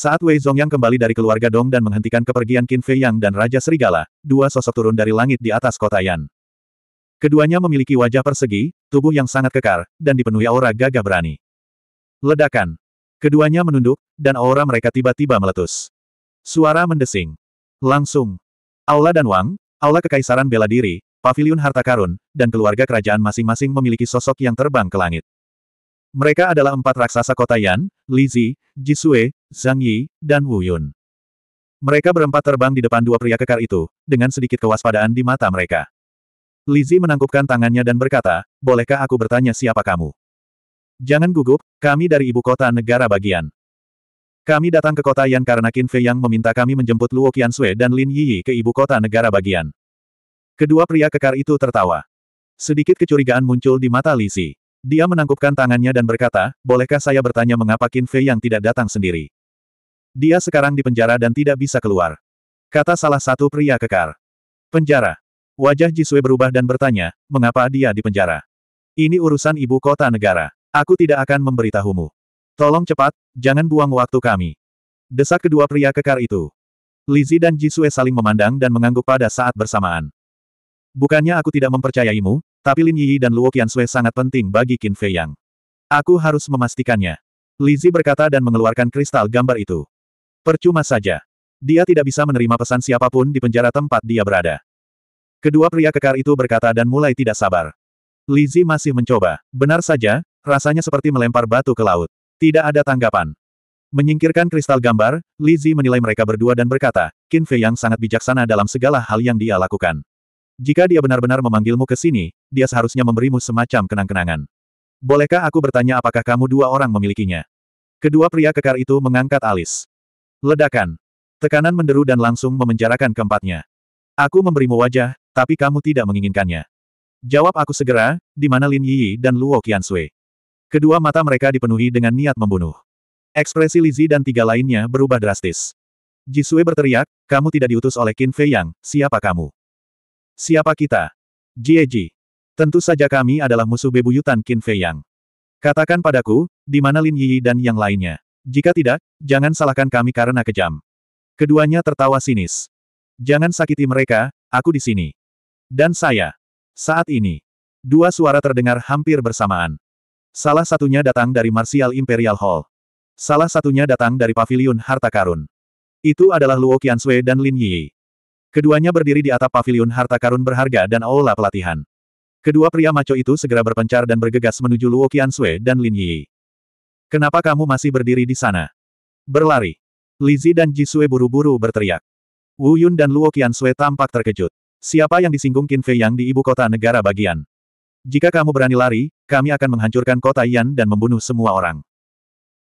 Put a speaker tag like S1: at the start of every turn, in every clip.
S1: Saat Wei Zongyang kembali dari keluarga Dong dan menghentikan kepergian Qin Fei Yang dan Raja Serigala, dua sosok turun dari langit di atas kota Yan. Keduanya memiliki wajah persegi, tubuh yang sangat kekar, dan dipenuhi aura gagah berani. Ledakan. Keduanya menunduk, dan aura mereka tiba-tiba meletus. Suara mendesing. Langsung. Aula dan Wang, Aula Kekaisaran Bela Diri, Paviliun Harta Karun, dan keluarga kerajaan masing-masing memiliki sosok yang terbang ke langit. Mereka adalah empat raksasa kota Yan, Li Zi, Jisue, Zhang Yi, dan Wu Yun. Mereka berempat terbang di depan dua pria kekar itu, dengan sedikit kewaspadaan di mata mereka. Lizzie menangkupkan tangannya dan berkata, bolehkah aku bertanya siapa kamu? Jangan gugup, kami dari ibu kota negara bagian. Kami datang ke kota Yan karena Qin Fei yang meminta kami menjemput Luo Qiansui dan Lin Yi ke ibu kota negara bagian. Kedua pria kekar itu tertawa. Sedikit kecurigaan muncul di mata Lizzie. Dia menangkupkan tangannya dan berkata, bolehkah saya bertanya mengapa Qin Fei yang tidak datang sendiri? Dia sekarang di penjara dan tidak bisa keluar. Kata salah satu pria kekar. Penjara. Wajah Jisue berubah dan bertanya, mengapa dia di penjara? Ini urusan ibu kota negara. Aku tidak akan memberitahumu. Tolong cepat, jangan buang waktu kami. Desak kedua pria kekar itu. Lizzie dan Jisue saling memandang dan mengangguk pada saat bersamaan. Bukannya aku tidak mempercayaimu, tapi Lin Yi dan Luo Qiansui sangat penting bagi Qin Fei Yang. Aku harus memastikannya. Lizzie berkata dan mengeluarkan kristal gambar itu. Percuma saja. Dia tidak bisa menerima pesan siapapun di penjara tempat dia berada. Kedua pria kekar itu berkata dan mulai tidak sabar. Lizzie masih mencoba. Benar saja, rasanya seperti melempar batu ke laut. Tidak ada tanggapan. Menyingkirkan kristal gambar, Lizzie menilai mereka berdua dan berkata, Qin Fei yang sangat bijaksana dalam segala hal yang dia lakukan. Jika dia benar-benar memanggilmu ke sini, dia seharusnya memberimu semacam kenang-kenangan. Bolehkah aku bertanya apakah kamu dua orang memilikinya? Kedua pria kekar itu mengangkat alis. Ledakan. Tekanan menderu dan langsung memenjarakan keempatnya. Aku memberimu wajah, tapi kamu tidak menginginkannya. Jawab aku segera, di mana Lin Yi dan Luo Sui. Kedua mata mereka dipenuhi dengan niat membunuh. Ekspresi Lizi dan tiga lainnya berubah drastis. Ji Sui berteriak, kamu tidak diutus oleh Qin Fei Yang, siapa kamu? Siapa kita? Jie Ji. Tentu saja kami adalah musuh bebuyutan Qin Fei Yang. Katakan padaku, di mana Lin Yi dan yang lainnya. Jika tidak, jangan salahkan kami karena kejam. Keduanya tertawa sinis. Jangan sakiti mereka, aku di sini. Dan saya. Saat ini. Dua suara terdengar hampir bersamaan. Salah satunya datang dari Martial Imperial Hall. Salah satunya datang dari Paviliun Harta Karun. Itu adalah Luo Qiansui dan Lin Yi. Keduanya berdiri di atap Paviliun Harta Karun berharga dan aula pelatihan. Kedua pria maco itu segera berpencar dan bergegas menuju Luo Qiansui dan Lin Yi. Kenapa kamu masih berdiri di sana? Berlari. Lizzie dan Jisue buru-buru berteriak. Wu Yun dan Luo Qiansue tampak terkejut. Siapa yang disinggung Qin Fei Yang di ibu kota negara bagian? Jika kamu berani lari, kami akan menghancurkan kota Yan dan membunuh semua orang.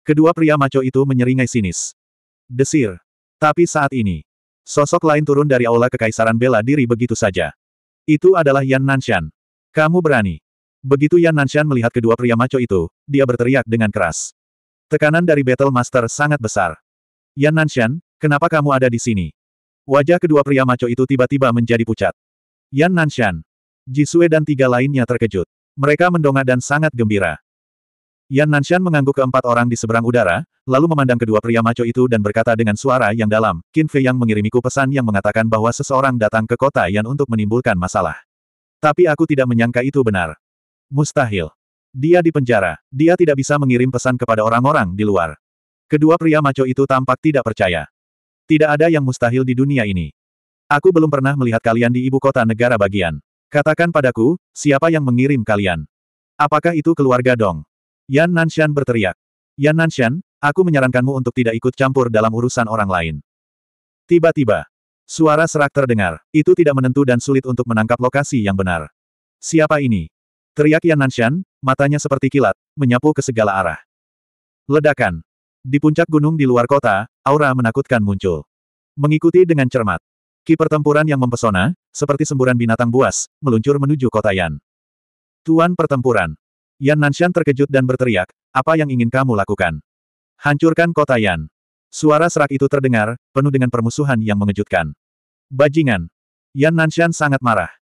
S1: Kedua pria maco itu menyeringai sinis. Desir. Tapi saat ini, sosok lain turun dari aula kekaisaran bela diri begitu saja. Itu adalah Yan Nanshan. Kamu berani. Begitu Yan Nanshan melihat kedua pria maco itu, dia berteriak dengan keras. Tekanan dari Battle Master sangat besar. Yan Nanshan, kenapa kamu ada di sini? Wajah kedua pria maco itu tiba-tiba menjadi pucat. Yan Nanshan, Jisue dan tiga lainnya terkejut. Mereka mendongak dan sangat gembira. Yan Nanshan mengangguk keempat orang di seberang udara, lalu memandang kedua pria maco itu dan berkata dengan suara yang dalam, Qin Fei yang mengirimiku pesan yang mengatakan bahwa seseorang datang ke kota Yan untuk menimbulkan masalah. Tapi aku tidak menyangka itu benar. Mustahil. Dia di penjara, dia tidak bisa mengirim pesan kepada orang-orang di luar. Kedua pria maco itu tampak tidak percaya. Tidak ada yang mustahil di dunia ini. Aku belum pernah melihat kalian di ibu kota negara bagian. Katakan padaku, siapa yang mengirim kalian? Apakah itu keluarga Dong? Yan Nanshan berteriak. Yan Nanshan, aku menyarankanmu untuk tidak ikut campur dalam urusan orang lain. Tiba-tiba, suara serak terdengar. Itu tidak menentu dan sulit untuk menangkap lokasi yang benar. Siapa ini? Teriak Yan Nanshan, matanya seperti kilat, menyapu ke segala arah. Ledakan. Di puncak gunung di luar kota, aura menakutkan muncul. Mengikuti dengan cermat. Ki pertempuran yang mempesona, seperti semburan binatang buas, meluncur menuju kota Yan. Tuan pertempuran. Yan Nanshan terkejut dan berteriak, apa yang ingin kamu lakukan? Hancurkan kota Yan. Suara serak itu terdengar, penuh dengan permusuhan yang mengejutkan. Bajingan. Yan Nanshan sangat marah.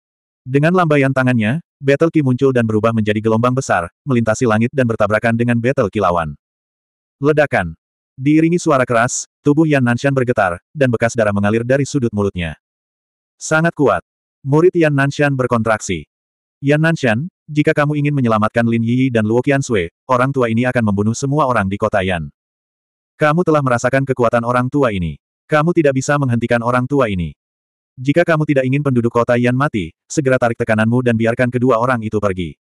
S1: Dengan lambaian tangannya, Battle Ki muncul dan berubah menjadi gelombang besar, melintasi langit dan bertabrakan dengan Battle Ki lawan. Ledakan. Diiringi suara keras, tubuh Yan Nanshan bergetar, dan bekas darah mengalir dari sudut mulutnya. Sangat kuat. Murid Yan Nanshan berkontraksi. Yan Nanshan, jika kamu ingin menyelamatkan Lin Yi dan Luo Sui, orang tua ini akan membunuh semua orang di kota Yan. Kamu telah merasakan kekuatan orang tua ini. Kamu tidak bisa menghentikan orang tua ini. Jika kamu tidak ingin penduduk kota Yan mati, segera tarik tekananmu dan biarkan kedua orang itu pergi.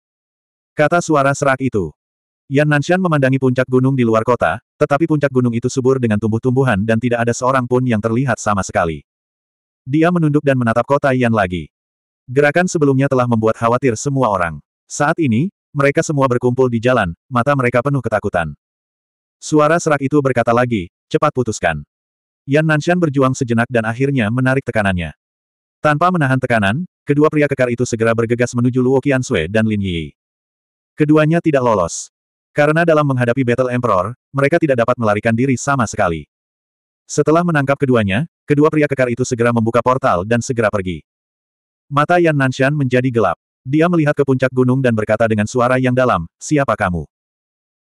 S1: Kata suara serak itu. Yan Nanshan memandangi puncak gunung di luar kota, tetapi puncak gunung itu subur dengan tumbuh-tumbuhan dan tidak ada seorang pun yang terlihat sama sekali. Dia menunduk dan menatap kota Yan lagi. Gerakan sebelumnya telah membuat khawatir semua orang. Saat ini, mereka semua berkumpul di jalan, mata mereka penuh ketakutan. Suara serak itu berkata lagi, cepat putuskan. Yan Nanshan berjuang sejenak dan akhirnya menarik tekanannya. Tanpa menahan tekanan, kedua pria kekar itu segera bergegas menuju Luo Qiansui dan Lin Yi. Keduanya tidak lolos. Karena dalam menghadapi Battle Emperor, mereka tidak dapat melarikan diri sama sekali. Setelah menangkap keduanya, kedua pria kekar itu segera membuka portal dan segera pergi. Mata Yan Nanshan menjadi gelap. Dia melihat ke puncak gunung dan berkata dengan suara yang dalam, siapa kamu?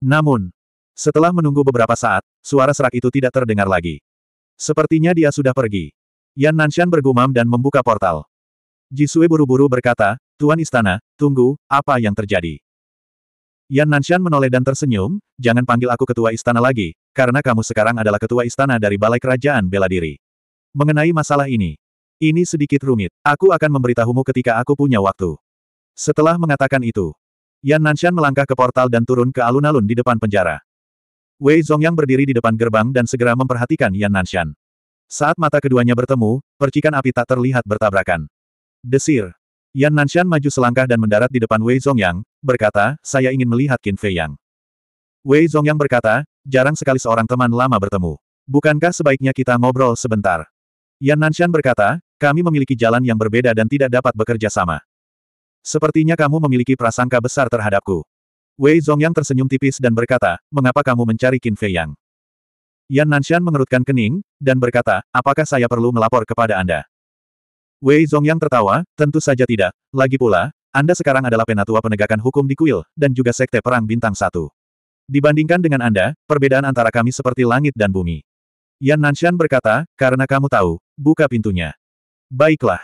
S1: Namun, setelah menunggu beberapa saat, suara serak itu tidak terdengar lagi. Sepertinya dia sudah pergi. Yan Nanshan bergumam dan membuka portal. Jisue buru-buru berkata, Tuan Istana, tunggu, apa yang terjadi? Yan Nanshan menoleh dan tersenyum, jangan panggil aku ketua istana lagi, karena kamu sekarang adalah ketua istana dari Balai Kerajaan Bela Diri. Mengenai masalah ini, ini sedikit rumit, aku akan memberitahumu ketika aku punya waktu. Setelah mengatakan itu, Yan Nanshan melangkah ke portal dan turun ke alun-alun di depan penjara. Wei Zongyang berdiri di depan gerbang dan segera memperhatikan Yan Nanshan. Saat mata keduanya bertemu, percikan api tak terlihat bertabrakan. Desir. Yan Nanshan maju selangkah dan mendarat di depan Wei Zongyang, berkata, saya ingin melihat Qin Fei Yang. Wei Zongyang berkata, jarang sekali seorang teman lama bertemu. Bukankah sebaiknya kita ngobrol sebentar? Yan Nanshan berkata, kami memiliki jalan yang berbeda dan tidak dapat bekerja sama. Sepertinya kamu memiliki prasangka besar terhadapku. Wei Zongyang tersenyum tipis dan berkata, mengapa kamu mencari Qin Fei Yang? Yan Nanshan mengerutkan kening, dan berkata, apakah saya perlu melapor kepada Anda? Wei Zongyang tertawa, tentu saja tidak. Lagi pula, Anda sekarang adalah penatua penegakan hukum di kuil, dan juga sekte perang bintang satu. Dibandingkan dengan Anda, perbedaan antara kami seperti langit dan bumi. Yan Nanshan berkata, karena kamu tahu, buka pintunya. Baiklah.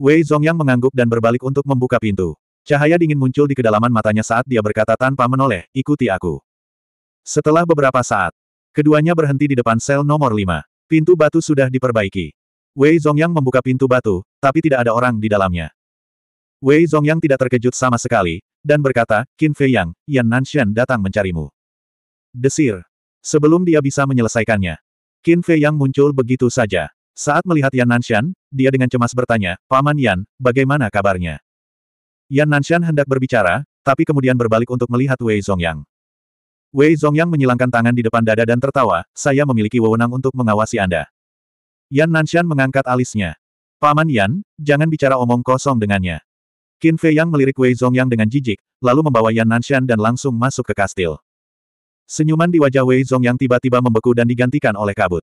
S1: Wei Zongyang mengangguk dan berbalik untuk membuka pintu. Cahaya dingin muncul di kedalaman matanya saat dia berkata tanpa menoleh, ikuti aku. Setelah beberapa saat, Keduanya berhenti di depan sel nomor 5. Pintu batu sudah diperbaiki. Wei Zongyang membuka pintu batu, tapi tidak ada orang di dalamnya. Wei Zongyang tidak terkejut sama sekali, dan berkata, Qin Fei Yang, Yan Nanshan datang mencarimu. Desir. Sebelum dia bisa menyelesaikannya. Qin Fei Yang muncul begitu saja. Saat melihat Yan Nanshan, dia dengan cemas bertanya, Paman Yan, bagaimana kabarnya? Yan Nanshan hendak berbicara, tapi kemudian berbalik untuk melihat Wei Zongyang. Wei Zongyang menyilangkan tangan di depan dada dan tertawa, saya memiliki wewenang untuk mengawasi Anda. Yan Nanshan mengangkat alisnya. Paman Yan, jangan bicara omong kosong dengannya. Qin Fei Yang melirik Wei Zongyang dengan jijik, lalu membawa Yan Nanshan dan langsung masuk ke kastil. Senyuman di wajah Wei Zongyang tiba-tiba membeku dan digantikan oleh kabut.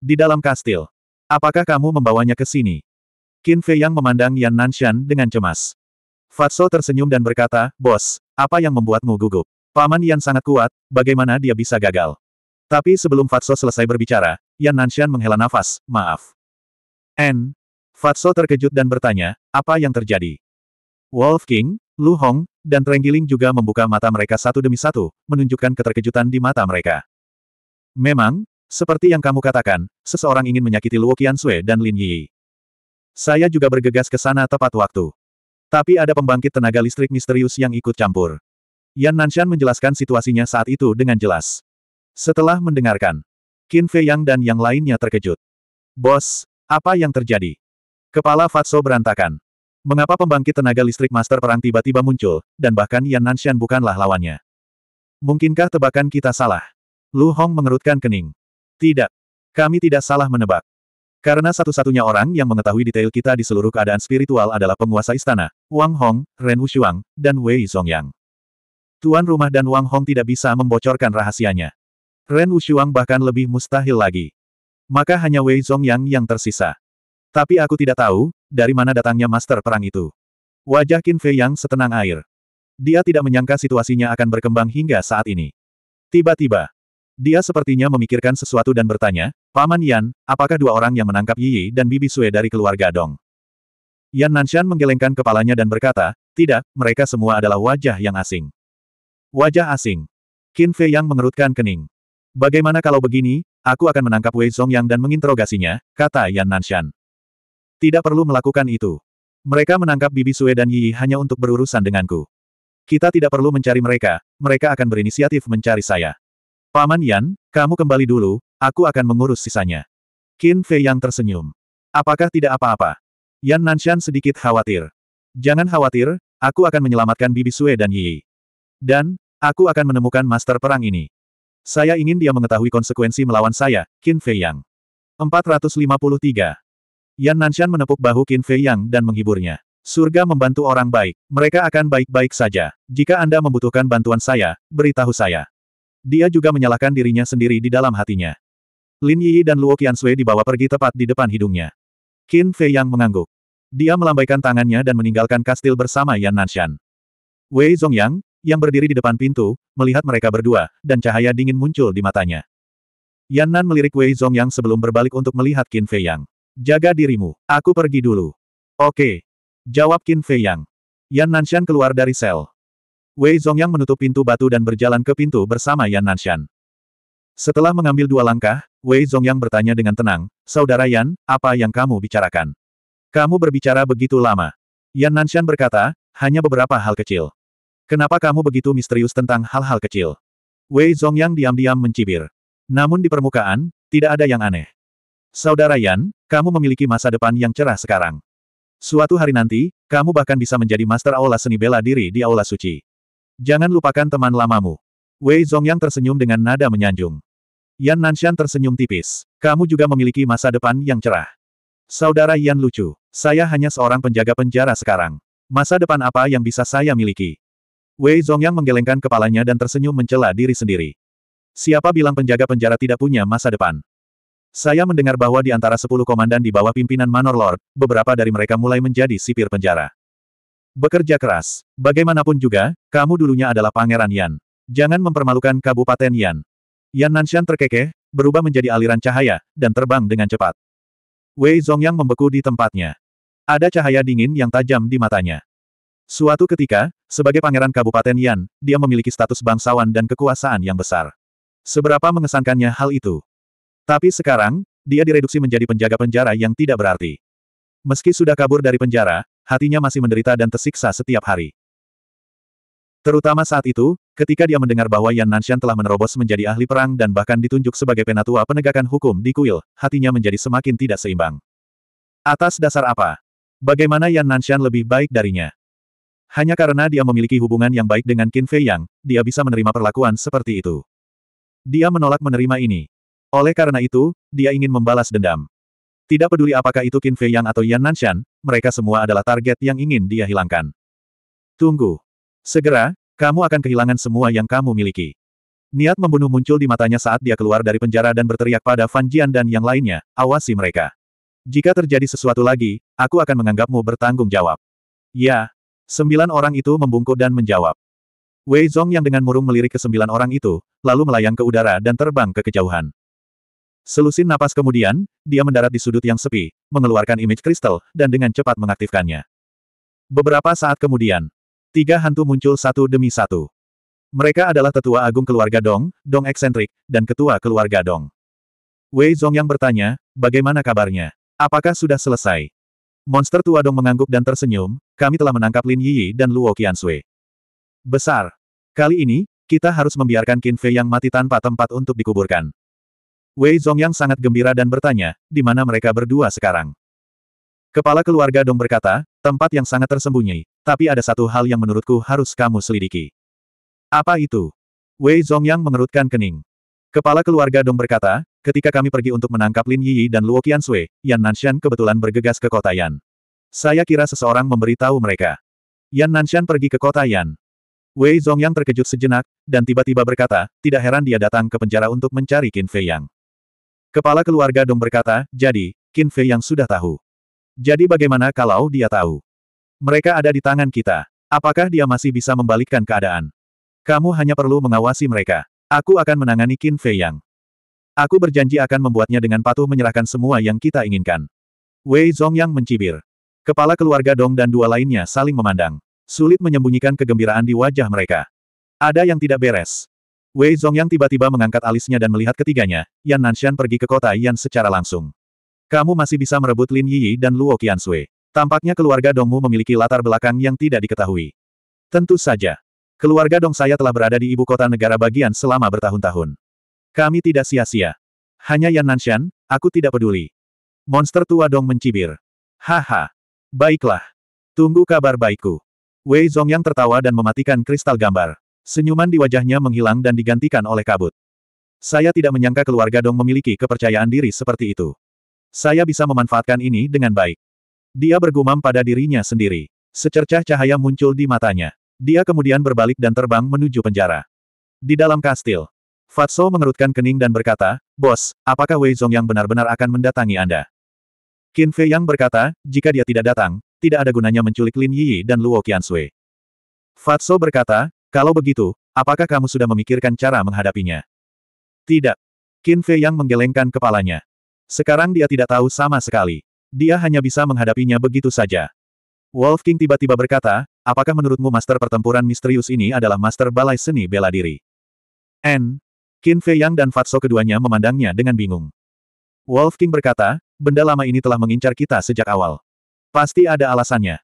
S1: Di dalam kastil. Apakah kamu membawanya ke sini? Qin Fei Yang memandang Yan Nanshan dengan cemas. Fatso tersenyum dan berkata, Bos, apa yang membuatmu gugup? Paman Yan sangat kuat, bagaimana dia bisa gagal? Tapi sebelum Fatso selesai berbicara, Yan Nanshan menghela nafas, maaf. N. Fatso terkejut dan bertanya, apa yang terjadi? Wolf King, Lu Hong, dan Trenggiling juga membuka mata mereka satu demi satu, menunjukkan keterkejutan di mata mereka. Memang, seperti yang kamu katakan, seseorang ingin menyakiti Luo Sui dan Lin Yi. Saya juga bergegas ke sana tepat waktu. Tapi ada pembangkit tenaga listrik misterius yang ikut campur. Yan Nanshan menjelaskan situasinya saat itu dengan jelas. Setelah mendengarkan, Qin Fei Yang dan yang lainnya terkejut. Bos, apa yang terjadi? Kepala Fatso berantakan. Mengapa pembangkit tenaga listrik Master Perang tiba-tiba muncul, dan bahkan Yan Nanshan bukanlah lawannya? Mungkinkah tebakan kita salah? Lu Hong mengerutkan kening. Tidak. Kami tidak salah menebak. Karena satu-satunya orang yang mengetahui detail kita di seluruh keadaan spiritual adalah penguasa istana, Wang Hong, Ren Wushuang, dan Wei Songyang. Tuan rumah dan Wang Hong tidak bisa membocorkan rahasianya. Ren Wushuang bahkan lebih mustahil lagi. Maka hanya Wei Zongyang yang tersisa. Tapi aku tidak tahu, dari mana datangnya master perang itu. Wajah Qin Fei yang setenang air. Dia tidak menyangka situasinya akan berkembang hingga saat ini. Tiba-tiba, dia sepertinya memikirkan sesuatu dan bertanya, Paman Yan, apakah dua orang yang menangkap Yi, Yi dan Bibi Sue dari keluarga Dong? Yan Nanshan menggelengkan kepalanya dan berkata, tidak, mereka semua adalah wajah yang asing. Wajah asing. Qin Fei yang mengerutkan kening. Bagaimana kalau begini, aku akan menangkap Wei Yang dan menginterogasinya, kata Yan Nanshan. Tidak perlu melakukan itu. Mereka menangkap Bibi Sue dan Yi hanya untuk berurusan denganku. Kita tidak perlu mencari mereka, mereka akan berinisiatif mencari saya. Paman Yan, kamu kembali dulu, aku akan mengurus sisanya. Qin Fei yang tersenyum. Apakah tidak apa-apa? Yan Nanshan sedikit khawatir. Jangan khawatir, aku akan menyelamatkan Bibi Sue dan Yi. Dan, Aku akan menemukan master perang ini. Saya ingin dia mengetahui konsekuensi melawan saya, Qin Fei Yang. 453. Yan Nanshan menepuk bahu Qin Fei Yang dan menghiburnya. Surga membantu orang baik. Mereka akan baik-baik saja. Jika Anda membutuhkan bantuan saya, beritahu saya. Dia juga menyalahkan dirinya sendiri di dalam hatinya. Lin Yi dan Luo Sui dibawa pergi tepat di depan hidungnya. Qin Fei Yang mengangguk. Dia melambaikan tangannya dan meninggalkan kastil bersama Yan Nanshan. Wei Zongyang, yang berdiri di depan pintu, melihat mereka berdua, dan cahaya dingin muncul di matanya. Yan Nan melirik Wei Zong yang sebelum berbalik untuk melihat Qin Fei Yang. Jaga dirimu, aku pergi dulu. Oke. Jawab Qin Fei Yang. Yan Nanshan keluar dari sel. Wei Zong yang menutup pintu batu dan berjalan ke pintu bersama Yan Nanshan. Setelah mengambil dua langkah, Wei Zong yang bertanya dengan tenang, Saudara Yan, apa yang kamu bicarakan? Kamu berbicara begitu lama. Yan Nanshan berkata, hanya beberapa hal kecil. Kenapa kamu begitu misterius tentang hal-hal kecil? Wei Zongyang diam-diam mencibir. Namun di permukaan, tidak ada yang aneh. Saudara Yan, kamu memiliki masa depan yang cerah sekarang. Suatu hari nanti, kamu bahkan bisa menjadi master aula seni bela diri di aula suci. Jangan lupakan teman lamamu. Wei Zongyang tersenyum dengan nada menyanjung. Yan Nanshan tersenyum tipis. Kamu juga memiliki masa depan yang cerah. Saudara Yan lucu. Saya hanya seorang penjaga penjara sekarang. Masa depan apa yang bisa saya miliki? Wei Zongyang menggelengkan kepalanya dan tersenyum mencela diri sendiri. Siapa bilang penjaga penjara tidak punya masa depan? Saya mendengar bahwa di antara sepuluh komandan di bawah pimpinan Manor Lord, beberapa dari mereka mulai menjadi sipir penjara. Bekerja keras. Bagaimanapun juga, kamu dulunya adalah Pangeran Yan. Jangan mempermalukan Kabupaten Yan. Yan Nanshan terkekeh, berubah menjadi aliran cahaya, dan terbang dengan cepat. Wei Zongyang membeku di tempatnya. Ada cahaya dingin yang tajam di matanya. Suatu ketika, sebagai pangeran Kabupaten Yan, dia memiliki status bangsawan dan kekuasaan yang besar. Seberapa mengesankannya hal itu. Tapi sekarang, dia direduksi menjadi penjaga penjara yang tidak berarti. Meski sudah kabur dari penjara, hatinya masih menderita dan tersiksa setiap hari. Terutama saat itu, ketika dia mendengar bahwa Yan Nanshan telah menerobos menjadi ahli perang dan bahkan ditunjuk sebagai penatua penegakan hukum di kuil, hatinya menjadi semakin tidak seimbang. Atas dasar apa? Bagaimana Yan Nanshan lebih baik darinya? Hanya karena dia memiliki hubungan yang baik dengan Qin Fei Yang, dia bisa menerima perlakuan seperti itu. Dia menolak menerima ini. Oleh karena itu, dia ingin membalas dendam. Tidak peduli apakah itu Qin Fei Yang atau Yan Nanshan, mereka semua adalah target yang ingin dia hilangkan. Tunggu. Segera, kamu akan kehilangan semua yang kamu miliki. Niat membunuh muncul di matanya saat dia keluar dari penjara dan berteriak pada Fan Jian dan yang lainnya, awasi mereka. Jika terjadi sesuatu lagi, aku akan menganggapmu bertanggung jawab. Ya, Sembilan orang itu membungkuk dan menjawab. Wei Zong yang dengan murung melirik ke sembilan orang itu, lalu melayang ke udara dan terbang ke kejauhan. Selusin napas kemudian, dia mendarat di sudut yang sepi, mengeluarkan image kristal, dan dengan cepat mengaktifkannya. Beberapa saat kemudian, tiga hantu muncul satu demi satu. Mereka adalah tetua agung keluarga Dong, Dong eksentrik, dan ketua keluarga Dong. Wei Zong yang bertanya, bagaimana kabarnya? Apakah sudah selesai? Monster tua Dong mengangguk dan tersenyum, kami telah menangkap Lin Yiyi dan Luo Qiansui. Besar. Kali ini, kita harus membiarkan Qin Fei yang mati tanpa tempat untuk dikuburkan. Wei Zongyang sangat gembira dan bertanya, di mana mereka berdua sekarang? Kepala keluarga Dong berkata, tempat yang sangat tersembunyi, tapi ada satu hal yang menurutku harus kamu selidiki. Apa itu? Wei Zongyang mengerutkan kening. Kepala keluarga Dong berkata, ketika kami pergi untuk menangkap Lin Yi dan Luo Qiansui, Yan Nanshan kebetulan bergegas ke kota Yan. Saya kira seseorang memberitahu mereka. Yan Nanshan pergi ke kota Yan. Wei Zongyang terkejut sejenak, dan tiba-tiba berkata, tidak heran dia datang ke penjara untuk mencari Qin Fei Yang. Kepala keluarga Dong berkata, jadi, Qin Fei Yang sudah tahu. Jadi bagaimana kalau dia tahu? Mereka ada di tangan kita. Apakah dia masih bisa membalikkan keadaan? Kamu hanya perlu mengawasi mereka. Aku akan menangani Qin Fei Yang. Aku berjanji akan membuatnya dengan patuh menyerahkan semua yang kita inginkan. Wei Zongyang mencibir. Kepala keluarga Dong dan dua lainnya saling memandang. Sulit menyembunyikan kegembiraan di wajah mereka. Ada yang tidak beres. Wei Zongyang tiba-tiba mengangkat alisnya dan melihat ketiganya, Yan Nanshan pergi ke kota Yan secara langsung. Kamu masih bisa merebut Lin Yi dan Luo Qiansui. Tampaknya keluarga Dongmu memiliki latar belakang yang tidak diketahui. Tentu saja. Keluarga Dong saya telah berada di ibu kota negara bagian selama bertahun-tahun. Kami tidak sia-sia. Hanya Yan Nanshan, aku tidak peduli. Monster tua Dong mencibir. Haha, Baiklah. Tunggu kabar baikku. Wei Zongyang tertawa dan mematikan kristal gambar. Senyuman di wajahnya menghilang dan digantikan oleh kabut. Saya tidak menyangka keluarga Dong memiliki kepercayaan diri seperti itu. Saya bisa memanfaatkan ini dengan baik. Dia bergumam pada dirinya sendiri. Secercah cahaya muncul di matanya. Dia kemudian berbalik dan terbang menuju penjara. Di dalam kastil, Fatso mengerutkan kening dan berkata, Bos, apakah Wei Zongyang benar-benar akan mendatangi Anda? Qin Fei Yang berkata, jika dia tidak datang, tidak ada gunanya menculik Lin Yi dan Luo Qiansui. Fatso berkata, kalau begitu, apakah kamu sudah memikirkan cara menghadapinya? Tidak. Qin Fei Yang menggelengkan kepalanya. Sekarang dia tidak tahu sama sekali. Dia hanya bisa menghadapinya begitu saja. Wolf King tiba-tiba berkata, apakah menurutmu master pertempuran misterius ini adalah master balai seni bela diri? N. Qin Fei Yang dan Fatso keduanya memandangnya dengan bingung. Wolf King berkata, benda lama ini telah mengincar kita sejak awal. Pasti ada alasannya.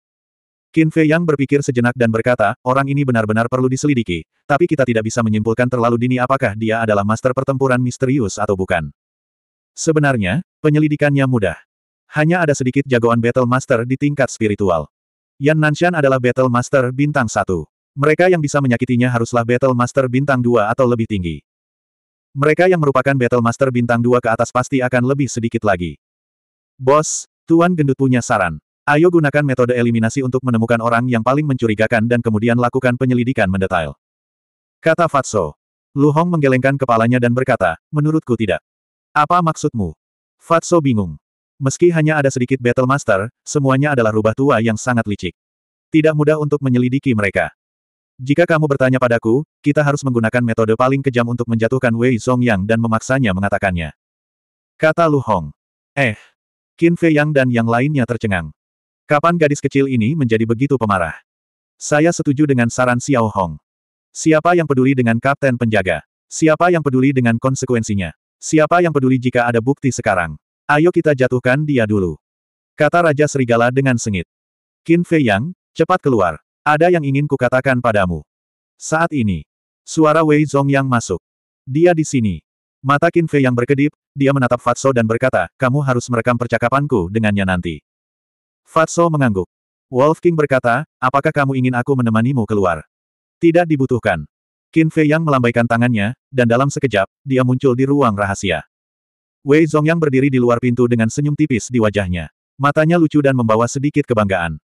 S1: Qin Fei Yang berpikir sejenak dan berkata, orang ini benar-benar perlu diselidiki, tapi kita tidak bisa menyimpulkan terlalu dini apakah dia adalah master pertempuran misterius atau bukan. Sebenarnya, penyelidikannya mudah. Hanya ada sedikit jagoan Battle Master di tingkat spiritual. Yan Nanshan adalah Battle Master bintang satu. Mereka yang bisa menyakitinya haruslah Battle Master bintang dua atau lebih tinggi. Mereka yang merupakan Battle Master bintang dua ke atas pasti akan lebih sedikit lagi. Bos, Tuan Gendut punya saran. Ayo gunakan metode eliminasi untuk menemukan orang yang paling mencurigakan dan kemudian lakukan penyelidikan mendetail. Kata Fatso. Lu Hong menggelengkan kepalanya dan berkata, menurutku tidak. Apa maksudmu? Fatso bingung. Meski hanya ada sedikit Battle Master, semuanya adalah rubah tua yang sangat licik. Tidak mudah untuk menyelidiki mereka. Jika kamu bertanya padaku, kita harus menggunakan metode paling kejam untuk menjatuhkan Wei Yang dan memaksanya mengatakannya. Kata Lu Hong. Eh, Qin Fei Yang dan yang lainnya tercengang. Kapan gadis kecil ini menjadi begitu pemarah? Saya setuju dengan saran Xiao Hong. Siapa yang peduli dengan kapten penjaga? Siapa yang peduli dengan konsekuensinya? Siapa yang peduli jika ada bukti sekarang? Ayo kita jatuhkan dia dulu. Kata Raja Serigala dengan sengit. Qin Fei Yang, cepat keluar. Ada yang ingin kukatakan padamu. Saat ini, suara Wei Zong yang masuk. Dia di sini. Mata Qin Fei yang berkedip, dia menatap Fatso dan berkata, kamu harus merekam percakapanku dengannya nanti. Fatso mengangguk. Wolf King berkata, apakah kamu ingin aku menemanimu keluar? Tidak dibutuhkan. Qin Fei yang melambaikan tangannya, dan dalam sekejap, dia muncul di ruang rahasia. Wei yang berdiri di luar pintu dengan senyum tipis di wajahnya. Matanya lucu dan membawa sedikit kebanggaan.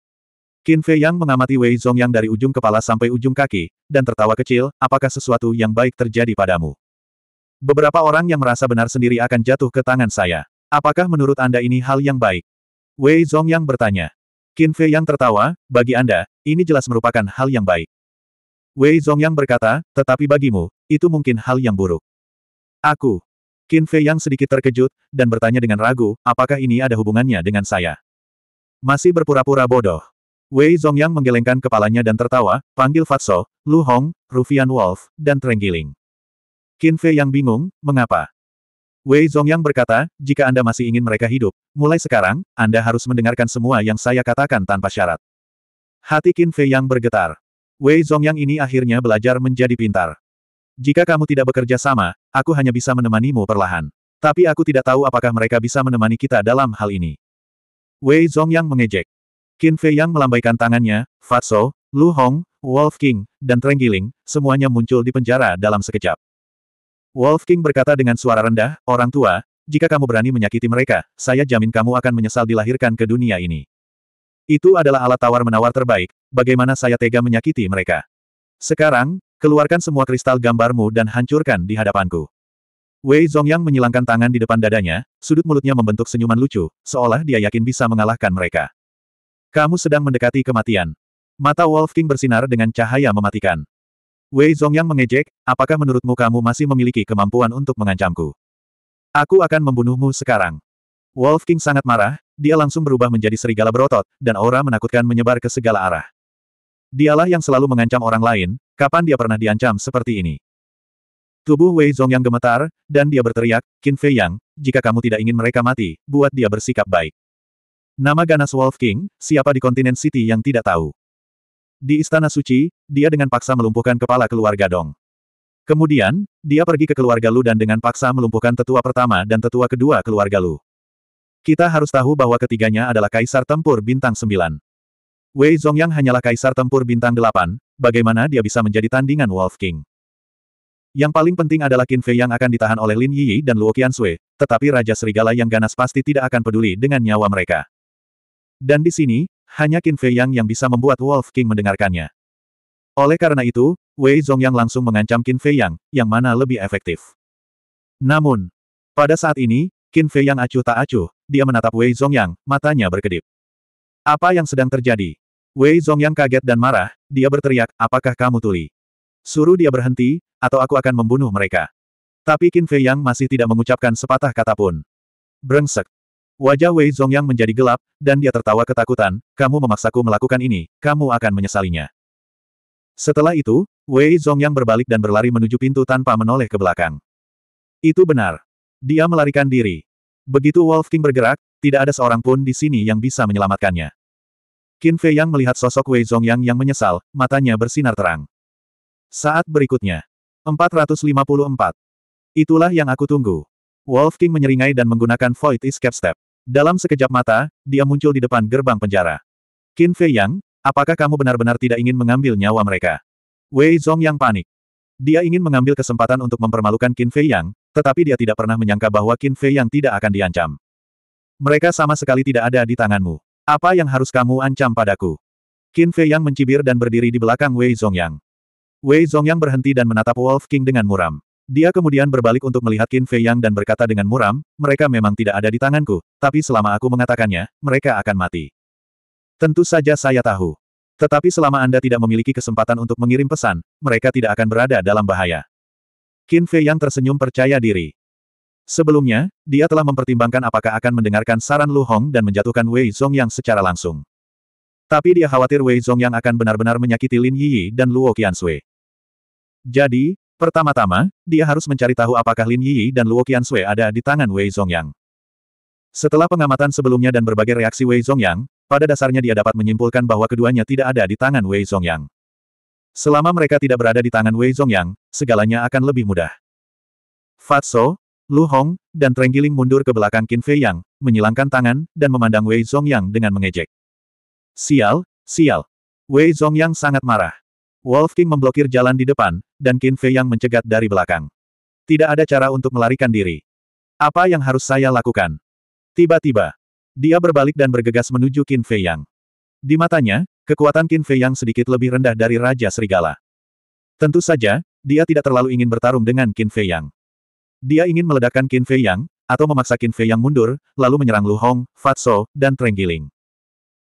S1: Qin Fei yang mengamati Wei yang dari ujung kepala sampai ujung kaki, dan tertawa kecil, apakah sesuatu yang baik terjadi padamu? Beberapa orang yang merasa benar sendiri akan jatuh ke tangan saya. Apakah menurut Anda ini hal yang baik? Wei Zong yang bertanya. Qin Fei yang tertawa, bagi Anda, ini jelas merupakan hal yang baik. Wei Zong yang berkata, tetapi bagimu, itu mungkin hal yang buruk. Aku. Qin Fei yang sedikit terkejut, dan bertanya dengan ragu, apakah ini ada hubungannya dengan saya? Masih berpura-pura bodoh. Wei Zong yang menggelengkan kepalanya dan tertawa, panggil Fatso, Lu Hong, Rufian Wolf, dan Trenggiling. Qin Fei yang bingung, mengapa? Wei Zongyang berkata, jika Anda masih ingin mereka hidup, mulai sekarang, Anda harus mendengarkan semua yang saya katakan tanpa syarat. Hati Qin Fei yang bergetar. Wei Zongyang ini akhirnya belajar menjadi pintar. Jika kamu tidak bekerja sama, aku hanya bisa menemanimu perlahan. Tapi aku tidak tahu apakah mereka bisa menemani kita dalam hal ini. Wei Zongyang mengejek. Qin Fei yang melambaikan tangannya, Fatso, Lu Hong, Wolf King, dan Trenggiling, semuanya muncul di penjara dalam sekejap. Wolf King berkata dengan suara rendah, orang tua, jika kamu berani menyakiti mereka, saya jamin kamu akan menyesal dilahirkan ke dunia ini. Itu adalah alat tawar-menawar terbaik, bagaimana saya tega menyakiti mereka. Sekarang, keluarkan semua kristal gambarmu dan hancurkan di hadapanku. Wei Zongyang menyilangkan tangan di depan dadanya, sudut mulutnya membentuk senyuman lucu, seolah dia yakin bisa mengalahkan mereka. Kamu sedang mendekati kematian. Mata Wolf King bersinar dengan cahaya mematikan. Wei Zongyang mengejek, apakah menurutmu kamu masih memiliki kemampuan untuk mengancamku? Aku akan membunuhmu sekarang. Wolf King sangat marah, dia langsung berubah menjadi serigala berotot, dan aura menakutkan menyebar ke segala arah. Dialah yang selalu mengancam orang lain, kapan dia pernah diancam seperti ini? Tubuh Wei Zongyang gemetar, dan dia berteriak, Qin Fei Yang, jika kamu tidak ingin mereka mati, buat dia bersikap baik. Nama ganas Wolf King, siapa di kontinen City yang tidak tahu? Di Istana Suci, dia dengan paksa melumpuhkan kepala keluarga Dong. Kemudian, dia pergi ke keluarga Lu dan dengan paksa melumpuhkan tetua pertama dan tetua kedua keluarga Lu. Kita harus tahu bahwa ketiganya adalah Kaisar Tempur Bintang 9. Wei Zongyang hanyalah Kaisar Tempur Bintang 8, bagaimana dia bisa menjadi tandingan Wolf King? Yang paling penting adalah Qin Fei yang akan ditahan oleh Lin Yi dan Luo Sui, tetapi Raja Serigala yang ganas pasti tidak akan peduli dengan nyawa mereka. Dan di sini, hanya Qin Fei Yang yang bisa membuat Wolf King mendengarkannya. Oleh karena itu, Wei Yang langsung mengancam Qin Fei Yang, yang mana lebih efektif. Namun, pada saat ini, Qin Fei Yang acuh tak acuh, dia menatap Wei Yang, matanya berkedip. Apa yang sedang terjadi? Wei Yang kaget dan marah, dia berteriak, apakah kamu tuli? Suruh dia berhenti, atau aku akan membunuh mereka. Tapi Qin Fei Yang masih tidak mengucapkan sepatah kata pun. Brengsek, Wajah Wei Zongyang menjadi gelap, dan dia tertawa ketakutan, kamu memaksaku melakukan ini, kamu akan menyesalinya. Setelah itu, Wei Zongyang berbalik dan berlari menuju pintu tanpa menoleh ke belakang. Itu benar. Dia melarikan diri. Begitu Wolf King bergerak, tidak ada seorang pun di sini yang bisa menyelamatkannya. Qin Fei Yang melihat sosok Wei Zongyang yang menyesal, matanya bersinar terang. Saat berikutnya. 454. Itulah yang aku tunggu. Wolf King menyeringai dan menggunakan Void Escape Step. Dalam sekejap mata, dia muncul di depan gerbang penjara. Qin Fei Yang, apakah kamu benar-benar tidak ingin mengambil nyawa mereka? Wei Zong yang panik. Dia ingin mengambil kesempatan untuk mempermalukan Qin Fei Yang, tetapi dia tidak pernah menyangka bahwa Qin Fei Yang tidak akan diancam. Mereka sama sekali tidak ada di tanganmu. Apa yang harus kamu ancam padaku? Qin Fei Yang mencibir dan berdiri di belakang Wei Zong Yang. Wei Zong Yang berhenti dan menatap Wolf King dengan muram. Dia kemudian berbalik untuk melihat Qin Fei Yang dan berkata dengan muram, mereka memang tidak ada di tanganku, tapi selama aku mengatakannya, mereka akan mati. Tentu saja saya tahu. Tetapi selama Anda tidak memiliki kesempatan untuk mengirim pesan, mereka tidak akan berada dalam bahaya. Qin Fei Yang tersenyum percaya diri. Sebelumnya, dia telah mempertimbangkan apakah akan mendengarkan saran Lu Hong dan menjatuhkan Wei Yang secara langsung. Tapi dia khawatir Wei Yang akan benar-benar menyakiti Lin Yi dan Luo Qiansui. Jadi, Pertama-tama, dia harus mencari tahu apakah Lin Yi dan Luo Shui ada di tangan Wei Zongyang. Setelah pengamatan sebelumnya dan berbagai reaksi Wei Zongyang, pada dasarnya dia dapat menyimpulkan bahwa keduanya tidak ada di tangan Wei Zongyang. Selama mereka tidak berada di tangan Wei Zongyang, segalanya akan lebih mudah. Fatso, Lu Hong, dan Trenggiling mundur ke belakang Qin Fei Yang, menyilangkan tangan, dan memandang Wei Zongyang dengan mengejek. Sial, sial. Wei Zongyang sangat marah. Wolf King memblokir jalan di depan, dan Qin Fei yang mencegat dari belakang. Tidak ada cara untuk melarikan diri. Apa yang harus saya lakukan? Tiba-tiba, dia berbalik dan bergegas menuju Qin Fei Yang. Di matanya, kekuatan Qin Fei Yang sedikit lebih rendah dari Raja Serigala. Tentu saja, dia tidak terlalu ingin bertarung dengan Qin Fei Yang. Dia ingin meledakkan Qin Fei Yang, atau memaksa Qin Fei Yang mundur, lalu menyerang Lu Hong, Fatso, dan Trenggiling.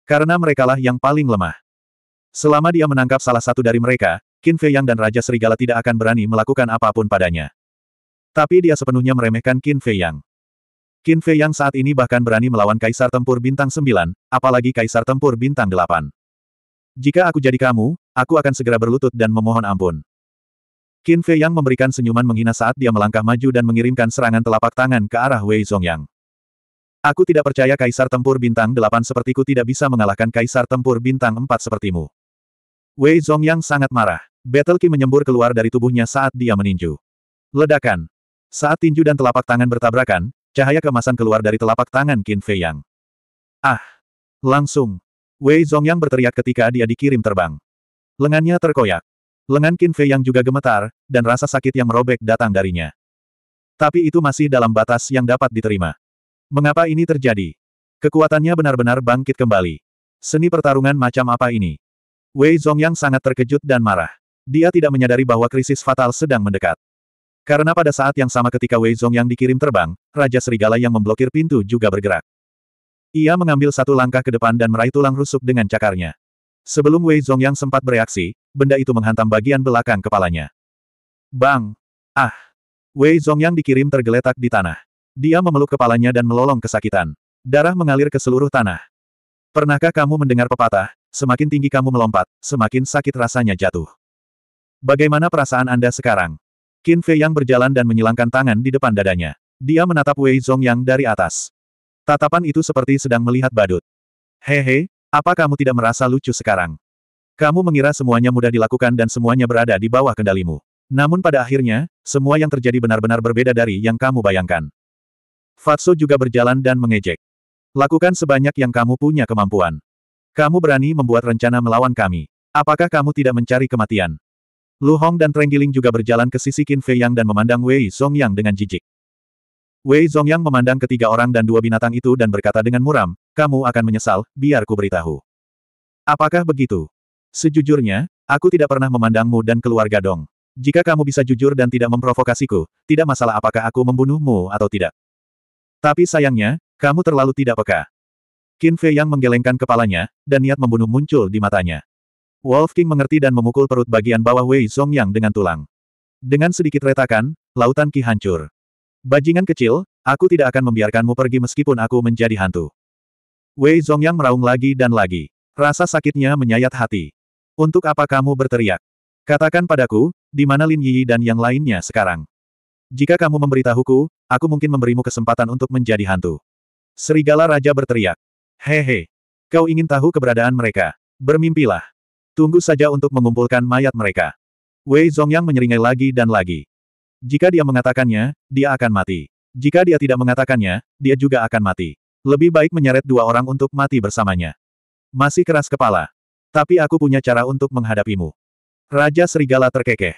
S1: Karena merekalah yang paling lemah. Selama dia menangkap salah satu dari mereka, Qin Fei Yang dan Raja Serigala tidak akan berani melakukan apapun padanya. Tapi dia sepenuhnya meremehkan Qin Fei Yang. Qin Fei Yang saat ini bahkan berani melawan Kaisar Tempur Bintang 9, apalagi Kaisar Tempur Bintang 8. Jika aku jadi kamu, aku akan segera berlutut dan memohon ampun. Qin Fei Yang memberikan senyuman menghina saat dia melangkah maju dan mengirimkan serangan telapak tangan ke arah Wei Zhongyang. Aku tidak percaya Kaisar Tempur Bintang 8 sepertiku tidak bisa mengalahkan Kaisar Tempur Bintang 4 sepertimu. Wei Zongyang sangat marah. Battle Qi menyembur keluar dari tubuhnya saat dia meninju. Ledakan. Saat tinju dan telapak tangan bertabrakan, cahaya kemasan keluar dari telapak tangan Qin Fei Yang. Ah! Langsung. Wei Zongyang berteriak ketika dia dikirim terbang. Lengannya terkoyak. Lengan Qin Fei Yang juga gemetar, dan rasa sakit yang merobek datang darinya. Tapi itu masih dalam batas yang dapat diterima. Mengapa ini terjadi? Kekuatannya benar-benar bangkit kembali. Seni pertarungan macam apa ini? Wei Zongyang sangat terkejut dan marah. Dia tidak menyadari bahwa krisis fatal sedang mendekat. Karena pada saat yang sama ketika Wei Zongyang dikirim terbang, Raja Serigala yang memblokir pintu juga bergerak. Ia mengambil satu langkah ke depan dan meraih tulang rusuk dengan cakarnya. Sebelum Wei Zongyang sempat bereaksi, benda itu menghantam bagian belakang kepalanya. Bang! Ah! Wei Zongyang dikirim tergeletak di tanah. Dia memeluk kepalanya dan melolong kesakitan. Darah mengalir ke seluruh tanah. Pernahkah kamu mendengar pepatah, Semakin tinggi kamu melompat, semakin sakit rasanya jatuh. Bagaimana perasaan Anda sekarang? Qin Fei yang berjalan dan menyilangkan tangan di depan dadanya. Dia menatap Wei Zongyang dari atas. Tatapan itu seperti sedang melihat badut. Hehe, apa kamu tidak merasa lucu sekarang? Kamu mengira semuanya mudah dilakukan dan semuanya berada di bawah kendalimu. Namun pada akhirnya, semua yang terjadi benar-benar berbeda dari yang kamu bayangkan. Fatso juga berjalan dan mengejek. Lakukan sebanyak yang kamu punya kemampuan. Kamu berani membuat rencana melawan kami. Apakah kamu tidak mencari kematian? Lu Hong dan Trenggiling juga berjalan ke sisi Qin Fei Yang dan memandang Wei Zongyang dengan jijik. Wei Zongyang memandang ketiga orang dan dua binatang itu dan berkata dengan muram, kamu akan menyesal, biar ku beritahu. Apakah begitu? Sejujurnya, aku tidak pernah memandangmu dan keluarga Dong. Jika kamu bisa jujur dan tidak memprovokasiku, tidak masalah apakah aku membunuhmu atau tidak. Tapi sayangnya, kamu terlalu tidak peka. Qin Fei yang menggelengkan kepalanya, dan niat membunuh muncul di matanya. Wolf King mengerti dan memukul perut bagian bawah Wei Zongyang dengan tulang. Dengan sedikit retakan, lautan Qi hancur. Bajingan kecil, aku tidak akan membiarkanmu pergi meskipun aku menjadi hantu. Wei Zongyang meraung lagi dan lagi. Rasa sakitnya menyayat hati. Untuk apa kamu berteriak? Katakan padaku, di mana Lin Yi dan yang lainnya sekarang. Jika kamu memberitahuku, aku mungkin memberimu kesempatan untuk menjadi hantu. Serigala Raja berteriak. Hehe. Kau ingin tahu keberadaan mereka? Bermimpilah. Tunggu saja untuk mengumpulkan mayat mereka. Wei Zongyang menyeringai lagi dan lagi. Jika dia mengatakannya, dia akan mati. Jika dia tidak mengatakannya, dia juga akan mati. Lebih baik menyeret dua orang untuk mati bersamanya. Masih keras kepala. Tapi aku punya cara untuk menghadapimu. Raja Serigala terkekeh.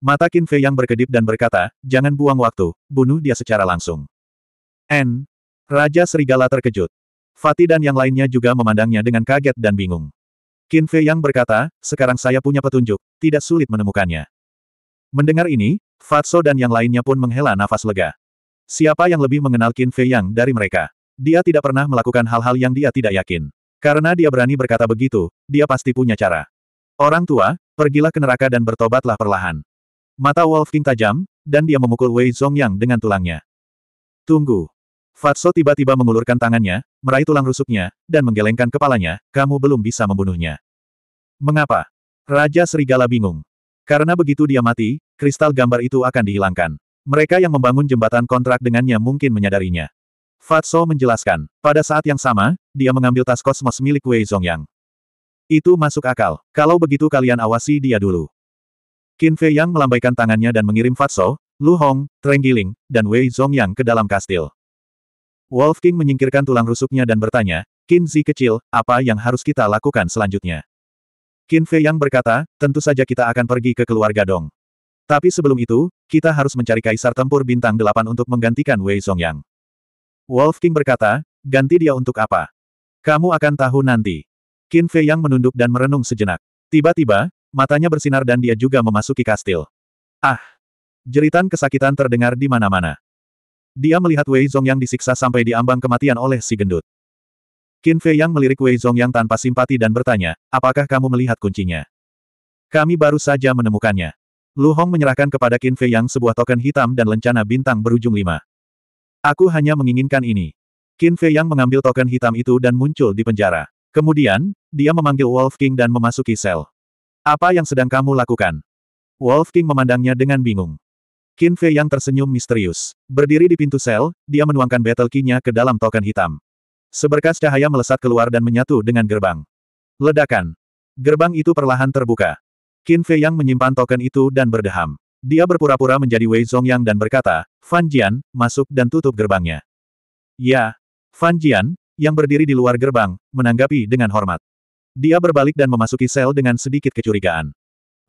S1: Mata Qin Fei yang berkedip dan berkata, jangan buang waktu, bunuh dia secara langsung. N. Raja Serigala terkejut. Fatih dan yang lainnya juga memandangnya dengan kaget dan bingung. Qin Fei yang berkata, sekarang saya punya petunjuk, tidak sulit menemukannya. Mendengar ini, Fatso dan yang lainnya pun menghela nafas lega. Siapa yang lebih mengenal Qin Fei yang dari mereka? Dia tidak pernah melakukan hal-hal yang dia tidak yakin. Karena dia berani berkata begitu, dia pasti punya cara. Orang tua, pergilah ke neraka dan bertobatlah perlahan. Mata Wolf King tajam, dan dia memukul Wei Zhongyang dengan tulangnya. Tunggu, Fatso tiba-tiba mengulurkan tangannya, meraih tulang rusuknya, dan menggelengkan kepalanya, kamu belum bisa membunuhnya. Mengapa? Raja Serigala bingung. Karena begitu dia mati, kristal gambar itu akan dihilangkan. Mereka yang membangun jembatan kontrak dengannya mungkin menyadarinya. Fatso menjelaskan, pada saat yang sama, dia mengambil tas kosmos milik Wei Zongyang. Itu masuk akal, kalau begitu kalian awasi dia dulu. Qin Fei Yang melambaikan tangannya dan mengirim Fatso, Lu Hong, Trenggiling, dan Wei Zongyang ke dalam kastil. Wolf King menyingkirkan tulang rusuknya dan bertanya, Qin Zi kecil, apa yang harus kita lakukan selanjutnya? Qin Fei Yang berkata, tentu saja kita akan pergi ke keluarga Dong. Tapi sebelum itu, kita harus mencari kaisar tempur bintang delapan untuk menggantikan Wei Songyang. Wolf King berkata, ganti dia untuk apa? Kamu akan tahu nanti. Qin Fei Yang menunduk dan merenung sejenak. Tiba-tiba, matanya bersinar dan dia juga memasuki kastil. Ah! Jeritan kesakitan terdengar di mana-mana. Dia melihat Wei Zong yang disiksa sampai diambang kematian oleh si gendut. Qin Fei yang melirik Wei Zong yang tanpa simpati dan bertanya, apakah kamu melihat kuncinya? Kami baru saja menemukannya. Lu Hong menyerahkan kepada Qin Fei yang sebuah token hitam dan lencana bintang berujung lima. Aku hanya menginginkan ini. Qin Fei yang mengambil token hitam itu dan muncul di penjara. Kemudian, dia memanggil Wolf King dan memasuki sel. Apa yang sedang kamu lakukan? Wolf King memandangnya dengan bingung. Qin Fei yang tersenyum misterius. Berdiri di pintu sel, dia menuangkan battle key-nya ke dalam token hitam. Seberkas cahaya melesat keluar dan menyatu dengan gerbang. Ledakan. Gerbang itu perlahan terbuka. Qin Fei yang menyimpan token itu dan berdeham. Dia berpura-pura menjadi Wei Zongyang dan berkata, Fan Jian, masuk dan tutup gerbangnya. Ya. Fan Jian, yang berdiri di luar gerbang, menanggapi dengan hormat. Dia berbalik dan memasuki sel dengan sedikit kecurigaan.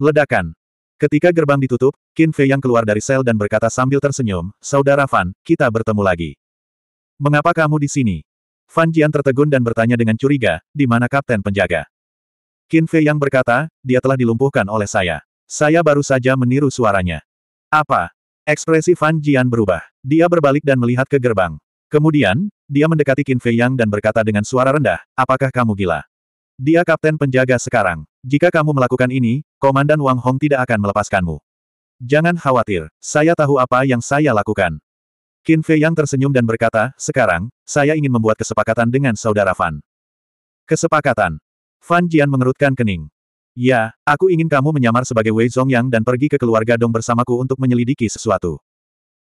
S1: Ledakan. Ketika gerbang ditutup, Qin Fei yang keluar dari sel dan berkata sambil tersenyum, Saudara Fan, kita bertemu lagi. Mengapa kamu di sini? Fan Jian tertegun dan bertanya dengan curiga, di mana kapten penjaga? Qin Fei yang berkata, dia telah dilumpuhkan oleh saya. Saya baru saja meniru suaranya. Apa? Ekspresi Fan Jian berubah. Dia berbalik dan melihat ke gerbang. Kemudian, dia mendekati Qin Fei Yang dan berkata dengan suara rendah, apakah kamu gila? Dia kapten penjaga sekarang. Jika kamu melakukan ini, Komandan Wang Hong tidak akan melepaskanmu. Jangan khawatir, saya tahu apa yang saya lakukan. Qin Fei Yang tersenyum dan berkata, sekarang, saya ingin membuat kesepakatan dengan saudara Fan. Kesepakatan. Fan Jian mengerutkan kening. Ya, aku ingin kamu menyamar sebagai Wei Zongyang dan pergi ke keluarga Dong bersamaku untuk menyelidiki sesuatu.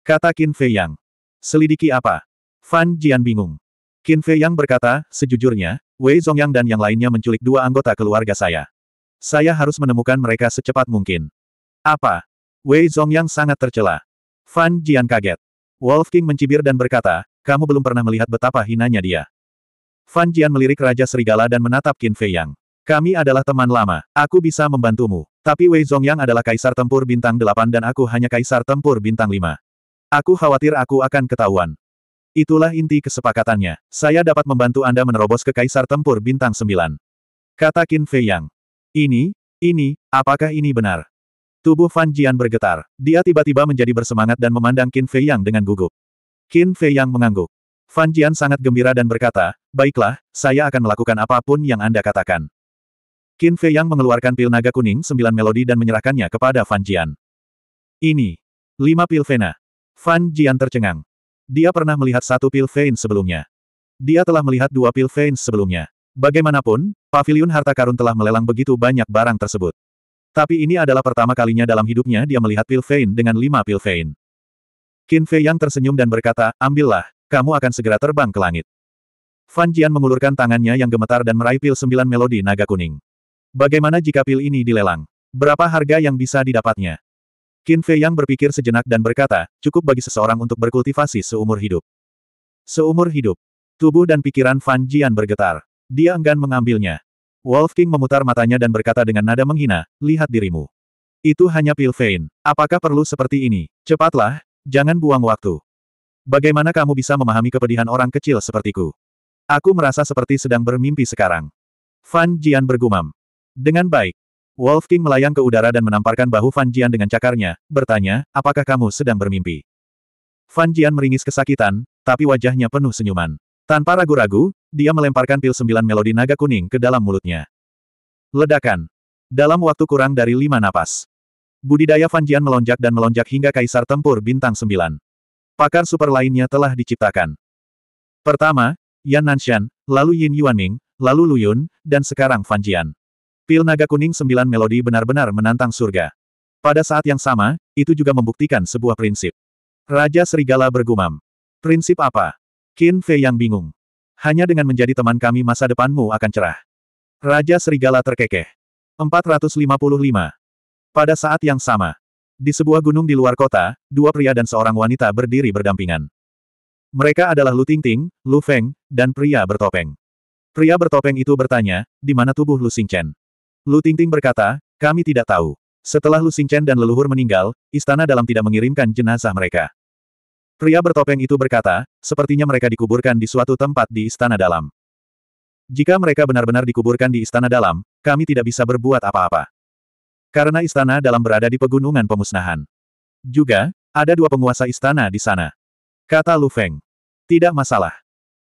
S1: Kata Qin Fei Yang. Selidiki apa? Fan Jian bingung. Qin Fei Yang berkata, sejujurnya, Wei Zongyang dan yang lainnya menculik dua anggota keluarga saya. Saya harus menemukan mereka secepat mungkin. Apa? Wei Zongyang sangat tercela. Fan Jian kaget. Wolf King mencibir dan berkata, kamu belum pernah melihat betapa hinanya dia. Fan Jian melirik Raja Serigala dan menatap Qin Fei Yang. Kami adalah teman lama, aku bisa membantumu. Tapi Wei Zongyang adalah kaisar tempur bintang 8 dan aku hanya kaisar tempur bintang 5. Aku khawatir aku akan ketahuan. Itulah inti kesepakatannya. Saya dapat membantu Anda menerobos ke kaisar tempur bintang 9. Kata Qin Fei Yang. Ini, ini, apakah ini benar? Tubuh Fan Jian bergetar. Dia tiba-tiba menjadi bersemangat dan memandang Qin Fei Yang dengan gugup. Qin Fei Yang mengangguk. Fan Jian sangat gembira dan berkata, Baiklah, saya akan melakukan apapun yang Anda katakan. Qin Fei Yang mengeluarkan pil naga kuning sembilan melodi dan menyerahkannya kepada Fan Jian. Ini. Lima pil Vena. Fan Jian tercengang. Dia pernah melihat satu pil Vein sebelumnya. Dia telah melihat dua pil Vein sebelumnya. Bagaimanapun, pavilion harta karun telah melelang begitu banyak barang tersebut. Tapi ini adalah pertama kalinya dalam hidupnya dia melihat pil vein dengan lima pil vein. Qin Fei yang tersenyum dan berkata, ambillah, kamu akan segera terbang ke langit. Fan Jian mengulurkan tangannya yang gemetar dan meraih pil sembilan melodi naga kuning. Bagaimana jika pil ini dilelang? Berapa harga yang bisa didapatnya? Qin Fei yang berpikir sejenak dan berkata, cukup bagi seseorang untuk berkultivasi seumur hidup. Seumur hidup. Tubuh dan pikiran Fan Jian bergetar. Dia enggan mengambilnya. Wolf King memutar matanya dan berkata dengan nada menghina, lihat dirimu. Itu hanya pil vein. Apakah perlu seperti ini? Cepatlah, jangan buang waktu. Bagaimana kamu bisa memahami kepedihan orang kecil sepertiku? Aku merasa seperti sedang bermimpi sekarang. Fan Jian bergumam. Dengan baik. Wolf King melayang ke udara dan menamparkan bahu Fan Jian dengan cakarnya, bertanya, apakah kamu sedang bermimpi? Fan Jian meringis kesakitan, tapi wajahnya penuh senyuman. Tanpa ragu-ragu, dia melemparkan pil sembilan melodi naga kuning ke dalam mulutnya. Ledakan. Dalam waktu kurang dari lima napas. Budidaya Fanjian melonjak dan melonjak hingga kaisar tempur bintang sembilan. Pakar super lainnya telah diciptakan. Pertama, Yan Nanshan, lalu Yin Yuanming, lalu Luyun, dan sekarang Fanjian. Pil naga kuning sembilan melodi benar-benar menantang surga. Pada saat yang sama, itu juga membuktikan sebuah prinsip. Raja Serigala bergumam. Prinsip apa? Qin Fei yang bingung. Hanya dengan menjadi teman kami masa depanmu akan cerah. Raja Serigala terkekeh. 455. Pada saat yang sama, di sebuah gunung di luar kota, dua pria dan seorang wanita berdiri berdampingan. Mereka adalah Lu Tingting, Lu Feng, dan pria bertopeng. Pria bertopeng itu bertanya, di mana tubuh Lu Xingchen? Lu Tingting berkata, kami tidak tahu. Setelah Lu Xingchen dan leluhur meninggal, istana dalam tidak mengirimkan jenazah mereka. Pria bertopeng itu berkata, sepertinya mereka dikuburkan di suatu tempat di istana dalam. Jika mereka benar-benar dikuburkan di istana dalam, kami tidak bisa berbuat apa-apa. Karena istana dalam berada di pegunungan pemusnahan. Juga, ada dua penguasa istana di sana. Kata Lu Feng. Tidak masalah.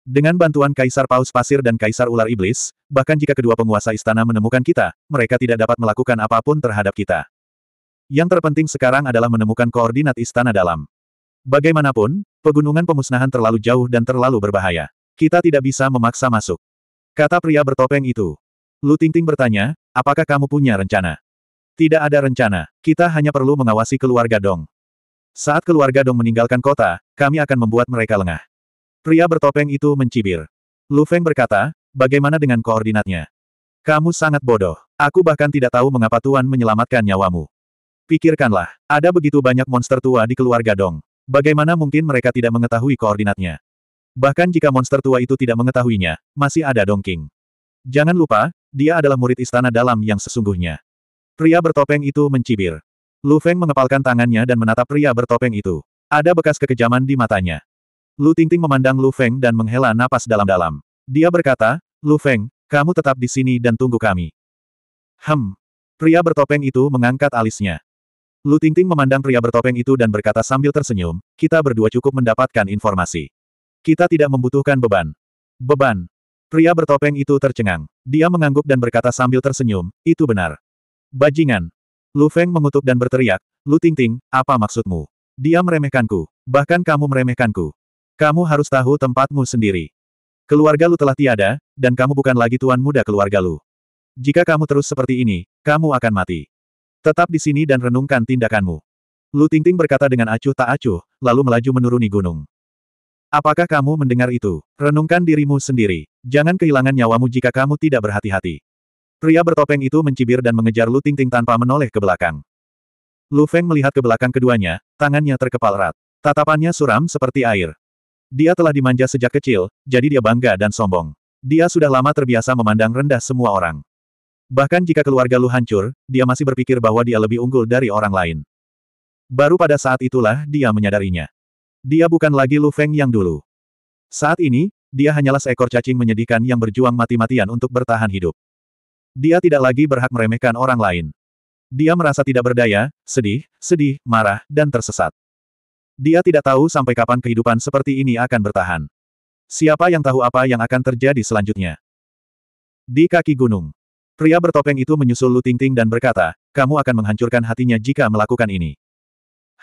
S1: Dengan bantuan Kaisar Paus Pasir dan Kaisar Ular Iblis, bahkan jika kedua penguasa istana menemukan kita, mereka tidak dapat melakukan apapun terhadap kita. Yang terpenting sekarang adalah menemukan koordinat istana dalam. Bagaimanapun, pegunungan pemusnahan terlalu jauh dan terlalu berbahaya. Kita tidak bisa memaksa masuk. Kata pria bertopeng itu. Lu Tingting bertanya, apakah kamu punya rencana? Tidak ada rencana, kita hanya perlu mengawasi keluarga Dong. Saat keluarga Dong meninggalkan kota, kami akan membuat mereka lengah. Pria bertopeng itu mencibir. Lu Feng berkata, bagaimana dengan koordinatnya? Kamu sangat bodoh. Aku bahkan tidak tahu mengapa Tuan menyelamatkan nyawamu. Pikirkanlah, ada begitu banyak monster tua di keluarga Dong. Bagaimana mungkin mereka tidak mengetahui koordinatnya? Bahkan jika monster tua itu tidak mengetahuinya, masih ada Dongking. Jangan lupa, dia adalah murid istana dalam yang sesungguhnya. Pria bertopeng itu mencibir. Lu Feng mengepalkan tangannya dan menatap pria bertopeng itu. Ada bekas kekejaman di matanya. Lu Tingting memandang Lu Feng dan menghela napas dalam-dalam. Dia berkata, Lu Feng, kamu tetap di sini dan tunggu kami. Hem. Pria bertopeng itu mengangkat alisnya. Lu Tingting memandang pria bertopeng itu dan berkata sambil tersenyum, kita berdua cukup mendapatkan informasi. Kita tidak membutuhkan beban. Beban. Pria bertopeng itu tercengang. Dia mengangguk dan berkata sambil tersenyum, itu benar. Bajingan. Lu Feng mengutuk dan berteriak, Lu Tingting, apa maksudmu? Dia meremehkanku. Bahkan kamu meremehkanku. Kamu harus tahu tempatmu sendiri. Keluarga Lu telah tiada, dan kamu bukan lagi tuan muda keluarga Lu. Jika kamu terus seperti ini, kamu akan mati. Tetap di sini dan renungkan tindakanmu. Lu Tingting berkata dengan acuh tak acuh, lalu melaju menuruni gunung. Apakah kamu mendengar itu? Renungkan dirimu sendiri. Jangan kehilangan nyawamu jika kamu tidak berhati-hati. Pria bertopeng itu mencibir dan mengejar Lu Tingting tanpa menoleh ke belakang. Lu Feng melihat ke belakang keduanya, tangannya terkepal erat. Tatapannya suram seperti air. Dia telah dimanja sejak kecil, jadi dia bangga dan sombong. Dia sudah lama terbiasa memandang rendah semua orang. Bahkan jika keluarga Lu hancur, dia masih berpikir bahwa dia lebih unggul dari orang lain. Baru pada saat itulah dia menyadarinya. Dia bukan lagi Lu Feng yang dulu. Saat ini, dia hanyalah seekor cacing menyedihkan yang berjuang mati-matian untuk bertahan hidup. Dia tidak lagi berhak meremehkan orang lain. Dia merasa tidak berdaya, sedih, sedih, marah, dan tersesat. Dia tidak tahu sampai kapan kehidupan seperti ini akan bertahan. Siapa yang tahu apa yang akan terjadi selanjutnya? Di kaki gunung. Pria bertopeng itu menyusul Lu Tingting dan berkata, kamu akan menghancurkan hatinya jika melakukan ini.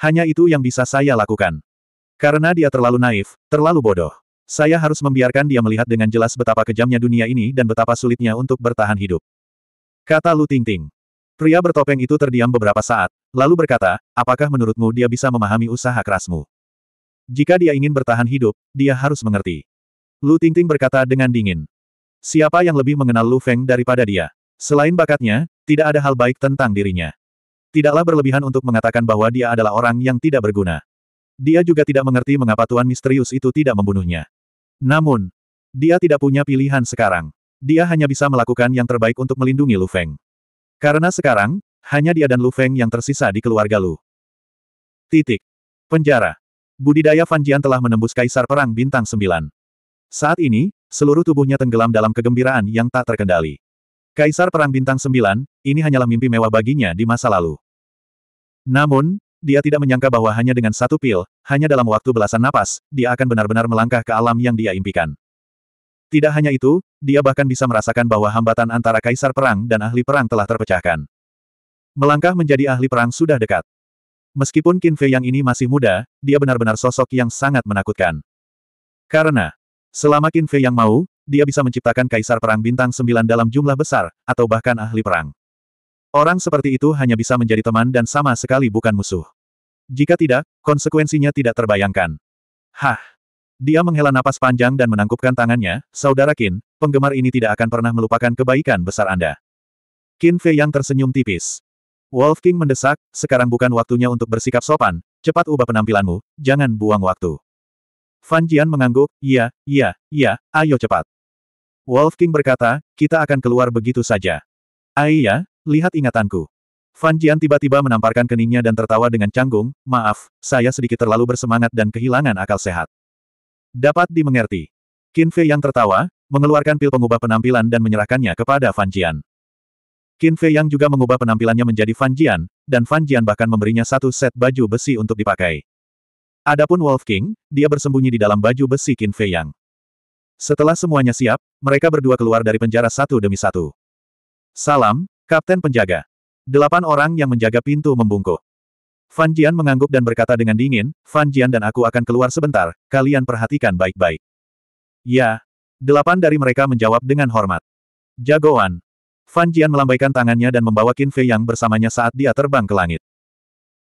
S1: Hanya itu yang bisa saya lakukan. Karena dia terlalu naif, terlalu bodoh. Saya harus membiarkan dia melihat dengan jelas betapa kejamnya dunia ini dan betapa sulitnya untuk bertahan hidup. Kata Lu Tingting. Pria bertopeng itu terdiam beberapa saat, lalu berkata, apakah menurutmu dia bisa memahami usaha kerasmu? Jika dia ingin bertahan hidup, dia harus mengerti. Lu Tingting berkata dengan dingin. Siapa yang lebih mengenal Lu Feng daripada dia? Selain bakatnya, tidak ada hal baik tentang dirinya. Tidaklah berlebihan untuk mengatakan bahwa dia adalah orang yang tidak berguna. Dia juga tidak mengerti mengapa Tuan Misterius itu tidak membunuhnya. Namun, dia tidak punya pilihan sekarang. Dia hanya bisa melakukan yang terbaik untuk melindungi Lu Feng. Karena sekarang, hanya dia dan Lu Feng yang tersisa di keluarga Lu. Titik. Penjara. Budidaya Jian telah menembus Kaisar Perang Bintang 9. Saat ini, seluruh tubuhnya tenggelam dalam kegembiraan yang tak terkendali. Kaisar Perang Bintang Sembilan, ini hanyalah mimpi mewah baginya di masa lalu. Namun, dia tidak menyangka bahwa hanya dengan satu pil, hanya dalam waktu belasan napas, dia akan benar-benar melangkah ke alam yang dia impikan. Tidak hanya itu, dia bahkan bisa merasakan bahwa hambatan antara kaisar perang dan ahli perang telah terpecahkan. Melangkah menjadi ahli perang sudah dekat. Meskipun Qin Fei yang ini masih muda, dia benar-benar sosok yang sangat menakutkan. Karena, selama Qin Fei yang mau, dia bisa menciptakan kaisar perang bintang sembilan dalam jumlah besar, atau bahkan ahli perang. Orang seperti itu hanya bisa menjadi teman dan sama sekali bukan musuh. Jika tidak, konsekuensinya tidak terbayangkan. Hah! Dia menghela napas panjang dan menangkupkan tangannya, Saudara Qin, penggemar ini tidak akan pernah melupakan kebaikan besar Anda. Qin Fei yang tersenyum tipis. Wolf King mendesak, sekarang bukan waktunya untuk bersikap sopan, cepat ubah penampilanmu, jangan buang waktu. Fan Jian mengangguk, iya, iya, iya, ayo cepat. Wolf King berkata, kita akan keluar begitu saja. Aiya, ah, lihat ingatanku. Fan Jian tiba-tiba menamparkan keningnya dan tertawa dengan canggung, maaf, saya sedikit terlalu bersemangat dan kehilangan akal sehat. Dapat dimengerti. Qin Fei yang tertawa, mengeluarkan pil pengubah penampilan dan menyerahkannya kepada Fan Jian. Qin Fei yang juga mengubah penampilannya menjadi Fan Jian, dan Fan Jian bahkan memberinya satu set baju besi untuk dipakai. Adapun Wolf King, dia bersembunyi di dalam baju besi Qin Fei yang. Setelah semuanya siap, mereka berdua keluar dari penjara satu demi satu. Salam, Kapten Penjaga. Delapan orang yang menjaga pintu membungkuk. Fan Jian mengangguk dan berkata dengan dingin, Fan Jian dan aku akan keluar sebentar, kalian perhatikan baik-baik. Ya. Delapan dari mereka menjawab dengan hormat. Jagoan. Fan Jian melambaikan tangannya dan membawa Qin Fei Yang bersamanya saat dia terbang ke langit.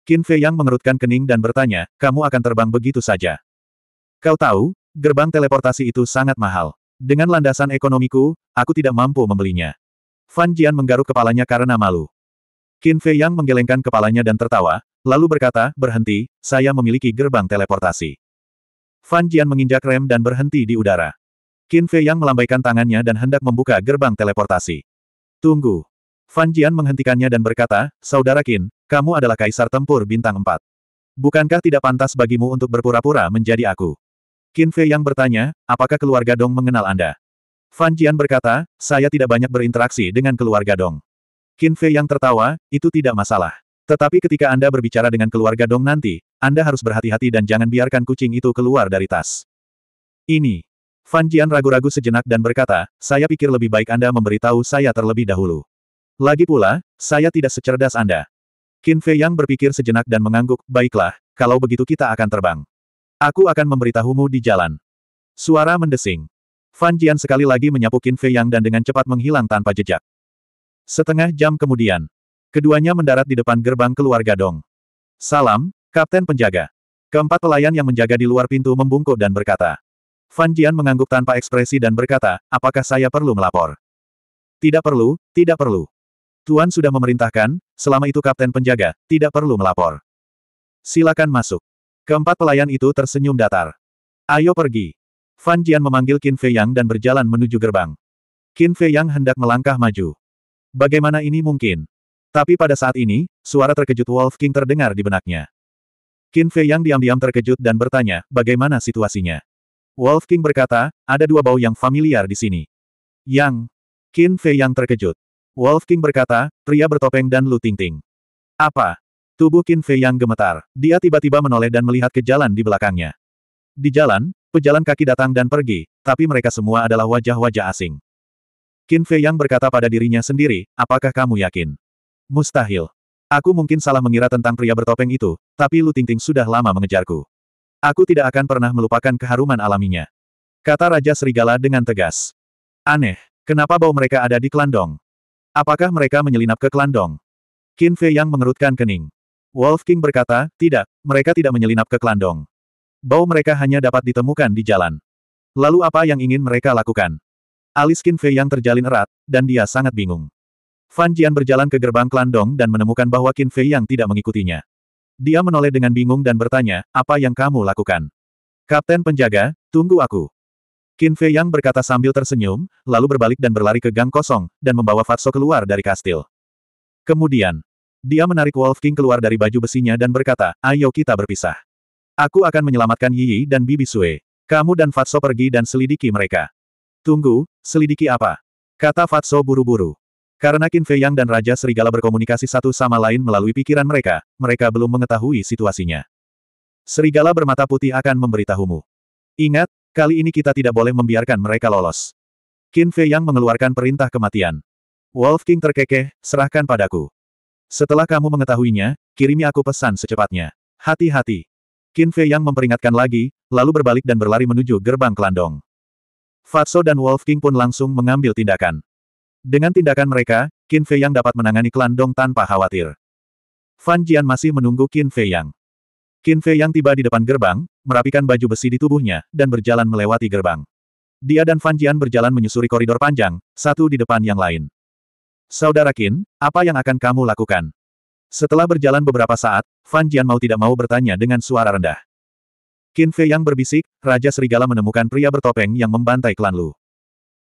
S1: Qin Fei Yang mengerutkan kening dan bertanya, kamu akan terbang begitu saja. Kau tahu, Gerbang teleportasi itu sangat mahal. Dengan landasan ekonomiku, aku tidak mampu membelinya. Fan Jian menggaruk kepalanya karena malu. Qin Fei Yang menggelengkan kepalanya dan tertawa, lalu berkata, berhenti, saya memiliki gerbang teleportasi. Fan Jian menginjak rem dan berhenti di udara. Qin Fei Yang melambaikan tangannya dan hendak membuka gerbang teleportasi. Tunggu. Fan Jian menghentikannya dan berkata, Saudara Qin, kamu adalah kaisar tempur bintang empat. Bukankah tidak pantas bagimu untuk berpura-pura menjadi aku? Qin Fei yang bertanya, apakah keluarga Dong mengenal Anda? Fan Jian berkata, saya tidak banyak berinteraksi dengan keluarga Dong. Qin Fei yang tertawa, itu tidak masalah. Tetapi ketika Anda berbicara dengan keluarga Dong nanti, Anda harus berhati-hati dan jangan biarkan kucing itu keluar dari tas. Ini. Fan Jian ragu-ragu sejenak dan berkata, saya pikir lebih baik Anda memberitahu saya terlebih dahulu. Lagi pula, saya tidak secerdas Anda. Qin Fei yang berpikir sejenak dan mengangguk, baiklah, kalau begitu kita akan terbang. Aku akan memberitahumu di jalan. Suara mendesing. Fan Jian sekali lagi menyapu Qin Fei Yang dan dengan cepat menghilang tanpa jejak. Setengah jam kemudian, keduanya mendarat di depan gerbang keluarga Dong. Salam, Kapten Penjaga. Keempat pelayan yang menjaga di luar pintu membungkuk dan berkata. Fan Jian mengangguk tanpa ekspresi dan berkata, apakah saya perlu melapor? Tidak perlu, tidak perlu. Tuan sudah memerintahkan, selama itu Kapten Penjaga, tidak perlu melapor. Silakan masuk. Keempat pelayan itu tersenyum datar. Ayo pergi. Fan Jian memanggil Qin Fei Yang dan berjalan menuju gerbang. Qin Fei Yang hendak melangkah maju. Bagaimana ini mungkin? Tapi pada saat ini, suara terkejut Wolf King terdengar di benaknya. Qin Fei Yang diam-diam terkejut dan bertanya, bagaimana situasinya? Wolf King berkata, ada dua bau yang familiar di sini. Yang. Qin Fei Yang terkejut. Wolf King berkata, pria bertopeng dan Lu Ting Ting. Apa? Tubuh Qin Fei yang gemetar, dia tiba-tiba menoleh dan melihat ke jalan di belakangnya. Di jalan, pejalan kaki datang dan pergi, tapi mereka semua adalah wajah-wajah asing. Qin Fei yang berkata pada dirinya sendiri, apakah kamu yakin? Mustahil. Aku mungkin salah mengira tentang pria bertopeng itu, tapi Lu Ting sudah lama mengejarku. Aku tidak akan pernah melupakan keharuman alaminya. Kata Raja Serigala dengan tegas. Aneh, kenapa bau mereka ada di Klandong? Apakah mereka menyelinap ke Klandong? Qin Fei yang mengerutkan kening. Wolf King berkata, tidak, mereka tidak menyelinap ke Klandong. Bau mereka hanya dapat ditemukan di jalan. Lalu apa yang ingin mereka lakukan? Alis Kin Fei yang terjalin erat, dan dia sangat bingung. Fan Jian berjalan ke gerbang Klandong dan menemukan bahwa Kin Fei yang tidak mengikutinya. Dia menoleh dengan bingung dan bertanya, apa yang kamu lakukan? Kapten penjaga, tunggu aku. Qin Fei yang berkata sambil tersenyum, lalu berbalik dan berlari ke gang kosong, dan membawa Fatso keluar dari kastil. Kemudian, dia menarik Wolf King keluar dari baju besinya dan berkata, ayo kita berpisah. Aku akan menyelamatkan Yiyi dan Bibi Sue. Kamu dan Fatso pergi dan selidiki mereka. Tunggu, selidiki apa? Kata Fatso buru-buru. Karena Qin Fei Yang dan Raja Serigala berkomunikasi satu sama lain melalui pikiran mereka, mereka belum mengetahui situasinya. Serigala bermata putih akan memberitahumu. Ingat, kali ini kita tidak boleh membiarkan mereka lolos. Qin Fei Yang mengeluarkan perintah kematian. Wolf King terkekeh, serahkan padaku. Setelah kamu mengetahuinya, kirimi aku pesan secepatnya. Hati-hati. Qin Fei Yang memperingatkan lagi, lalu berbalik dan berlari menuju gerbang Kelandong. Fatso dan Wolf King pun langsung mengambil tindakan. Dengan tindakan mereka, Qin Fei Yang dapat menangani Kelandong tanpa khawatir. Fan Jian masih menunggu Qin Fei Yang. Qin Fei Yang tiba di depan gerbang, merapikan baju besi di tubuhnya, dan berjalan melewati gerbang. Dia dan Fan Jian berjalan menyusuri koridor panjang, satu di depan yang lain. Saudara Qin, apa yang akan kamu lakukan? Setelah berjalan beberapa saat, Fan Jian mau tidak mau bertanya dengan suara rendah. Qin Fei yang berbisik, Raja Serigala menemukan pria bertopeng yang membantai klan Lu.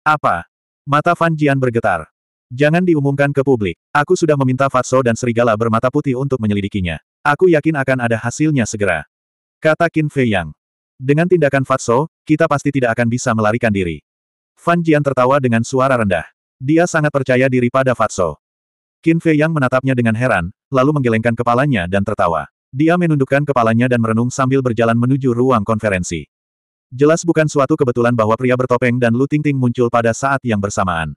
S1: Apa? Mata Fan Jian bergetar. Jangan diumumkan ke publik. Aku sudah meminta Fatso dan Serigala bermata putih untuk menyelidikinya. Aku yakin akan ada hasilnya segera. Kata Qin Fei Yang. Dengan tindakan Fatso, kita pasti tidak akan bisa melarikan diri. Fan Jian tertawa dengan suara rendah. Dia sangat percaya diri pada Fatso. Qin Fei Yang menatapnya dengan heran, lalu menggelengkan kepalanya dan tertawa. Dia menundukkan kepalanya dan merenung sambil berjalan menuju ruang konferensi. Jelas bukan suatu kebetulan bahwa pria bertopeng dan Lu Tingting muncul pada saat yang bersamaan.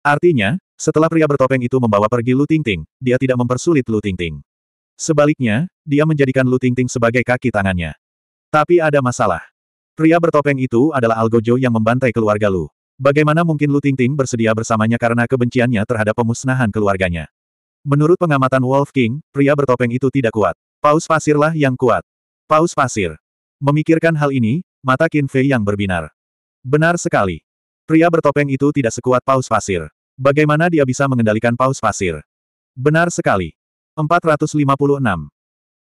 S1: Artinya, setelah pria bertopeng itu membawa pergi Lu Tingting, dia tidak mempersulit Lu Tingting. Sebaliknya, dia menjadikan Lu Tingting sebagai kaki tangannya. Tapi ada masalah. Pria bertopeng itu adalah Algojo yang membantai keluarga Lu. Bagaimana mungkin Lu Tingting bersedia bersamanya karena kebenciannya terhadap pemusnahan keluarganya? Menurut pengamatan Wolf King, pria bertopeng itu tidak kuat. Paus pasirlah yang kuat. Paus pasir. Memikirkan hal ini, mata Qin Fei yang berbinar. Benar sekali. Pria bertopeng itu tidak sekuat paus pasir. Bagaimana dia bisa mengendalikan paus pasir? Benar sekali. 456.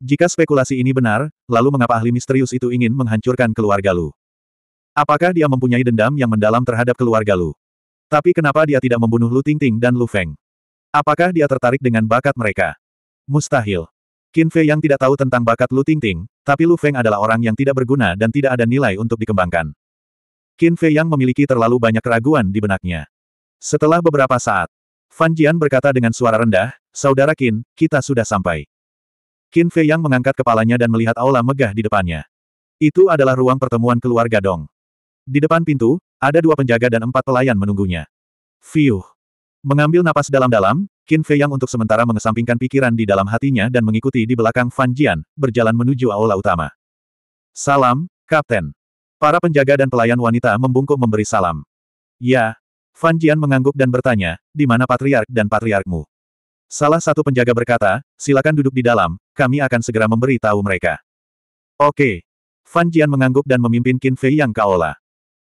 S1: Jika spekulasi ini benar, lalu mengapa ahli misterius itu ingin menghancurkan keluarga Lu? Apakah dia mempunyai dendam yang mendalam terhadap keluarga Lu? Tapi kenapa dia tidak membunuh Lu Tingting dan Lu Feng? Apakah dia tertarik dengan bakat mereka? Mustahil. Qin Fei yang tidak tahu tentang bakat Lu Tingting, tapi Lu Feng adalah orang yang tidak berguna dan tidak ada nilai untuk dikembangkan. Qin Fei yang memiliki terlalu banyak keraguan di benaknya. Setelah beberapa saat, Fan Jian berkata dengan suara rendah, Saudara Qin, kita sudah sampai. Qin Fei yang mengangkat kepalanya dan melihat aula megah di depannya. Itu adalah ruang pertemuan keluarga Dong. Di depan pintu, ada dua penjaga dan empat pelayan menunggunya. Fiuh. Mengambil napas dalam-dalam, Qin Fei yang untuk sementara mengesampingkan pikiran di dalam hatinya dan mengikuti di belakang Fan Jian, berjalan menuju aula utama. Salam, Kapten. Para penjaga dan pelayan wanita membungkuk memberi salam. Ya. Fan Jian mengangguk dan bertanya, di mana patriark dan patriarkmu? Salah satu penjaga berkata, silakan duduk di dalam, kami akan segera memberi tahu mereka. Oke. Fan Jian mengangguk dan memimpin Qin Fei yang ke aula.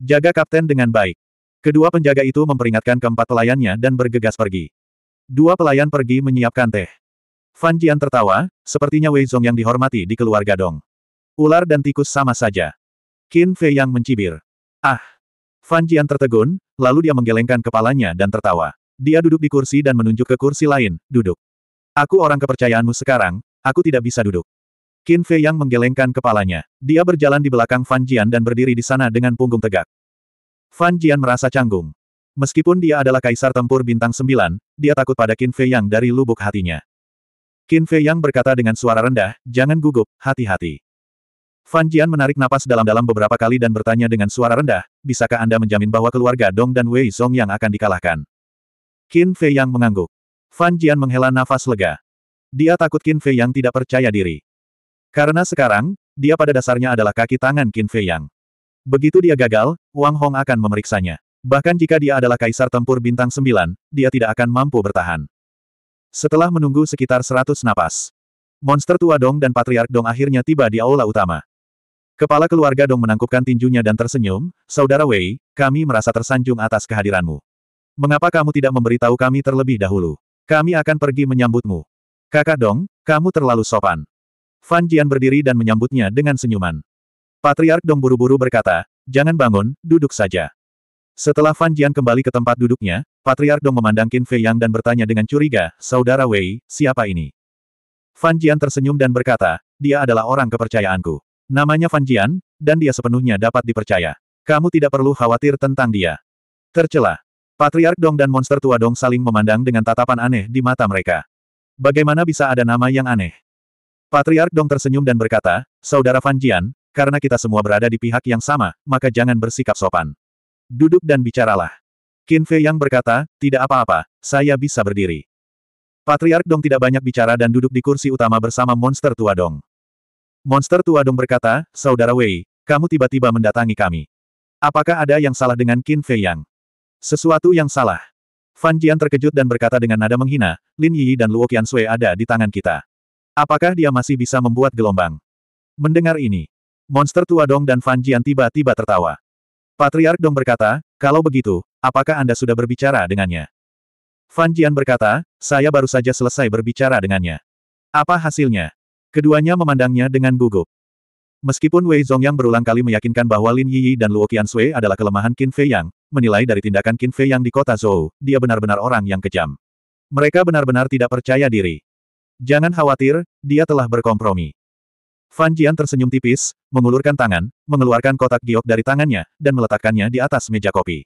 S1: Jaga kapten dengan baik. Kedua penjaga itu memperingatkan keempat pelayannya dan bergegas pergi. Dua pelayan pergi menyiapkan teh. Fan Jian tertawa, sepertinya Wei Zong yang dihormati di keluarga Dong. Ular dan tikus sama saja. Qin Fei yang mencibir. Ah! Fan Jian tertegun, lalu dia menggelengkan kepalanya dan tertawa. Dia duduk di kursi dan menunjuk ke kursi lain, duduk. Aku orang kepercayaanmu sekarang, aku tidak bisa duduk. Qin Fei yang menggelengkan kepalanya. Dia berjalan di belakang Fan Jian dan berdiri di sana dengan punggung tegak. Fan Jian merasa canggung. Meskipun dia adalah kaisar tempur bintang sembilan, dia takut pada Qin Fei yang dari lubuk hatinya. Qin Fei yang berkata dengan suara rendah, jangan gugup, hati-hati. Fan Jian menarik napas dalam-dalam beberapa kali dan bertanya dengan suara rendah, bisakah Anda menjamin bahwa keluarga Dong dan Wei Song yang akan dikalahkan? Qin Fei Yang mengangguk. Fan Jian menghela nafas lega. Dia takut Qin Fei Yang tidak percaya diri. Karena sekarang, dia pada dasarnya adalah kaki tangan Qin Fei Yang. Begitu dia gagal, Wang Hong akan memeriksanya. Bahkan jika dia adalah kaisar tempur bintang Sembilan, dia tidak akan mampu bertahan. Setelah menunggu sekitar seratus napas, monster tua Dong dan patriark Dong akhirnya tiba di aula utama. Kepala keluarga Dong menangkupkan tinjunya dan tersenyum, Saudara Wei, kami merasa tersanjung atas kehadiranmu. Mengapa kamu tidak memberitahu kami terlebih dahulu? Kami akan pergi menyambutmu. Kakak Dong, kamu terlalu sopan. Fan Jian berdiri dan menyambutnya dengan senyuman. Patriark Dong buru-buru berkata, jangan bangun, duduk saja. Setelah Fan Jian kembali ke tempat duduknya, Patriark Dong memandang Qin Fei Yang dan bertanya dengan curiga, Saudara Wei, siapa ini? Fan Jian tersenyum dan berkata, dia adalah orang kepercayaanku. Namanya Fan Jian, dan dia sepenuhnya dapat dipercaya. Kamu tidak perlu khawatir tentang dia. Tercelah. Patriark Dong dan monster tua Dong saling memandang dengan tatapan aneh di mata mereka. Bagaimana bisa ada nama yang aneh? Patriark Dong tersenyum dan berkata, Saudara Fan Jian, karena kita semua berada di pihak yang sama, maka jangan bersikap sopan. Duduk dan bicaralah. Qin Fei Yang berkata, tidak apa-apa, saya bisa berdiri. Patriark Dong tidak banyak bicara dan duduk di kursi utama bersama monster tua Dong. Monster tua Dong berkata, Saudara Wei, kamu tiba-tiba mendatangi kami. Apakah ada yang salah dengan Qin Fei Yang? Sesuatu yang salah. Fan Jian terkejut dan berkata dengan nada menghina, Lin Yi dan Luo Qian Sui ada di tangan kita. Apakah dia masih bisa membuat gelombang? Mendengar ini, monster tua Dong dan Fan Jian tiba-tiba tertawa. Patriark Dong berkata, kalau begitu, apakah Anda sudah berbicara dengannya? Fan Jian berkata, saya baru saja selesai berbicara dengannya. Apa hasilnya? Keduanya memandangnya dengan gugup. Meskipun Wei Zongyang berulang kali meyakinkan bahwa Lin Yi dan Luo Sui adalah kelemahan Qin Fei Yang, menilai dari tindakan Qin Fei Yang di kota Zhou, dia benar-benar orang yang kejam. Mereka benar-benar tidak percaya diri. Jangan khawatir, dia telah berkompromi. Fan Jian tersenyum tipis, mengulurkan tangan, mengeluarkan kotak giok dari tangannya, dan meletakkannya di atas meja kopi.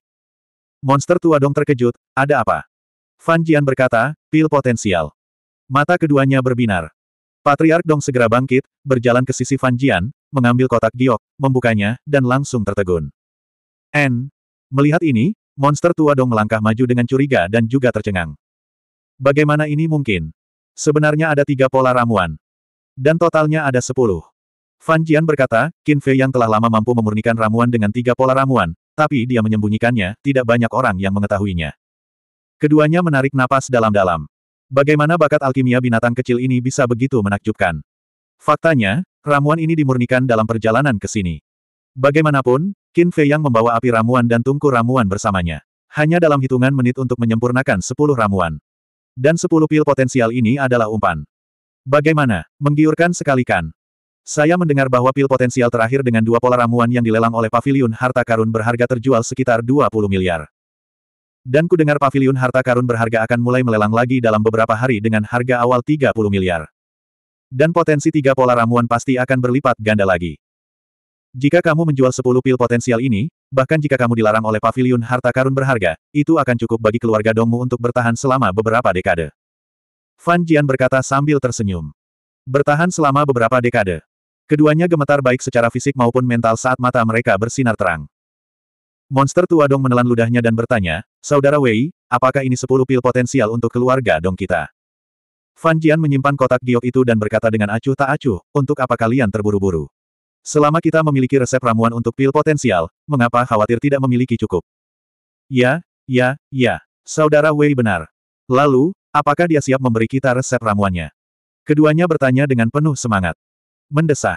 S1: Monster tua dong terkejut, ada apa? Fan Jian berkata, pil potensial. Mata keduanya berbinar. Patriark Dong segera bangkit, berjalan ke sisi Fan Jian, mengambil kotak giok, membukanya, dan langsung tertegun. N. Melihat ini, monster tua Dong melangkah maju dengan curiga dan juga tercengang. Bagaimana ini mungkin? Sebenarnya ada tiga pola ramuan. Dan totalnya ada sepuluh. Fan Jian berkata, Qin Fei yang telah lama mampu memurnikan ramuan dengan tiga pola ramuan, tapi dia menyembunyikannya, tidak banyak orang yang mengetahuinya. Keduanya menarik napas dalam-dalam. Bagaimana bakat alkimia binatang kecil ini bisa begitu menakjubkan? Faktanya, ramuan ini dimurnikan dalam perjalanan ke sini. Bagaimanapun, Qin Fei yang membawa api ramuan dan tungku ramuan bersamanya. Hanya dalam hitungan menit untuk menyempurnakan sepuluh ramuan. Dan sepuluh pil potensial ini adalah umpan. Bagaimana? Menggiurkan sekali kan? Saya mendengar bahwa pil potensial terakhir dengan dua pola ramuan yang dilelang oleh pavilion harta karun berharga terjual sekitar 20 miliar. Dan ku dengar pavilion harta karun berharga akan mulai melelang lagi dalam beberapa hari dengan harga awal 30 miliar. Dan potensi tiga pola ramuan pasti akan berlipat ganda lagi. Jika kamu menjual 10 pil potensial ini, bahkan jika kamu dilarang oleh pavilion harta karun berharga, itu akan cukup bagi keluarga Dongmu untuk bertahan selama beberapa dekade. Fan Jian berkata sambil tersenyum. Bertahan selama beberapa dekade. Keduanya gemetar baik secara fisik maupun mental saat mata mereka bersinar terang. Monster tua Dong menelan ludahnya dan bertanya, Saudara Wei, apakah ini sepuluh pil potensial untuk keluarga Dong kita? Fan Jian menyimpan kotak giok itu dan berkata dengan acuh tak acuh, untuk apa kalian terburu-buru? Selama kita memiliki resep ramuan untuk pil potensial, mengapa khawatir tidak memiliki cukup? Ya, ya, ya. Saudara Wei benar. Lalu, apakah dia siap memberi kita resep ramuannya? Keduanya bertanya dengan penuh semangat. Mendesah.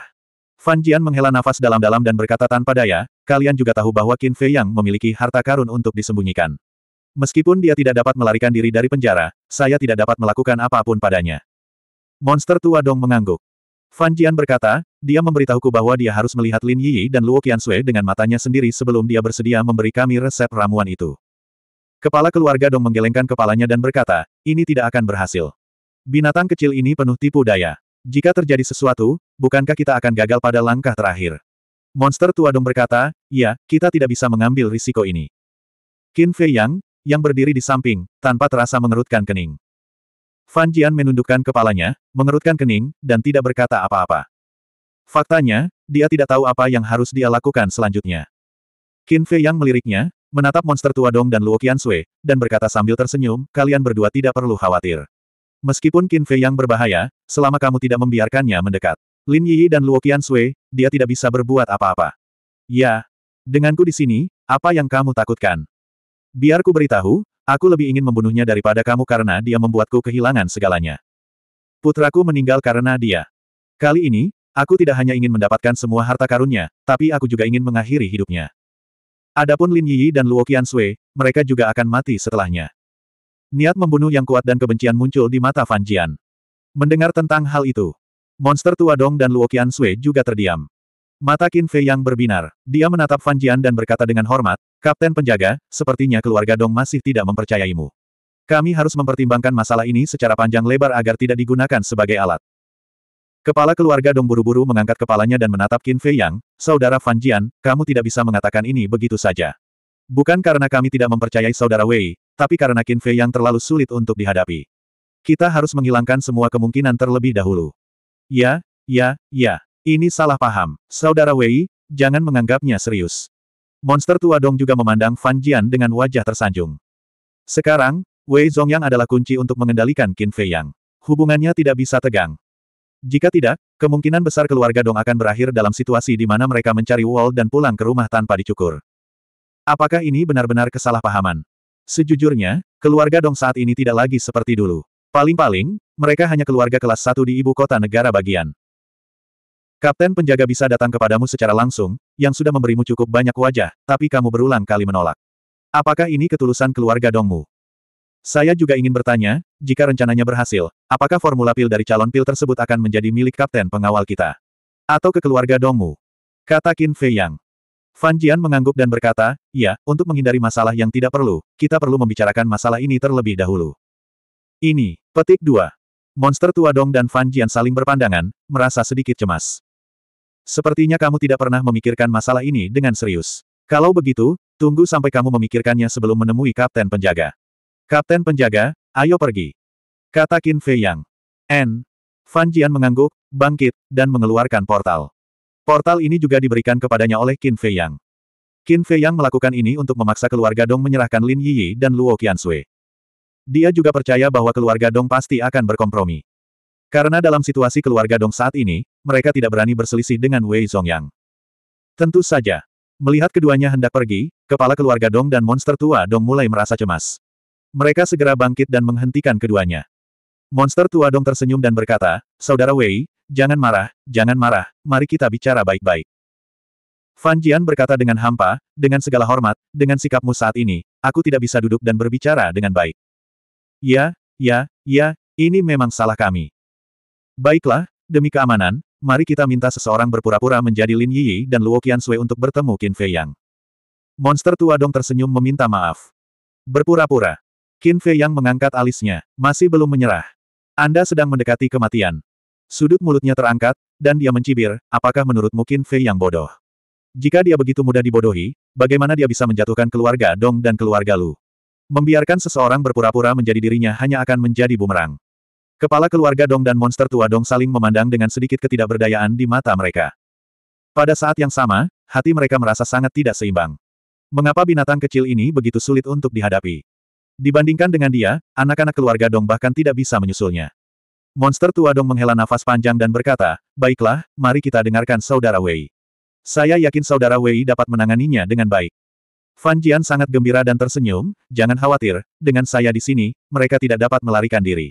S1: Fan Jian menghela nafas dalam-dalam dan berkata tanpa daya, kalian juga tahu bahwa Qin Fei yang memiliki harta karun untuk disembunyikan. Meskipun dia tidak dapat melarikan diri dari penjara, saya tidak dapat melakukan apapun padanya. Monster tua Dong mengangguk. Fan Jian berkata, dia memberitahuku bahwa dia harus melihat Lin Yi dan Luo Qiansui dengan matanya sendiri sebelum dia bersedia memberi kami resep ramuan itu. Kepala keluarga Dong menggelengkan kepalanya dan berkata, ini tidak akan berhasil. Binatang kecil ini penuh tipu daya. Jika terjadi sesuatu, bukankah kita akan gagal pada langkah terakhir? Monster tua Dong berkata, ya, kita tidak bisa mengambil risiko ini. Qin Fei Yang, yang berdiri di samping, tanpa terasa mengerutkan kening. Fan Jian menundukkan kepalanya, mengerutkan kening, dan tidak berkata apa-apa. Faktanya, dia tidak tahu apa yang harus dia lakukan selanjutnya. Qin Fei yang meliriknya, menatap monster tua Dong dan Luo Sui, dan berkata sambil tersenyum, kalian berdua tidak perlu khawatir. Meskipun Qin Fei yang berbahaya, selama kamu tidak membiarkannya mendekat. Lin Yi dan Luo Sui, dia tidak bisa berbuat apa-apa. Ya, denganku di sini, apa yang kamu takutkan? Biarku beritahu, Aku lebih ingin membunuhnya daripada kamu karena dia membuatku kehilangan segalanya. Putraku meninggal karena dia. Kali ini, aku tidak hanya ingin mendapatkan semua harta karunnya, tapi aku juga ingin mengakhiri hidupnya. Adapun Lin Yi dan Luo Qiansui, mereka juga akan mati setelahnya. Niat membunuh yang kuat dan kebencian muncul di mata Fan Jian. Mendengar tentang hal itu, monster tua Dong dan Luo Qiansui juga terdiam. Mata Qin Fei yang berbinar, dia menatap Fan Jian dan berkata dengan hormat, Kapten Penjaga, sepertinya keluarga Dong masih tidak mempercayaimu. Kami harus mempertimbangkan masalah ini secara panjang lebar agar tidak digunakan sebagai alat. Kepala keluarga Dong buru-buru mengangkat kepalanya dan menatap Qin Fei Yang, Saudara Fan Jian, kamu tidak bisa mengatakan ini begitu saja. Bukan karena kami tidak mempercayai Saudara Wei, tapi karena Qin Fei Yang terlalu sulit untuk dihadapi. Kita harus menghilangkan semua kemungkinan terlebih dahulu. Ya, ya, ya. Ini salah paham. Saudara Wei, jangan menganggapnya serius. Monster tua Dong juga memandang Fan Jian dengan wajah tersanjung. Sekarang, Wei Zongyang adalah kunci untuk mengendalikan Qin Fei Yang. Hubungannya tidak bisa tegang. Jika tidak, kemungkinan besar keluarga Dong akan berakhir dalam situasi di mana mereka mencari Wall dan pulang ke rumah tanpa dicukur. Apakah ini benar-benar kesalahpahaman? Sejujurnya, keluarga Dong saat ini tidak lagi seperti dulu. Paling-paling, mereka hanya keluarga kelas satu di ibu kota negara bagian. Kapten penjaga bisa datang kepadamu secara langsung, yang sudah memberimu cukup banyak wajah, tapi kamu berulang kali menolak. Apakah ini ketulusan keluarga Dongmu? Saya juga ingin bertanya, jika rencananya berhasil, apakah formula pil dari calon pil tersebut akan menjadi milik kapten pengawal kita? Atau ke keluarga Dongmu? Kata Qin Fei Yang. Fan Jian mengangguk dan berkata, ya, untuk menghindari masalah yang tidak perlu, kita perlu membicarakan masalah ini terlebih dahulu. Ini, petik 2. Monster tua Dong dan Fan Jian saling berpandangan, merasa sedikit cemas. Sepertinya kamu tidak pernah memikirkan masalah ini dengan serius. Kalau begitu, tunggu sampai kamu memikirkannya sebelum menemui Kapten Penjaga. Kapten Penjaga, ayo pergi. Kata Qin Fei Yang. N. Fan Jian mengangguk, bangkit, dan mengeluarkan portal. Portal ini juga diberikan kepadanya oleh Qin Fei Yang. Qin Fei Yang melakukan ini untuk memaksa keluarga Dong menyerahkan Lin Yi dan Luo Qiansui. Dia juga percaya bahwa keluarga Dong pasti akan berkompromi. Karena dalam situasi keluarga Dong saat ini, mereka tidak berani berselisih dengan Wei Zongyang. Tentu saja. Melihat keduanya hendak pergi, kepala keluarga Dong dan monster tua Dong mulai merasa cemas. Mereka segera bangkit dan menghentikan keduanya. Monster tua Dong tersenyum dan berkata, Saudara Wei, jangan marah, jangan marah, mari kita bicara baik-baik. Fan Jian berkata dengan hampa, dengan segala hormat, dengan sikapmu saat ini, aku tidak bisa duduk dan berbicara dengan baik. Ya, ya, ya, ini memang salah kami. Baiklah, demi keamanan, mari kita minta seseorang berpura-pura menjadi Lin Yiyi dan Luo Sui untuk bertemu Qin Fei Yang. Monster tua dong tersenyum meminta maaf. Berpura-pura. Qin Fei Yang mengangkat alisnya, masih belum menyerah. Anda sedang mendekati kematian. Sudut mulutnya terangkat, dan dia mencibir, apakah menurutmu Qin Fei Yang bodoh? Jika dia begitu mudah dibodohi, bagaimana dia bisa menjatuhkan keluarga Dong dan keluarga Lu? Membiarkan seseorang berpura-pura menjadi dirinya hanya akan menjadi bumerang. Kepala keluarga Dong dan monster tua Dong saling memandang dengan sedikit ketidakberdayaan di mata mereka. Pada saat yang sama, hati mereka merasa sangat tidak seimbang. Mengapa binatang kecil ini begitu sulit untuk dihadapi? Dibandingkan dengan dia, anak-anak keluarga Dong bahkan tidak bisa menyusulnya. Monster tua Dong menghela nafas panjang dan berkata, Baiklah, mari kita dengarkan saudara Wei. Saya yakin saudara Wei dapat menanganinya dengan baik. Fan Jian sangat gembira dan tersenyum, jangan khawatir, dengan saya di sini, mereka tidak dapat melarikan diri.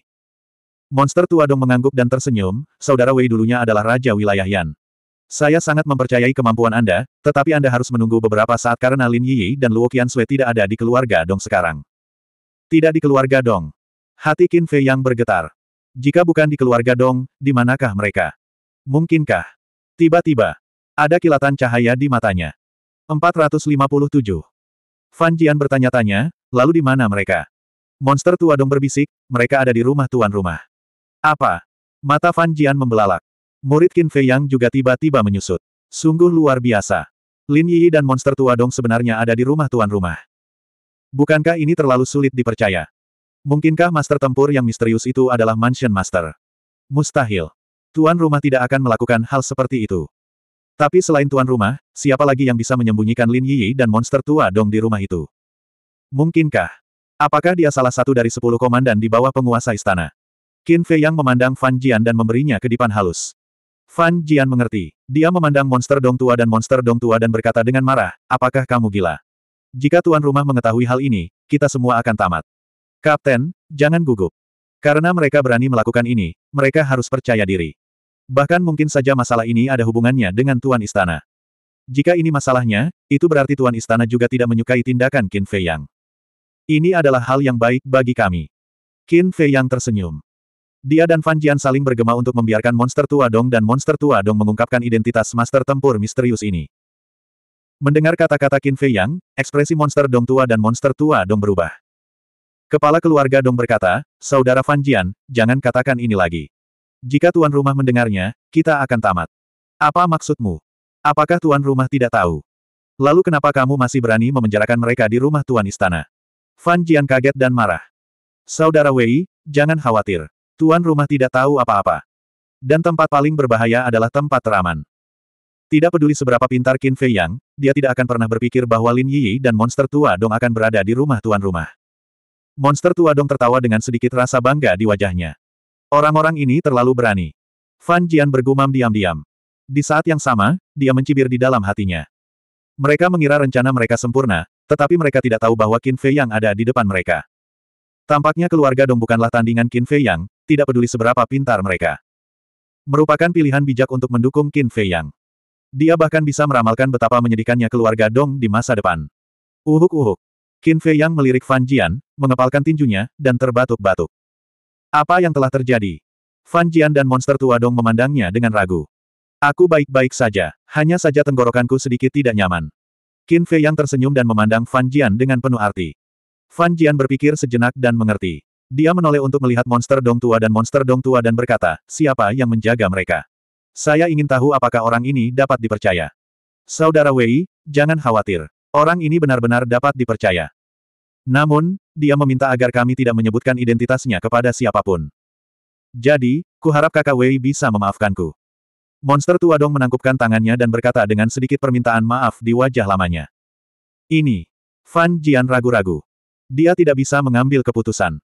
S1: Monster tua Dong mengangguk dan tersenyum, saudara Wei dulunya adalah raja wilayah Yan. Saya sangat mempercayai kemampuan Anda, tetapi Anda harus menunggu beberapa saat karena Lin Yi dan Luo Qian Sui tidak ada di keluarga Dong sekarang. Tidak di keluarga Dong. Hati Qin Fei yang bergetar. Jika bukan di keluarga Dong, di manakah mereka? Mungkinkah? Tiba-tiba, ada kilatan cahaya di matanya. 457. Fan Jian bertanya-tanya, lalu di mana mereka? Monster tua Dong berbisik, mereka ada di rumah tuan rumah. Apa? Mata Fan Jian membelalak. Murid Qin Fei Yang juga tiba-tiba menyusut. Sungguh luar biasa. Lin Yi dan monster tua dong sebenarnya ada di rumah tuan rumah. Bukankah ini terlalu sulit dipercaya? Mungkinkah master tempur yang misterius itu adalah Mansion Master? Mustahil. Tuan rumah tidak akan melakukan hal seperti itu. Tapi selain tuan rumah, siapa lagi yang bisa menyembunyikan Lin Yi dan monster tua dong di rumah itu? Mungkinkah? Apakah dia salah satu dari sepuluh komandan di bawah penguasa istana? Qin Fei Yang memandang Fan Jian dan memberinya kedipan halus. Fan Jian mengerti. Dia memandang monster dong tua dan monster dong tua dan berkata dengan marah, apakah kamu gila? Jika tuan rumah mengetahui hal ini, kita semua akan tamat. Kapten, jangan gugup. Karena mereka berani melakukan ini, mereka harus percaya diri. Bahkan mungkin saja masalah ini ada hubungannya dengan Tuan Istana. Jika ini masalahnya, itu berarti Tuan Istana juga tidak menyukai tindakan Qin Fei Yang. Ini adalah hal yang baik bagi kami. Qin Fei Yang tersenyum. Dia dan Fan Jian saling bergema untuk membiarkan monster tua Dong dan monster tua Dong mengungkapkan identitas master tempur misterius ini. Mendengar kata-kata Qin Fei Yang, ekspresi monster Dong tua dan monster tua Dong berubah. Kepala keluarga Dong berkata, Saudara Fan Jian, jangan katakan ini lagi. Jika tuan rumah mendengarnya, kita akan tamat. Apa maksudmu? Apakah tuan rumah tidak tahu? Lalu kenapa kamu masih berani memenjarakan mereka di rumah tuan istana? Fan Jian kaget dan marah. Saudara Wei, jangan khawatir. Tuan rumah tidak tahu apa-apa. Dan tempat paling berbahaya adalah tempat teraman. Tidak peduli seberapa pintar Qin Fei Yang, dia tidak akan pernah berpikir bahwa Lin Yi dan monster tua dong akan berada di rumah tuan rumah. Monster tua dong tertawa dengan sedikit rasa bangga di wajahnya. Orang-orang ini terlalu berani. Fan Jian bergumam diam-diam. Di saat yang sama, dia mencibir di dalam hatinya. Mereka mengira rencana mereka sempurna, tetapi mereka tidak tahu bahwa Qin Fei Yang ada di depan mereka. Tampaknya keluarga Dong bukanlah tandingan Qin Fei Yang, tidak peduli seberapa pintar mereka. Merupakan pilihan bijak untuk mendukung Qin Fei Yang. Dia bahkan bisa meramalkan betapa menyedihkannya keluarga Dong di masa depan. Uhuk-uhuk. Qin Fei Yang melirik Fan Jian, mengepalkan tinjunya, dan terbatuk-batuk. Apa yang telah terjadi? Fan Jian dan monster tua Dong memandangnya dengan ragu. Aku baik-baik saja, hanya saja tenggorokanku sedikit tidak nyaman. Qin Fei Yang tersenyum dan memandang Fan Jian dengan penuh arti. Fan Jian berpikir sejenak dan mengerti. Dia menoleh untuk melihat monster dong tua dan monster dong tua dan berkata, siapa yang menjaga mereka? Saya ingin tahu apakah orang ini dapat dipercaya. Saudara Wei, jangan khawatir. Orang ini benar-benar dapat dipercaya. Namun, dia meminta agar kami tidak menyebutkan identitasnya kepada siapapun. Jadi, kuharap kakak Wei bisa memaafkanku. Monster tua dong menangkupkan tangannya dan berkata dengan sedikit permintaan maaf di wajah lamanya. Ini. Fan Jian ragu-ragu. Dia tidak bisa mengambil keputusan.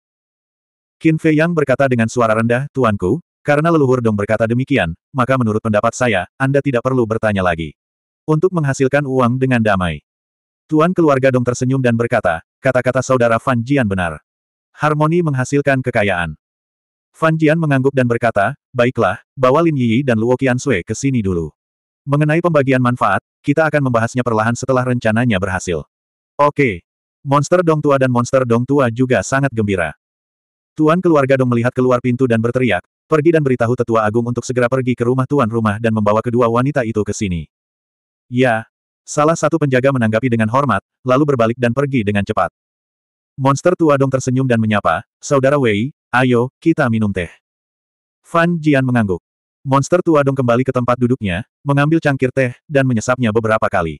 S1: Qin Fei Yang berkata dengan suara rendah, Tuanku, karena leluhur Dong berkata demikian, maka menurut pendapat saya, Anda tidak perlu bertanya lagi. Untuk menghasilkan uang dengan damai. Tuan keluarga Dong tersenyum dan berkata, kata-kata saudara Fan Jian benar. Harmoni menghasilkan kekayaan. Fan Jian mengangguk dan berkata, baiklah, bawa Lin Yi dan Luo Sui ke sini dulu. Mengenai pembagian manfaat, kita akan membahasnya perlahan setelah rencananya berhasil. Oke. Monster Dong Tua dan Monster Dong Tua juga sangat gembira. Tuan keluarga Dong melihat keluar pintu dan berteriak, pergi dan beritahu tetua agung untuk segera pergi ke rumah tuan rumah dan membawa kedua wanita itu ke sini. Ya. Salah satu penjaga menanggapi dengan hormat, lalu berbalik dan pergi dengan cepat. Monster tua Dong tersenyum dan menyapa, Saudara Wei, ayo, kita minum teh. Fan Jian mengangguk. Monster tua Dong kembali ke tempat duduknya, mengambil cangkir teh, dan menyesapnya beberapa kali.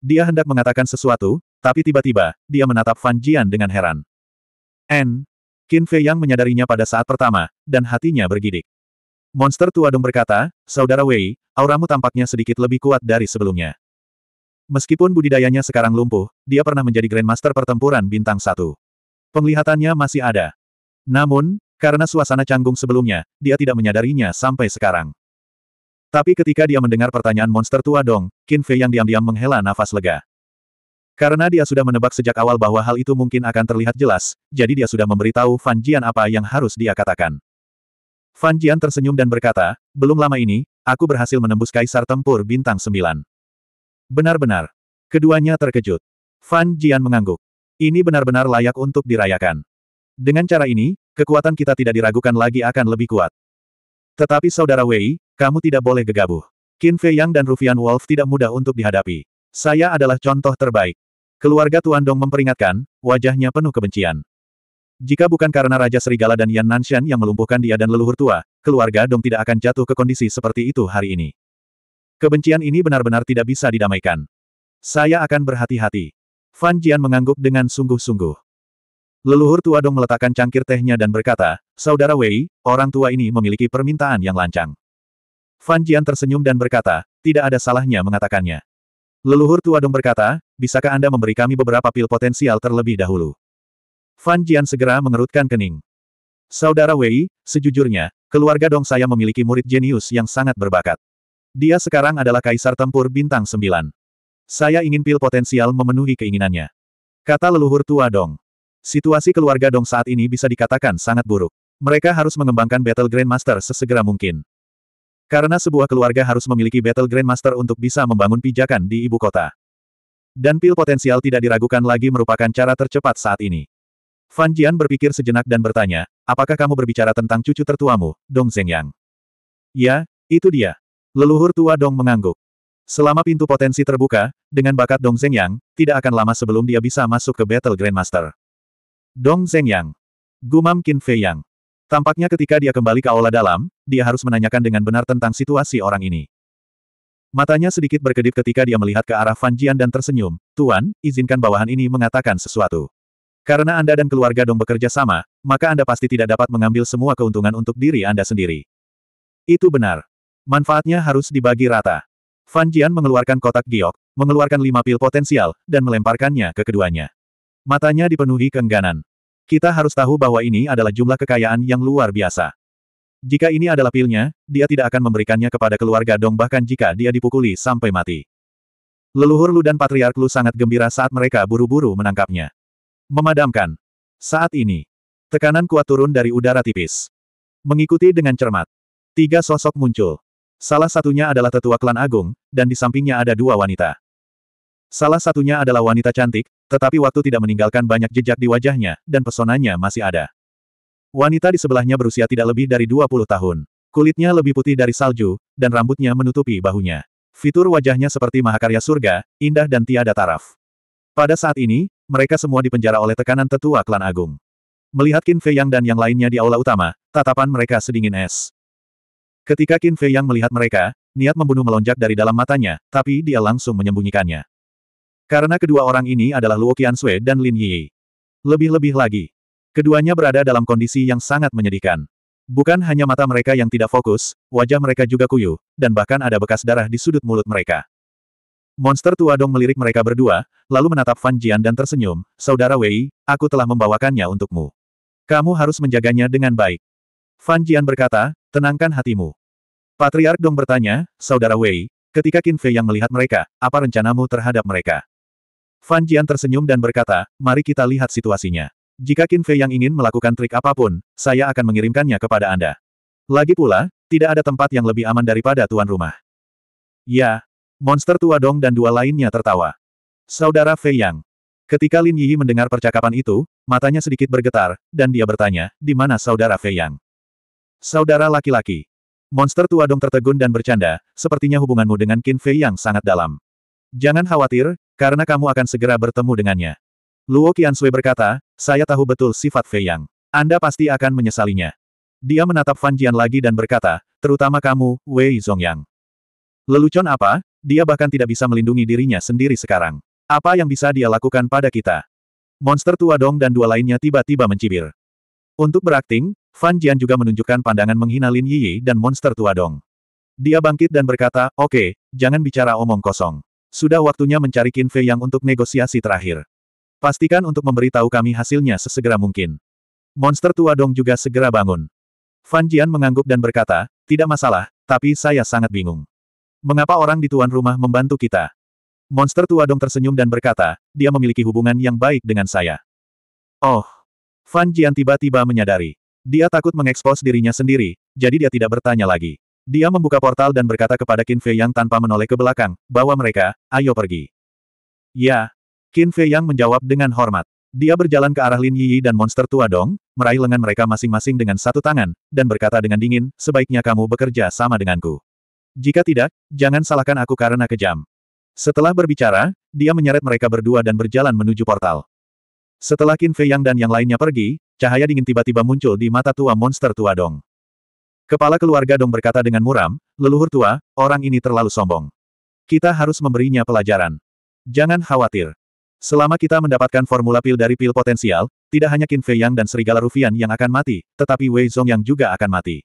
S1: Dia hendak mengatakan sesuatu, tapi tiba-tiba, dia menatap Fan Jian dengan heran. N, Qin Fei Yang menyadarinya pada saat pertama, dan hatinya bergidik. Monster tua Dong berkata, Saudara Wei, auramu tampaknya sedikit lebih kuat dari sebelumnya. Meskipun budidayanya sekarang lumpuh, dia pernah menjadi Grandmaster pertempuran bintang satu. Penglihatannya masih ada. Namun, karena suasana canggung sebelumnya, dia tidak menyadarinya sampai sekarang. Tapi ketika dia mendengar pertanyaan monster tua Dong, Qin Fei yang diam-diam menghela nafas lega. Karena dia sudah menebak sejak awal bahwa hal itu mungkin akan terlihat jelas, jadi dia sudah memberitahu Fan Jian apa yang harus dia katakan. Fan Jian tersenyum dan berkata, belum lama ini, aku berhasil menembus Kaisar Tempur Bintang Sembilan. Benar-benar. Keduanya terkejut. Fan Jian mengangguk. Ini benar-benar layak untuk dirayakan. Dengan cara ini, kekuatan kita tidak diragukan lagi akan lebih kuat. Tetapi Saudara Wei, kamu tidak boleh gegabah. Qin Fei Yang dan Rufian Wolf tidak mudah untuk dihadapi. Saya adalah contoh terbaik. Keluarga Tuan Dong memperingatkan, wajahnya penuh kebencian. Jika bukan karena Raja Serigala dan Yan Nanshan yang melumpuhkan dia dan leluhur tua, keluarga Dong tidak akan jatuh ke kondisi seperti itu hari ini. Kebencian ini benar-benar tidak bisa didamaikan. Saya akan berhati-hati. Fan Jian mengangguk dengan sungguh-sungguh. Leluhur tua Dong meletakkan cangkir tehnya dan berkata, Saudara Wei, orang tua ini memiliki permintaan yang lancang. Fan Jian tersenyum dan berkata, tidak ada salahnya mengatakannya. Leluhur tua Dong berkata, bisakah Anda memberi kami beberapa pil potensial terlebih dahulu? Fan Jian segera mengerutkan kening. Saudara Wei, sejujurnya, keluarga Dong saya memiliki murid jenius yang sangat berbakat. Dia sekarang adalah kaisar tempur bintang Sembilan. Saya ingin pil potensial memenuhi keinginannya. Kata leluhur tua Dong. Situasi keluarga Dong saat ini bisa dikatakan sangat buruk. Mereka harus mengembangkan Battle Grandmaster sesegera mungkin. Karena sebuah keluarga harus memiliki Battle Grandmaster untuk bisa membangun pijakan di ibu kota. Dan pil potensial tidak diragukan lagi merupakan cara tercepat saat ini. Fan Jian berpikir sejenak dan bertanya, apakah kamu berbicara tentang cucu tertuamu, Dong Zhengyang? Ya, itu dia. Leluhur tua Dong mengangguk. Selama pintu potensi terbuka, dengan bakat Dong Zhengyang, tidak akan lama sebelum dia bisa masuk ke Battle Grandmaster. Dong Zhengyang. Gumam Qin Fei Yang. Tampaknya ketika dia kembali ke aula dalam, dia harus menanyakan dengan benar tentang situasi orang ini. Matanya sedikit berkedip ketika dia melihat ke arah Fan Jian dan tersenyum, Tuan, izinkan bawahan ini mengatakan sesuatu. Karena Anda dan keluarga Dong bekerja sama, maka Anda pasti tidak dapat mengambil semua keuntungan untuk diri Anda sendiri. Itu benar. Manfaatnya harus dibagi rata. Fan Jian mengeluarkan kotak giok, mengeluarkan lima pil potensial, dan melemparkannya ke keduanya. Matanya dipenuhi keengganan. Kita harus tahu bahwa ini adalah jumlah kekayaan yang luar biasa. Jika ini adalah pilnya, dia tidak akan memberikannya kepada keluarga Dong bahkan jika dia dipukuli sampai mati. Leluhur Lu dan Patriark Lu sangat gembira saat mereka buru-buru menangkapnya. Memadamkan. Saat ini, tekanan kuat turun dari udara tipis. Mengikuti dengan cermat. Tiga sosok muncul. Salah satunya adalah tetua klan agung, dan di sampingnya ada dua wanita. Salah satunya adalah wanita cantik, tetapi waktu tidak meninggalkan banyak jejak di wajahnya, dan pesonanya masih ada. Wanita di sebelahnya berusia tidak lebih dari 20 tahun. Kulitnya lebih putih dari salju, dan rambutnya menutupi bahunya. Fitur wajahnya seperti mahakarya surga, indah dan tiada taraf. Pada saat ini, mereka semua dipenjara oleh tekanan tetua klan agung. Melihat Qin Fei Yang dan yang lainnya di aula utama, tatapan mereka sedingin es. Ketika Qin Fei Yang melihat mereka, niat membunuh melonjak dari dalam matanya, tapi dia langsung menyembunyikannya. Karena kedua orang ini adalah Luo Qiansui dan Lin Yi. Lebih-lebih lagi, Keduanya berada dalam kondisi yang sangat menyedihkan. Bukan hanya mata mereka yang tidak fokus, wajah mereka juga kuyuh, dan bahkan ada bekas darah di sudut mulut mereka. Monster tua dong melirik mereka berdua, lalu menatap Fan Jian dan tersenyum, Saudara Wei, aku telah membawakannya untukmu. Kamu harus menjaganya dengan baik. Fan Jian berkata, tenangkan hatimu. Patriark Dong bertanya, Saudara Wei, ketika Qin Fei yang melihat mereka, apa rencanamu terhadap mereka? Fan Jian tersenyum dan berkata, mari kita lihat situasinya. Jika Qin Fei yang ingin melakukan trik apapun, saya akan mengirimkannya kepada Anda. Lagi pula, tidak ada tempat yang lebih aman daripada tuan rumah. Ya, monster tua Dong dan dua lainnya tertawa. Saudara Fei Yang. Ketika Lin Yi mendengar percakapan itu, matanya sedikit bergetar, dan dia bertanya, di mana saudara Fei Yang? Saudara laki-laki. Monster tua Dong tertegun dan bercanda, sepertinya hubunganmu dengan Qin Fei Yang sangat dalam. Jangan khawatir, karena kamu akan segera bertemu dengannya. Luo Qiansui berkata, saya tahu betul sifat Fei Yang. Anda pasti akan menyesalinya. Dia menatap Fan Jian lagi dan berkata, terutama kamu, Wei Zongyang. Lelucon apa? Dia bahkan tidak bisa melindungi dirinya sendiri sekarang. Apa yang bisa dia lakukan pada kita? Monster tua Dong dan dua lainnya tiba-tiba mencibir. Untuk berakting, Fan Jian juga menunjukkan pandangan menghina Lin Yi dan monster tua Dong. Dia bangkit dan berkata, oke, okay, jangan bicara omong kosong. Sudah waktunya mencari Qin Fei Yang untuk negosiasi terakhir. Pastikan untuk memberitahu kami hasilnya sesegera mungkin. Monster tua dong juga segera bangun. Fan Jian mengangguk dan berkata, tidak masalah, tapi saya sangat bingung. Mengapa orang di tuan rumah membantu kita? Monster tua dong tersenyum dan berkata, dia memiliki hubungan yang baik dengan saya. Oh. Fan Jian tiba-tiba menyadari. Dia takut mengekspos dirinya sendiri, jadi dia tidak bertanya lagi. Dia membuka portal dan berkata kepada Qin Fei yang tanpa menoleh ke belakang, bahwa mereka, ayo pergi. Ya, Qin Fei Yang menjawab dengan hormat. Dia berjalan ke arah Lin Yi dan monster tua Dong, meraih lengan mereka masing-masing dengan satu tangan, dan berkata dengan dingin, sebaiknya kamu bekerja sama denganku. Jika tidak, jangan salahkan aku karena kejam. Setelah berbicara, dia menyeret mereka berdua dan berjalan menuju portal. Setelah Qin Fei Yang dan yang lainnya pergi, cahaya dingin tiba-tiba muncul di mata tua monster tua Dong. Kepala keluarga Dong berkata dengan muram, leluhur tua, orang ini terlalu sombong. Kita harus memberinya pelajaran. Jangan khawatir. Selama kita mendapatkan formula pil dari pil potensial, tidak hanya Qin Fei Yang dan Serigala Rufian yang akan mati, tetapi Wei Zong yang juga akan mati.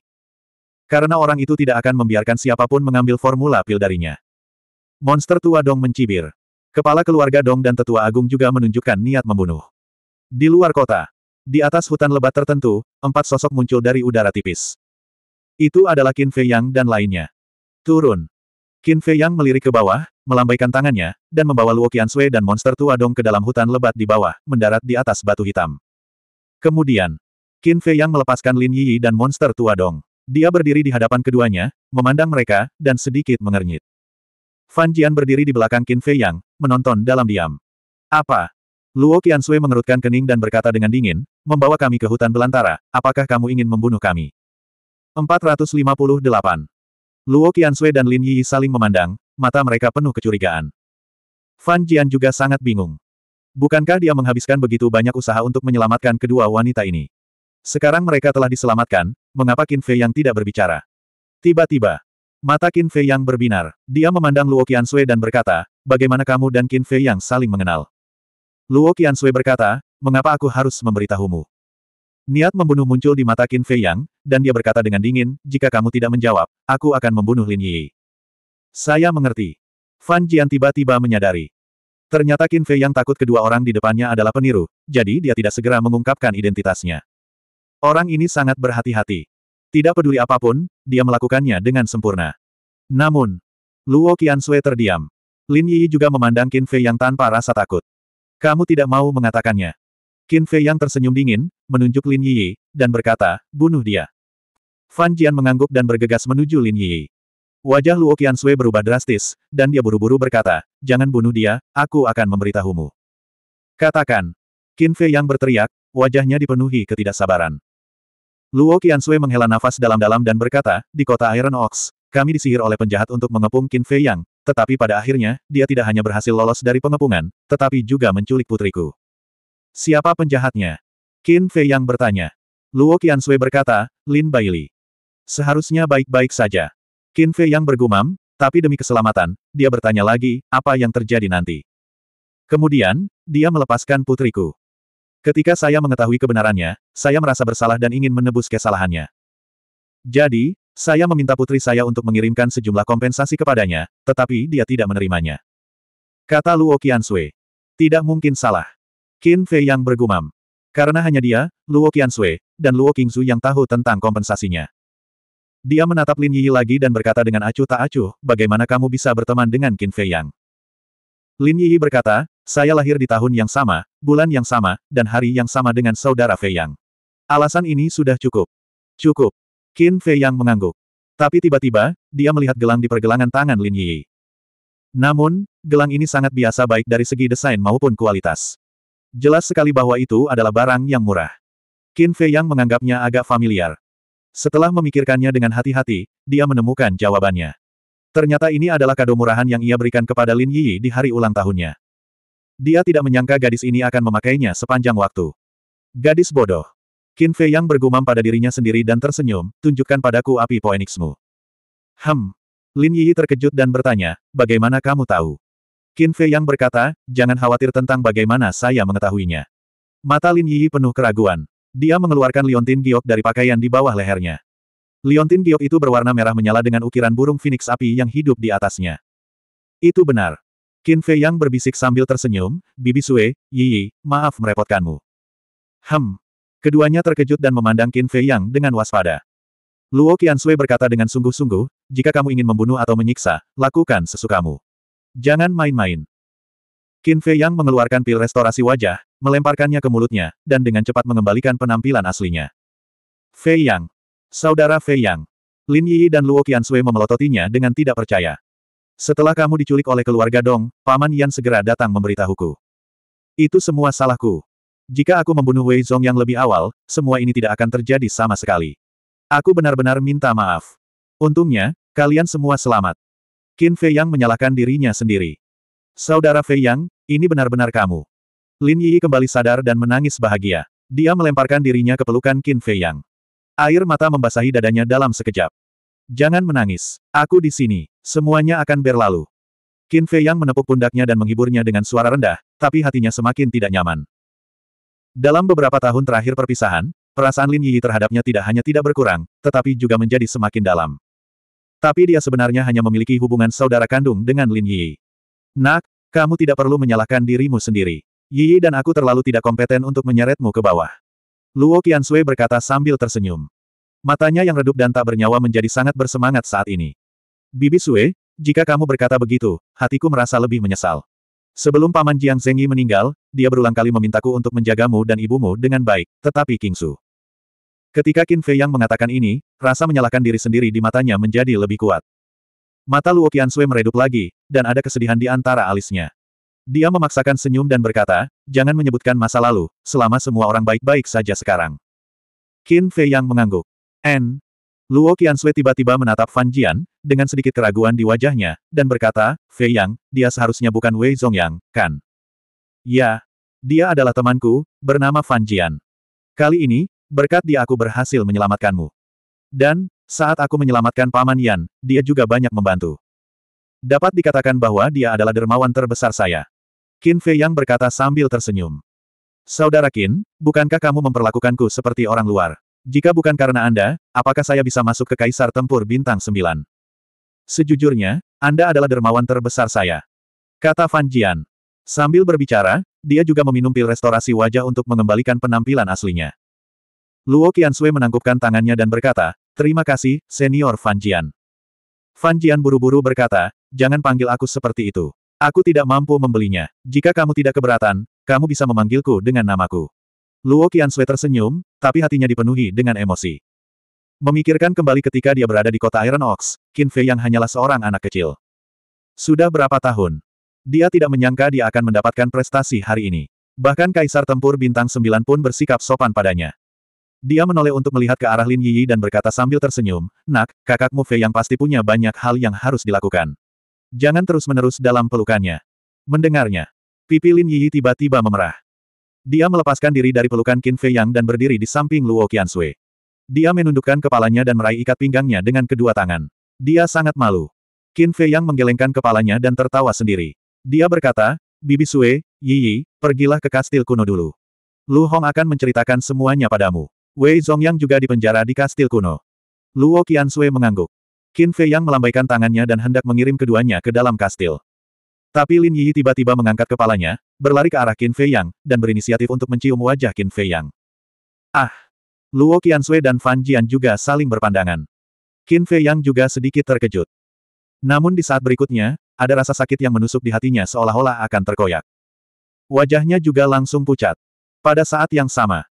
S1: Karena orang itu tidak akan membiarkan siapapun mengambil formula pil darinya. Monster tua Dong mencibir. Kepala keluarga Dong dan tetua agung juga menunjukkan niat membunuh. Di luar kota, di atas hutan lebat tertentu, empat sosok muncul dari udara tipis. Itu adalah Qin Fei Yang dan lainnya. Turun. Qin Fei Yang melirik ke bawah, melambaikan tangannya, dan membawa Luo Qiansui dan monster tua dong ke dalam hutan lebat di bawah, mendarat di atas batu hitam. Kemudian, Qin Fei yang melepaskan Lin Yi dan monster tua dong. Dia berdiri di hadapan keduanya, memandang mereka, dan sedikit mengernyit. Fan Jian berdiri di belakang Qin Fei Yang, menonton dalam diam. Apa? Luo Qiansui mengerutkan kening dan berkata dengan dingin, membawa kami ke hutan belantara, apakah kamu ingin membunuh kami? 458. Luo Qiansui dan Lin Yi saling memandang, mata mereka penuh kecurigaan. Fan Jian juga sangat bingung. Bukankah dia menghabiskan begitu banyak usaha untuk menyelamatkan kedua wanita ini? Sekarang mereka telah diselamatkan, mengapa Qin Fei yang tidak berbicara? Tiba-tiba, mata Qin Fei yang berbinar. Dia memandang Luo Qiansui dan berkata, bagaimana kamu dan Qin Fei yang saling mengenal? Luo Qiansui berkata, mengapa aku harus memberitahumu? Niat membunuh muncul di mata Qin Fei Yang, dan dia berkata dengan dingin, jika kamu tidak menjawab, aku akan membunuh Lin Yi. Saya mengerti. Fan Jian tiba-tiba menyadari. Ternyata Qin Fei Yang takut kedua orang di depannya adalah peniru, jadi dia tidak segera mengungkapkan identitasnya. Orang ini sangat berhati-hati. Tidak peduli apapun, dia melakukannya dengan sempurna. Namun, Luo Qian Qiansui terdiam. Lin Yi juga memandang Qin Fei Yang tanpa rasa takut. Kamu tidak mau mengatakannya. Qin Fei yang tersenyum dingin, menunjuk Lin Yi, dan berkata, bunuh dia. Fan Jian mengangguk dan bergegas menuju Lin Yi. Wajah Luo Qian Sui berubah drastis, dan dia buru-buru berkata, jangan bunuh dia, aku akan memberitahumu. Katakan. Qin Fei yang berteriak, wajahnya dipenuhi ketidaksabaran. Luo Qian Sui menghela nafas dalam-dalam dan berkata, di kota Iron Ox, kami disihir oleh penjahat untuk mengepung Qin Fei Yang, tetapi pada akhirnya, dia tidak hanya berhasil lolos dari pengepungan, tetapi juga menculik putriku. Siapa penjahatnya? Qin Fei yang bertanya. Luo Sui berkata, Lin Baili. Seharusnya baik-baik saja. Qin Fei yang bergumam, tapi demi keselamatan, dia bertanya lagi, apa yang terjadi nanti. Kemudian, dia melepaskan putriku. Ketika saya mengetahui kebenarannya, saya merasa bersalah dan ingin menebus kesalahannya. Jadi, saya meminta putri saya untuk mengirimkan sejumlah kompensasi kepadanya, tetapi dia tidak menerimanya. Kata Luo Sui. Tidak mungkin salah. Qin Fei yang bergumam. Karena hanya dia, Luo Qiansui, dan Luo Qingzu yang tahu tentang kompensasinya. Dia menatap Lin Yi lagi dan berkata dengan acuh tak acuh, bagaimana kamu bisa berteman dengan Qin Fei Yang? Lin Yi berkata, saya lahir di tahun yang sama, bulan yang sama, dan hari yang sama dengan saudara Fei Yang. Alasan ini sudah cukup. Cukup. Qin Fei Yang mengangguk. Tapi tiba-tiba, dia melihat gelang di pergelangan tangan Lin Yi. Namun, gelang ini sangat biasa baik dari segi desain maupun kualitas. Jelas sekali bahwa itu adalah barang yang murah. Qin Fei Yang menganggapnya agak familiar. Setelah memikirkannya dengan hati-hati, dia menemukan jawabannya. Ternyata ini adalah kado murahan yang ia berikan kepada Lin Yi di hari ulang tahunnya. Dia tidak menyangka gadis ini akan memakainya sepanjang waktu. Gadis bodoh. Qin Fei Yang bergumam pada dirinya sendiri dan tersenyum, tunjukkan padaku api poeniksmu. Hem. Lin Yi terkejut dan bertanya, bagaimana kamu tahu? Qin Fei yang berkata, jangan khawatir tentang bagaimana saya mengetahuinya. Mata Lin Yi penuh keraguan. Dia mengeluarkan liontin giok dari pakaian di bawah lehernya. Liontin giok itu berwarna merah menyala dengan ukiran burung phoenix api yang hidup di atasnya. Itu benar. Qin Fei yang berbisik sambil tersenyum, Bibi Sue, Yi Yi, maaf merepotkanmu. Hem. Keduanya terkejut dan memandang Qin Fei yang dengan waspada. Luo Qian Sui berkata dengan sungguh-sungguh, jika kamu ingin membunuh atau menyiksa, lakukan sesukamu. Jangan main-main. Qin Fei Yang mengeluarkan pil restorasi wajah, melemparkannya ke mulutnya, dan dengan cepat mengembalikan penampilan aslinya. Fei Yang. Saudara Fei Yang. Lin Yi dan Luo Qianshui memelototinya dengan tidak percaya. Setelah kamu diculik oleh keluarga Dong, Paman Yan segera datang memberitahuku. Itu semua salahku. Jika aku membunuh Wei Zong yang lebih awal, semua ini tidak akan terjadi sama sekali. Aku benar-benar minta maaf. Untungnya, kalian semua selamat. Qin Fei Yang menyalahkan dirinya sendiri. Saudara Fei Yang, ini benar-benar kamu. Lin Yi kembali sadar dan menangis bahagia. Dia melemparkan dirinya ke pelukan Qin Fei Yang. Air mata membasahi dadanya dalam sekejap. Jangan menangis. Aku di sini. Semuanya akan berlalu. Qin Fei Yang menepuk pundaknya dan menghiburnya dengan suara rendah, tapi hatinya semakin tidak nyaman. Dalam beberapa tahun terakhir perpisahan, perasaan Lin Yi terhadapnya tidak hanya tidak berkurang, tetapi juga menjadi semakin dalam. Tapi dia sebenarnya hanya memiliki hubungan saudara kandung dengan Lin Yi. Nak, kamu tidak perlu menyalahkan dirimu sendiri. Yi Yi dan aku terlalu tidak kompeten untuk menyeretmu ke bawah. Luo Qiansui berkata sambil tersenyum. Matanya yang redup dan tak bernyawa menjadi sangat bersemangat saat ini. Bibi Sui, jika kamu berkata begitu, hatiku merasa lebih menyesal. Sebelum Paman Jiang Zengyi meninggal, dia berulang kali memintaku untuk menjagamu dan ibumu dengan baik, tetapi King Su. Ketika Qin Fei Yang mengatakan ini, rasa menyalahkan diri sendiri di matanya menjadi lebih kuat. Mata Luo Sui meredup lagi, dan ada kesedihan di antara alisnya. Dia memaksakan senyum dan berkata, jangan menyebutkan masa lalu, selama semua orang baik-baik saja sekarang. Qin Fei Yang mengangguk. N. Luo Sui tiba-tiba menatap Fan Jian, dengan sedikit keraguan di wajahnya, dan berkata, Fei Yang, dia seharusnya bukan Wei Zongyang, kan? Ya. Dia adalah temanku, bernama Fan Jian. Kali ini, Berkat dia aku berhasil menyelamatkanmu. Dan, saat aku menyelamatkan Paman Yan, dia juga banyak membantu. Dapat dikatakan bahwa dia adalah dermawan terbesar saya. Qin Fei Yang berkata sambil tersenyum. Saudara Qin, bukankah kamu memperlakukanku seperti orang luar? Jika bukan karena Anda, apakah saya bisa masuk ke Kaisar Tempur Bintang Sembilan? Sejujurnya, Anda adalah dermawan terbesar saya. Kata Fan Jian. Sambil berbicara, dia juga meminum pil restorasi wajah untuk mengembalikan penampilan aslinya. Luo Qiansui menangkupkan tangannya dan berkata, Terima kasih, Senior Fan Jian. Fan Jian buru-buru berkata, Jangan panggil aku seperti itu. Aku tidak mampu membelinya. Jika kamu tidak keberatan, kamu bisa memanggilku dengan namaku. Luo Qiansui tersenyum, tapi hatinya dipenuhi dengan emosi. Memikirkan kembali ketika dia berada di kota Iron Ox, Qin Fei yang hanyalah seorang anak kecil. Sudah berapa tahun? Dia tidak menyangka dia akan mendapatkan prestasi hari ini. Bahkan Kaisar Tempur Bintang Sembilan pun bersikap sopan padanya. Dia menoleh untuk melihat ke arah Lin Yi dan berkata sambil tersenyum, Nak, kakakmu Fei yang pasti punya banyak hal yang harus dilakukan. Jangan terus-menerus dalam pelukannya. Mendengarnya, pipi Lin Yi tiba-tiba memerah. Dia melepaskan diri dari pelukan Qin Fei Yang dan berdiri di samping Luo Qiansui. Dia menundukkan kepalanya dan meraih ikat pinggangnya dengan kedua tangan. Dia sangat malu. Qin Fei Yang menggelengkan kepalanya dan tertawa sendiri. Dia berkata, Bibi Sue, Yi Yi, pergilah ke kastil kuno dulu. Lu Hong akan menceritakan semuanya padamu. Wei Zhongyang juga dipenjara di kastil kuno. Luo Qianshui mengangguk. Qin Fei Yang melambaikan tangannya dan hendak mengirim keduanya ke dalam kastil. Tapi Lin Yi tiba-tiba mengangkat kepalanya, berlari ke arah Qin Fei Yang, dan berinisiatif untuk mencium wajah Qin Fei Yang. Ah! Luo Qianshui dan Fan Jian juga saling berpandangan. Qin Fei Yang juga sedikit terkejut. Namun di saat berikutnya, ada rasa sakit yang menusuk di hatinya seolah-olah akan terkoyak. Wajahnya juga langsung pucat. Pada saat yang sama,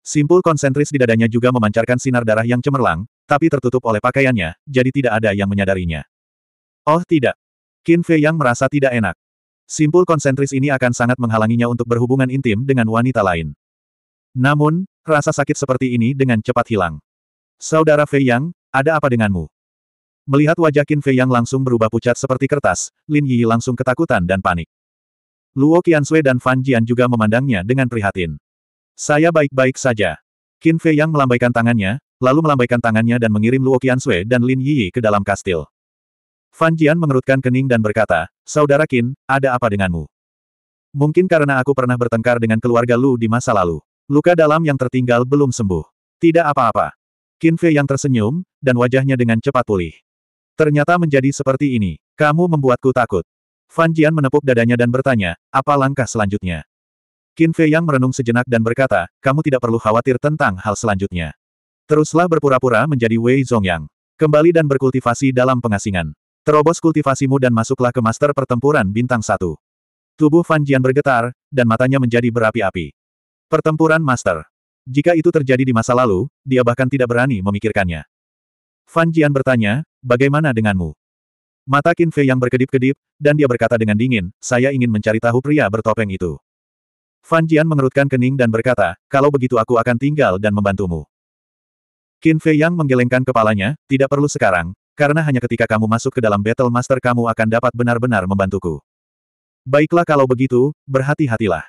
S1: Simpul konsentris di dadanya juga memancarkan sinar darah yang cemerlang, tapi tertutup oleh pakaiannya, jadi tidak ada yang menyadarinya. Oh tidak. Qin Fei yang merasa tidak enak. Simpul konsentris ini akan sangat menghalanginya untuk berhubungan intim dengan wanita lain. Namun, rasa sakit seperti ini dengan cepat hilang. Saudara Fei Yang, ada apa denganmu? Melihat wajah Qin Fei Yang langsung berubah pucat seperti kertas, Lin Yi langsung ketakutan dan panik. Luo Qianshui dan Fan Jian juga memandangnya dengan prihatin. Saya baik-baik saja. Qin Fei yang melambaikan tangannya, lalu melambaikan tangannya dan mengirim Luo Qianxue dan Lin Yi ke dalam kastil. Fan Jian mengerutkan kening dan berkata, Saudara Qin, ada apa denganmu? Mungkin karena aku pernah bertengkar dengan keluarga Lu di masa lalu. Luka dalam yang tertinggal belum sembuh. Tidak apa-apa. Qin Fei yang tersenyum, dan wajahnya dengan cepat pulih. Ternyata menjadi seperti ini. Kamu membuatku takut. Fan Jian menepuk dadanya dan bertanya, apa langkah selanjutnya? Qin Fei Yang merenung sejenak dan berkata, kamu tidak perlu khawatir tentang hal selanjutnya. Teruslah berpura-pura menjadi Wei Zongyang. Kembali dan berkultivasi dalam pengasingan. Terobos kultivasimu dan masuklah ke master pertempuran bintang satu. Tubuh Fan Jian bergetar, dan matanya menjadi berapi-api. Pertempuran master. Jika itu terjadi di masa lalu, dia bahkan tidak berani memikirkannya. Fan Jian bertanya, bagaimana denganmu? Mata Qin Fei yang berkedip-kedip, dan dia berkata dengan dingin, saya ingin mencari tahu pria bertopeng itu. Fan Jian mengerutkan kening dan berkata, kalau begitu aku akan tinggal dan membantumu. Qin Fei Yang menggelengkan kepalanya, tidak perlu sekarang, karena hanya ketika kamu masuk ke dalam Battle Master kamu akan dapat benar-benar membantuku. Baiklah kalau begitu, berhati-hatilah.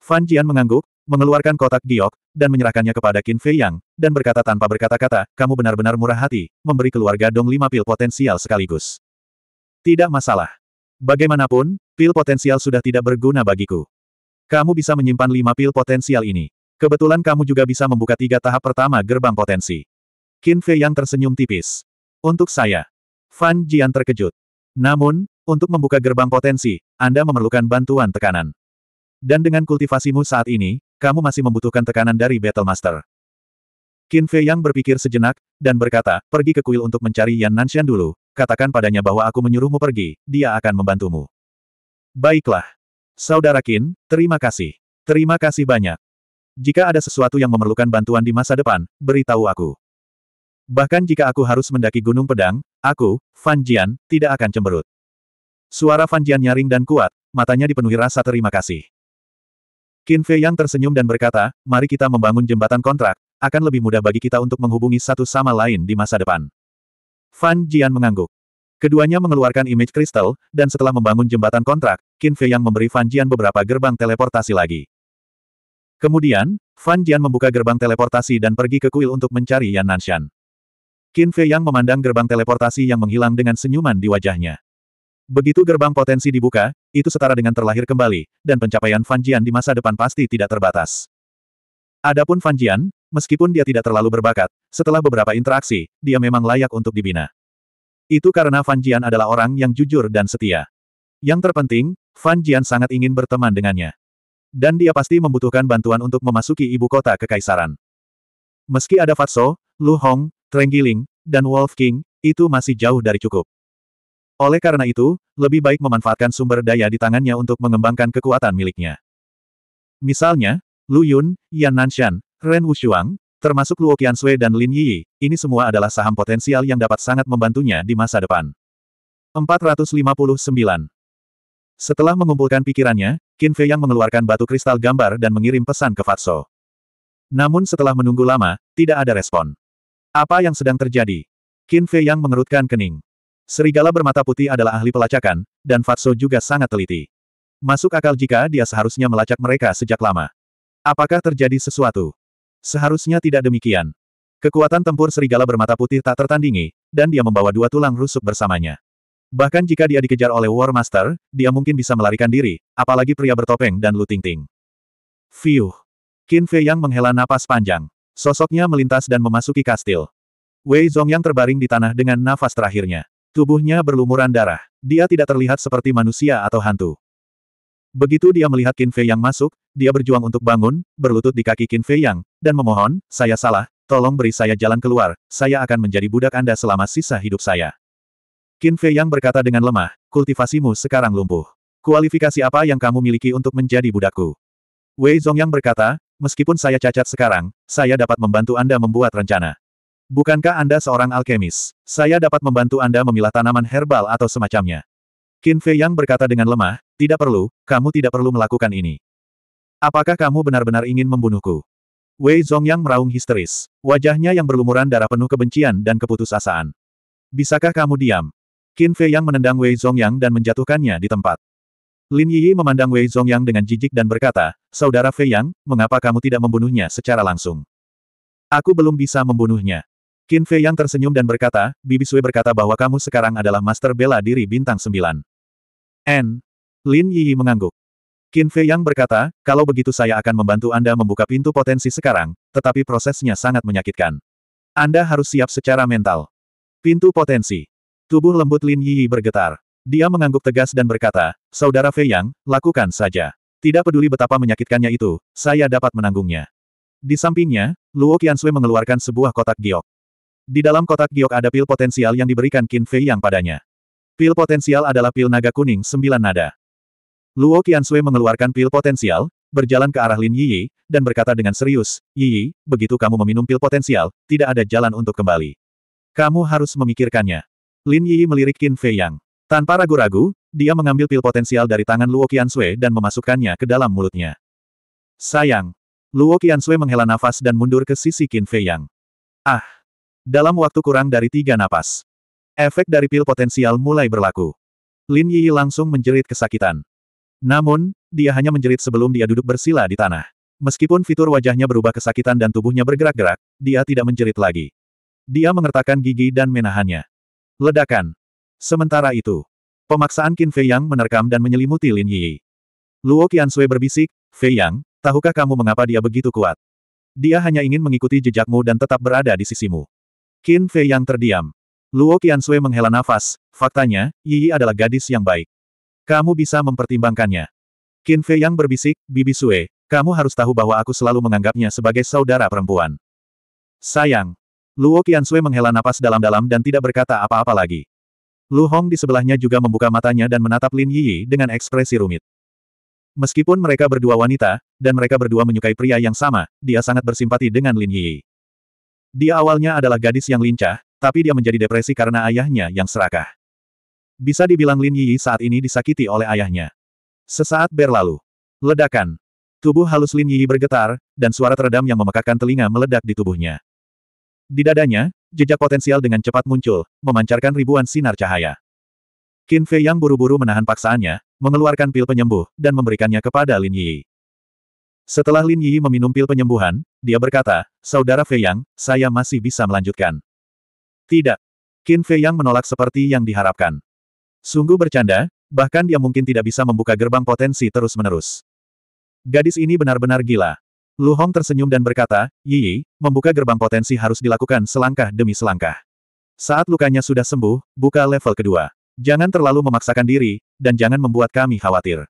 S1: Fan Jian mengangguk, mengeluarkan kotak giok, dan menyerahkannya kepada Qin Fei Yang, dan berkata tanpa berkata-kata, kamu benar-benar murah hati, memberi keluarga Dong lima pil potensial sekaligus. Tidak masalah. Bagaimanapun, pil potensial sudah tidak berguna bagiku. Kamu bisa menyimpan lima pil potensial ini. Kebetulan kamu juga bisa membuka tiga tahap pertama gerbang potensi. Qin Fei yang tersenyum tipis. Untuk saya. Fan Jian terkejut. Namun, untuk membuka gerbang potensi, Anda memerlukan bantuan tekanan. Dan dengan kultivasimu saat ini, kamu masih membutuhkan tekanan dari Battle Master. Qin Fei Yang berpikir sejenak, dan berkata, pergi ke kuil untuk mencari Yan Nanshan dulu, katakan padanya bahwa aku menyuruhmu pergi, dia akan membantumu. Baiklah. Saudara Kin, terima kasih. Terima kasih banyak. Jika ada sesuatu yang memerlukan bantuan di masa depan, beritahu aku. Bahkan jika aku harus mendaki gunung pedang, aku, Fan Jian, tidak akan cemberut. Suara Fan Jian nyaring dan kuat, matanya dipenuhi rasa terima kasih. Qin Fei yang tersenyum dan berkata, mari kita membangun jembatan kontrak, akan lebih mudah bagi kita untuk menghubungi satu sama lain di masa depan. Fan Jian mengangguk. Keduanya mengeluarkan image kristal, dan setelah membangun jembatan kontrak, Qin Fei yang memberi Fan Jian beberapa gerbang teleportasi lagi. Kemudian, Fan Jian membuka gerbang teleportasi dan pergi ke kuil untuk mencari Yan Nanshan. Qin Fei yang memandang gerbang teleportasi yang menghilang dengan senyuman di wajahnya. Begitu gerbang potensi dibuka, itu setara dengan terlahir kembali, dan pencapaian Fan Jian di masa depan pasti tidak terbatas. Adapun Fan Jian, meskipun dia tidak terlalu berbakat, setelah beberapa interaksi, dia memang layak untuk dibina. Itu karena Fan Jian adalah orang yang jujur dan setia. Yang terpenting, Fan Jian sangat ingin berteman dengannya. Dan dia pasti membutuhkan bantuan untuk memasuki ibu kota kekaisaran. Meski ada Fatso, Lu Hong, Trenggiling, dan Wolf King, itu masih jauh dari cukup. Oleh karena itu, lebih baik memanfaatkan sumber daya di tangannya untuk mengembangkan kekuatan miliknya. Misalnya, Lu Yun, Yan Nanshan, Ren Wushuang, Termasuk Luo Qiansui dan Lin Yi, ini semua adalah saham potensial yang dapat sangat membantunya di masa depan. 459. Setelah mengumpulkan pikirannya, Qin Fei yang mengeluarkan batu kristal gambar dan mengirim pesan ke Fatso. Namun setelah menunggu lama, tidak ada respon. Apa yang sedang terjadi? Qin Fei yang mengerutkan kening. Serigala bermata putih adalah ahli pelacakan, dan Fatso juga sangat teliti. Masuk akal jika dia seharusnya melacak mereka sejak lama. Apakah terjadi sesuatu? Seharusnya tidak demikian. Kekuatan tempur serigala bermata putih tak tertandingi, dan dia membawa dua tulang rusuk bersamanya. Bahkan jika dia dikejar oleh War Master, dia mungkin bisa melarikan diri, apalagi pria bertopeng dan ting. Fiuh! Qin Fei Yang menghela napas panjang. Sosoknya melintas dan memasuki kastil. Wei Zong yang terbaring di tanah dengan nafas terakhirnya. Tubuhnya berlumuran darah. Dia tidak terlihat seperti manusia atau hantu. Begitu dia melihat Qin Fei Yang masuk, dia berjuang untuk bangun, berlutut di kaki Qin Fei Yang, dan memohon, saya salah, tolong beri saya jalan keluar, saya akan menjadi budak Anda selama sisa hidup saya. Qin Fei Yang berkata dengan lemah, kultivasimu sekarang lumpuh. Kualifikasi apa yang kamu miliki untuk menjadi budakku? Wei Zongyang berkata, meskipun saya cacat sekarang, saya dapat membantu Anda membuat rencana. Bukankah Anda seorang alkemis? Saya dapat membantu Anda memilah tanaman herbal atau semacamnya. Qin Fei Yang berkata dengan lemah, tidak perlu, kamu tidak perlu melakukan ini. Apakah kamu benar-benar ingin membunuhku? Wei Zongyang meraung histeris. Wajahnya yang berlumuran darah penuh kebencian dan keputusasaan. Bisakah kamu diam? Qin Fei Yang menendang Wei Zongyang dan menjatuhkannya di tempat. Lin Yi memandang Wei Zongyang dengan jijik dan berkata, Saudara Fei Yang, mengapa kamu tidak membunuhnya secara langsung? Aku belum bisa membunuhnya. Qin Fei Yang tersenyum dan berkata, Bibi Sui berkata bahwa kamu sekarang adalah master bela diri bintang sembilan. N. Lin Yi mengangguk. Qin Fei Yang berkata, kalau begitu saya akan membantu Anda membuka pintu potensi sekarang, tetapi prosesnya sangat menyakitkan. Anda harus siap secara mental. Pintu potensi. Tubuh lembut Lin Yi bergetar. Dia mengangguk tegas dan berkata, Saudara Fei Yang, lakukan saja. Tidak peduli betapa menyakitkannya itu, saya dapat menanggungnya. Di sampingnya, Luo Sui mengeluarkan sebuah kotak giok. Di dalam kotak giok ada pil potensial yang diberikan Qin Fei Yang padanya. Pil potensial adalah pil naga kuning sembilan nada. Luo Qianshui mengeluarkan pil potensial, berjalan ke arah Lin Yiyi, dan berkata dengan serius, Yiyi, begitu kamu meminum pil potensial, tidak ada jalan untuk kembali. Kamu harus memikirkannya. Lin Yiyi melirik Qin Fei Yang. Tanpa ragu-ragu, dia mengambil pil potensial dari tangan Luo Qianshui dan memasukkannya ke dalam mulutnya. Sayang. Luo Qianshui menghela nafas dan mundur ke sisi Qin Fei Yang. Ah! Dalam waktu kurang dari tiga napas, Efek dari pil potensial mulai berlaku. Lin Yi langsung menjerit kesakitan. Namun, dia hanya menjerit sebelum dia duduk bersila di tanah. Meskipun fitur wajahnya berubah kesakitan dan tubuhnya bergerak-gerak, dia tidak menjerit lagi. Dia mengertakkan gigi dan menahannya. Ledakan. Sementara itu, pemaksaan Qin Fei Yang menerkam dan menyelimuti Lin Yi. Luo Qiansui berbisik, Fei Yang, tahukah kamu mengapa dia begitu kuat? Dia hanya ingin mengikuti jejakmu dan tetap berada di sisimu. Qin Fei Yang terdiam. Luo Qiansui menghela nafas, faktanya, Yi Yi adalah gadis yang baik. Kamu bisa mempertimbangkannya. Qin Fei yang berbisik, Bibi Sue, kamu harus tahu bahwa aku selalu menganggapnya sebagai saudara perempuan. Sayang. Luo Qiansui menghela nafas dalam-dalam dan tidak berkata apa-apa lagi. Lu Hong di sebelahnya juga membuka matanya dan menatap Lin Yi dengan ekspresi rumit. Meskipun mereka berdua wanita, dan mereka berdua menyukai pria yang sama, dia sangat bersimpati dengan Lin Yi. Dia awalnya adalah gadis yang lincah, tapi dia menjadi depresi karena ayahnya yang serakah. Bisa dibilang Lin Yi saat ini disakiti oleh ayahnya. Sesaat berlalu. Ledakan. Tubuh halus Lin Yi bergetar, dan suara teredam yang memekakkan telinga meledak di tubuhnya. Di dadanya, jejak potensial dengan cepat muncul, memancarkan ribuan sinar cahaya. Qin Fei yang buru-buru menahan paksaannya, mengeluarkan pil penyembuh, dan memberikannya kepada Lin Yi. Setelah Lin Yi meminum pil penyembuhan, dia berkata, Saudara Fei Yang, saya masih bisa melanjutkan. Tidak. Qin Fei Yang menolak seperti yang diharapkan. Sungguh bercanda, bahkan dia mungkin tidak bisa membuka gerbang potensi terus-menerus. Gadis ini benar-benar gila. Lu Hong tersenyum dan berkata, Yi, membuka gerbang potensi harus dilakukan selangkah demi selangkah. Saat lukanya sudah sembuh, buka level kedua. Jangan terlalu memaksakan diri, dan jangan membuat kami khawatir.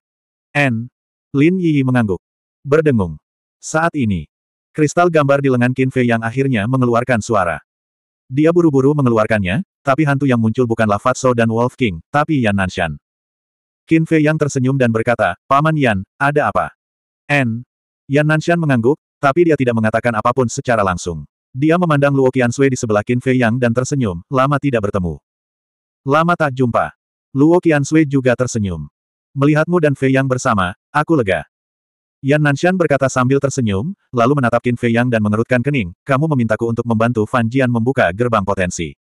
S1: N. Lin Yi mengangguk. Berdengung. Saat ini, kristal gambar di lengan Qin Fei yang akhirnya mengeluarkan suara. Dia buru-buru mengeluarkannya, tapi hantu yang muncul bukanlah Fatso dan Wolf King, tapi Yan Nanshan. Qin Fei yang tersenyum dan berkata, Paman Yan, ada apa? N. Yan Nanshan mengangguk, tapi dia tidak mengatakan apapun secara langsung. Dia memandang Luo Sui di sebelah Qin Fei Yang dan tersenyum, lama tidak bertemu. Lama tak jumpa. Luo Sui juga tersenyum. Melihatmu dan Fei Yang bersama, aku lega. Yan Nanshan berkata sambil tersenyum, lalu menatap Qin Fei Yang dan mengerutkan kening, kamu memintaku untuk membantu Fan Jian membuka gerbang potensi.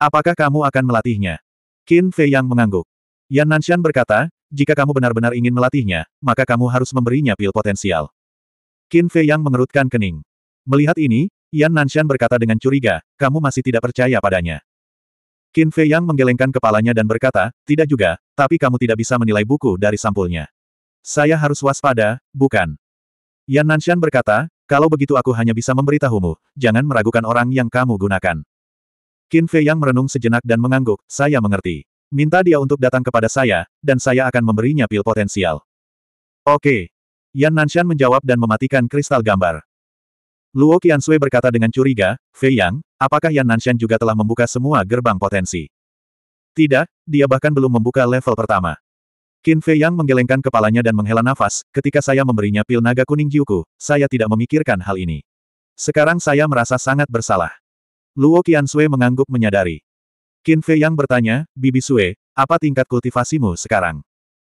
S1: Apakah kamu akan melatihnya? Qin Fei Yang mengangguk. Yan Nanshan berkata, jika kamu benar-benar ingin melatihnya, maka kamu harus memberinya pil potensial. Qin Fei Yang mengerutkan kening. Melihat ini, Yan Nanshan berkata dengan curiga, kamu masih tidak percaya padanya. Qin Fei Yang menggelengkan kepalanya dan berkata, tidak juga, tapi kamu tidak bisa menilai buku dari sampulnya. Saya harus waspada, bukan? Yan Nanshan berkata, kalau begitu aku hanya bisa memberitahumu, jangan meragukan orang yang kamu gunakan. Qin Fei yang merenung sejenak dan mengangguk, saya mengerti. Minta dia untuk datang kepada saya, dan saya akan memberinya pil potensial. Oke. Yan Nanshan menjawab dan mematikan kristal gambar. Luo Qiansui berkata dengan curiga, Fei Yang, apakah Yan Nanshan juga telah membuka semua gerbang potensi? Tidak, dia bahkan belum membuka level pertama. Qin Fei Yang menggelengkan kepalanya dan menghela nafas, ketika saya memberinya pil naga kuning Jiuku, saya tidak memikirkan hal ini. Sekarang saya merasa sangat bersalah. Luo Sui mengangguk menyadari. Qin Fei Yang bertanya, Bibi Sui, apa tingkat kultivasimu sekarang?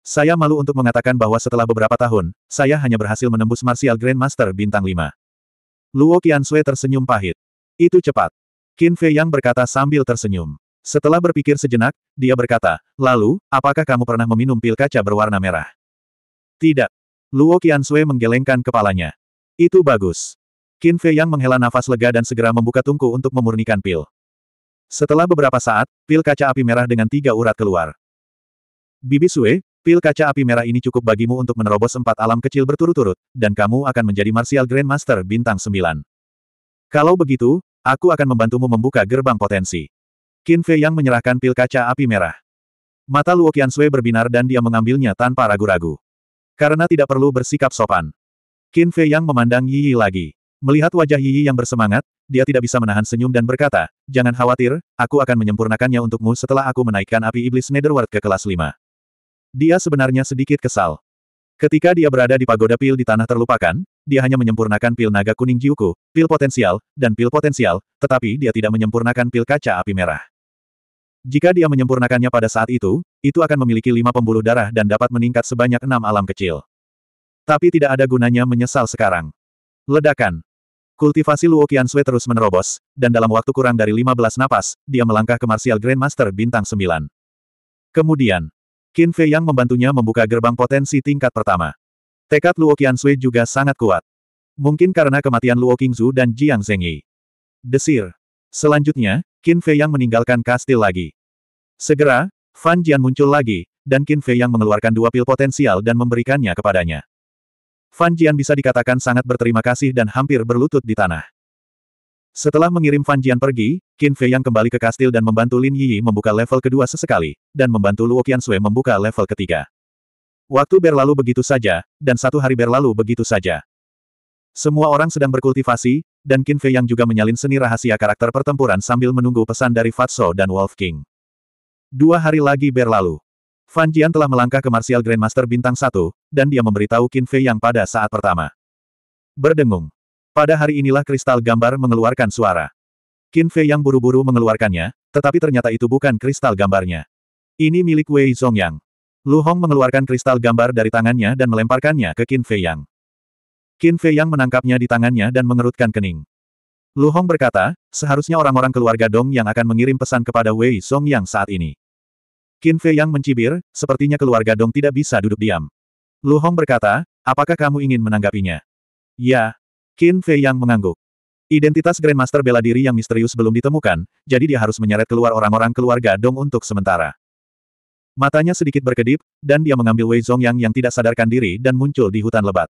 S1: Saya malu untuk mengatakan bahwa setelah beberapa tahun, saya hanya berhasil menembus Martial Grandmaster bintang 5. Luo Sui tersenyum pahit. Itu cepat. Qin Fei Yang berkata sambil tersenyum. Setelah berpikir sejenak, dia berkata, lalu, apakah kamu pernah meminum pil kaca berwarna merah? Tidak. Luo Qiansui menggelengkan kepalanya. Itu bagus. Qin Fei Yang menghela nafas lega dan segera membuka tungku untuk memurnikan pil. Setelah beberapa saat, pil kaca api merah dengan tiga urat keluar. Bibi Sue, Pil kaca api merah ini cukup bagimu untuk menerobos empat alam kecil berturut-turut, dan kamu akan menjadi Martial Grandmaster bintang sembilan. Kalau begitu, aku akan membantumu membuka gerbang potensi. Qin Fei Yang menyerahkan pil kaca api merah. Mata Luo Qiansui berbinar dan dia mengambilnya tanpa ragu-ragu. Karena tidak perlu bersikap sopan. Qin Fei Yang memandang Yi Yi lagi. Melihat wajah Yi Yi yang bersemangat, dia tidak bisa menahan senyum dan berkata, Jangan khawatir, aku akan menyempurnakannya untukmu setelah aku menaikkan api iblis Netherworld ke kelas 5. Dia sebenarnya sedikit kesal. Ketika dia berada di pagoda pil di tanah terlupakan, dia hanya menyempurnakan pil naga kuning Jiuku, pil potensial, dan pil potensial, tetapi dia tidak menyempurnakan pil kaca api merah. Jika dia menyempurnakannya pada saat itu, itu akan memiliki lima pembuluh darah dan dapat meningkat sebanyak enam alam kecil. Tapi tidak ada gunanya menyesal sekarang. Ledakan. Kultivasi Luo Qiansui terus menerobos, dan dalam waktu kurang dari 15 napas, dia melangkah ke Martial Grandmaster bintang 9. Kemudian, Qin Fei Yang membantunya membuka gerbang potensi tingkat pertama. Tekad Luo Qiansui juga sangat kuat. Mungkin karena kematian Luo Qingzu dan Jiang Zengyi. Desir. Selanjutnya, Qin Fei Yang meninggalkan kastil lagi. Segera, Fan Jian muncul lagi, dan Qin Fei Yang mengeluarkan dua pil potensial dan memberikannya kepadanya. Fan Jian bisa dikatakan sangat berterima kasih dan hampir berlutut di tanah. Setelah mengirim Fan Jian pergi, Qin Fei Yang kembali ke kastil dan membantu Lin Yi membuka level kedua sesekali, dan membantu Luo Qiansui membuka level ketiga. Waktu berlalu begitu saja, dan satu hari berlalu begitu saja. Semua orang sedang berkultivasi, dan Qin Fei yang juga menyalin seni rahasia karakter pertempuran sambil menunggu pesan dari Fatso dan Wolf King. Dua hari lagi berlalu. Fan Jian telah melangkah ke Martial Grandmaster Bintang 1, dan dia memberitahu Qin Fei yang pada saat pertama. Berdengung. Pada hari inilah kristal gambar mengeluarkan suara. Qin Fei yang buru-buru mengeluarkannya, tetapi ternyata itu bukan kristal gambarnya. Ini milik Wei Zhongyang. Lu Hong mengeluarkan kristal gambar dari tangannya dan melemparkannya ke Qin Fei Yang. Qin Fei yang menangkapnya di tangannya dan mengerutkan kening. Lu Hong berkata, seharusnya orang-orang keluarga Dong yang akan mengirim pesan kepada Wei Song yang saat ini. Qin Fei yang mencibir, sepertinya keluarga Dong tidak bisa duduk diam. Lu Hong berkata, apakah kamu ingin menanggapinya? Ya. Qin Fei yang mengangguk. Identitas Grandmaster bela diri yang misterius belum ditemukan, jadi dia harus menyeret keluar orang-orang keluarga Dong untuk sementara. Matanya sedikit berkedip, dan dia mengambil Wei Zhongyang yang tidak sadarkan diri dan muncul di hutan lebat.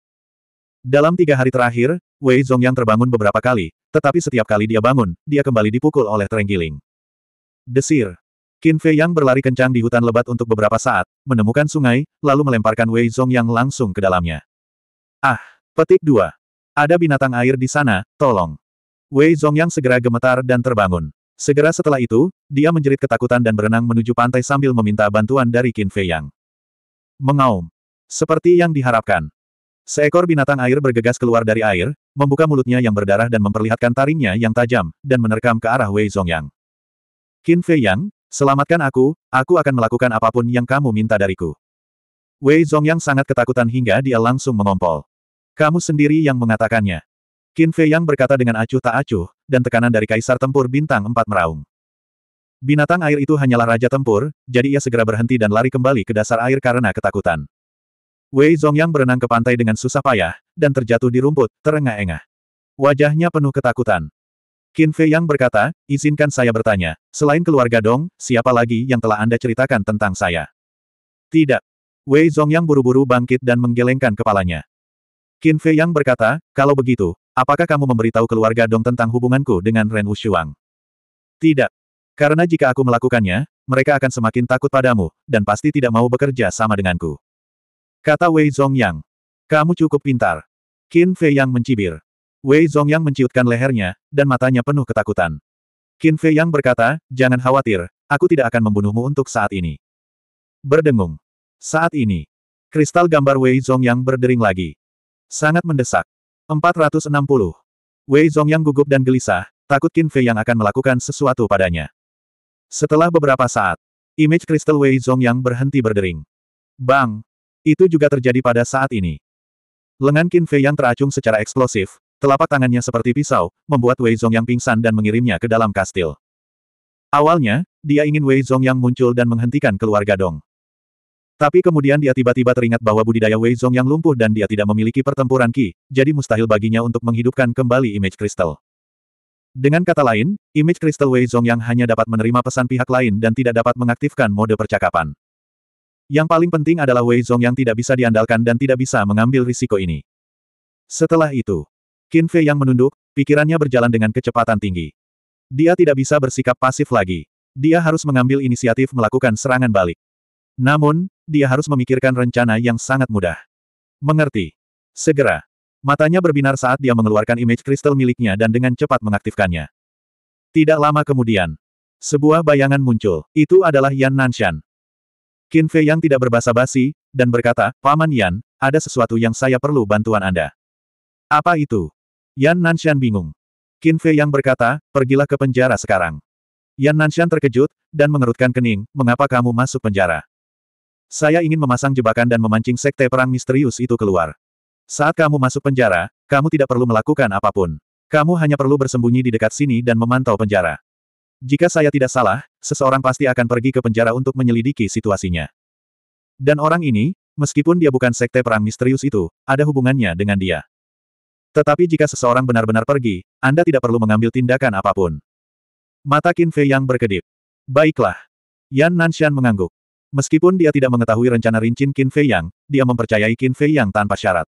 S1: Dalam tiga hari terakhir, Wei Zongyang terbangun beberapa kali, tetapi setiap kali dia bangun, dia kembali dipukul oleh terenggiling. Desir. Qin Fei Yang berlari kencang di hutan lebat untuk beberapa saat, menemukan sungai, lalu melemparkan Wei Zongyang langsung ke dalamnya. Ah, petik dua. Ada binatang air di sana, tolong. Wei Zongyang segera gemetar dan terbangun. Segera setelah itu, dia menjerit ketakutan dan berenang menuju pantai sambil meminta bantuan dari Qin Fei Yang. Mengaum. Seperti yang diharapkan, Seekor binatang air bergegas keluar dari air, membuka mulutnya yang berdarah dan memperlihatkan taringnya yang tajam, dan menerkam ke arah Wei Zongyang. Qin Fei Yang, selamatkan aku, aku akan melakukan apapun yang kamu minta dariku. Wei Zongyang sangat ketakutan hingga dia langsung mengompol. Kamu sendiri yang mengatakannya. Qin Fei Yang berkata dengan acuh tak acuh, dan tekanan dari kaisar tempur bintang empat meraung. Binatang air itu hanyalah raja tempur, jadi ia segera berhenti dan lari kembali ke dasar air karena ketakutan. Wei Zongyang berenang ke pantai dengan susah payah, dan terjatuh di rumput, terengah-engah. Wajahnya penuh ketakutan. Qin Fei Yang berkata, izinkan saya bertanya, selain keluarga Dong, siapa lagi yang telah Anda ceritakan tentang saya? Tidak. Wei Zongyang buru-buru bangkit dan menggelengkan kepalanya. Qin Fei Yang berkata, kalau begitu, apakah kamu memberitahu keluarga Dong tentang hubunganku dengan Ren Wushuang? Tidak. Karena jika aku melakukannya, mereka akan semakin takut padamu, dan pasti tidak mau bekerja sama denganku. Kata Wei Zongyang. Kamu cukup pintar. Qin Fei Yang mencibir. Wei Zongyang menciutkan lehernya, dan matanya penuh ketakutan. Qin Fei Yang berkata, jangan khawatir, aku tidak akan membunuhmu untuk saat ini. Berdengung. Saat ini, kristal gambar Wei Zongyang berdering lagi. Sangat mendesak. 460. Wei Zongyang gugup dan gelisah, takut Qin Fei Yang akan melakukan sesuatu padanya. Setelah beberapa saat, image kristal Wei Zongyang berhenti berdering. Bang! Itu juga terjadi pada saat ini. Lengan Qin Fei yang teracung secara eksplosif, telapak tangannya seperti pisau, membuat Wei Zong yang pingsan dan mengirimnya ke dalam kastil. Awalnya, dia ingin Wei Zong yang muncul dan menghentikan keluarga Dong. Tapi kemudian dia tiba-tiba teringat bahwa budidaya Wei Zong yang lumpuh dan dia tidak memiliki pertempuran Qi, jadi mustahil baginya untuk menghidupkan kembali image kristal. Dengan kata lain, image kristal Wei Zong yang hanya dapat menerima pesan pihak lain dan tidak dapat mengaktifkan mode percakapan. Yang paling penting adalah Wei Zong yang tidak bisa diandalkan dan tidak bisa mengambil risiko ini. Setelah itu, Qin Fei yang menunduk, pikirannya berjalan dengan kecepatan tinggi. Dia tidak bisa bersikap pasif lagi. Dia harus mengambil inisiatif melakukan serangan balik. Namun, dia harus memikirkan rencana yang sangat mudah. Mengerti. Segera. Matanya berbinar saat dia mengeluarkan image kristal miliknya dan dengan cepat mengaktifkannya. Tidak lama kemudian, sebuah bayangan muncul. Itu adalah Yan Nanshan. Qin Fei yang tidak berbahasa basi, dan berkata, Paman Yan, ada sesuatu yang saya perlu bantuan Anda. Apa itu? Yan Nanshan bingung. Qin Fei yang berkata, pergilah ke penjara sekarang. Yan Nanshan terkejut, dan mengerutkan kening, mengapa kamu masuk penjara? Saya ingin memasang jebakan dan memancing sekte perang misterius itu keluar. Saat kamu masuk penjara, kamu tidak perlu melakukan apapun. Kamu hanya perlu bersembunyi di dekat sini dan memantau penjara. Jika saya tidak salah, seseorang pasti akan pergi ke penjara untuk menyelidiki situasinya. Dan orang ini, meskipun dia bukan sekte perang misterius itu, ada hubungannya dengan dia. Tetapi jika seseorang benar-benar pergi, Anda tidak perlu mengambil tindakan apapun. Mata Qin Fei yang berkedip. Baiklah. Yan Nanshan mengangguk. Meskipun dia tidak mengetahui rencana rincin Qin Fei Yang, dia mempercayai Qin Fei Yang tanpa syarat.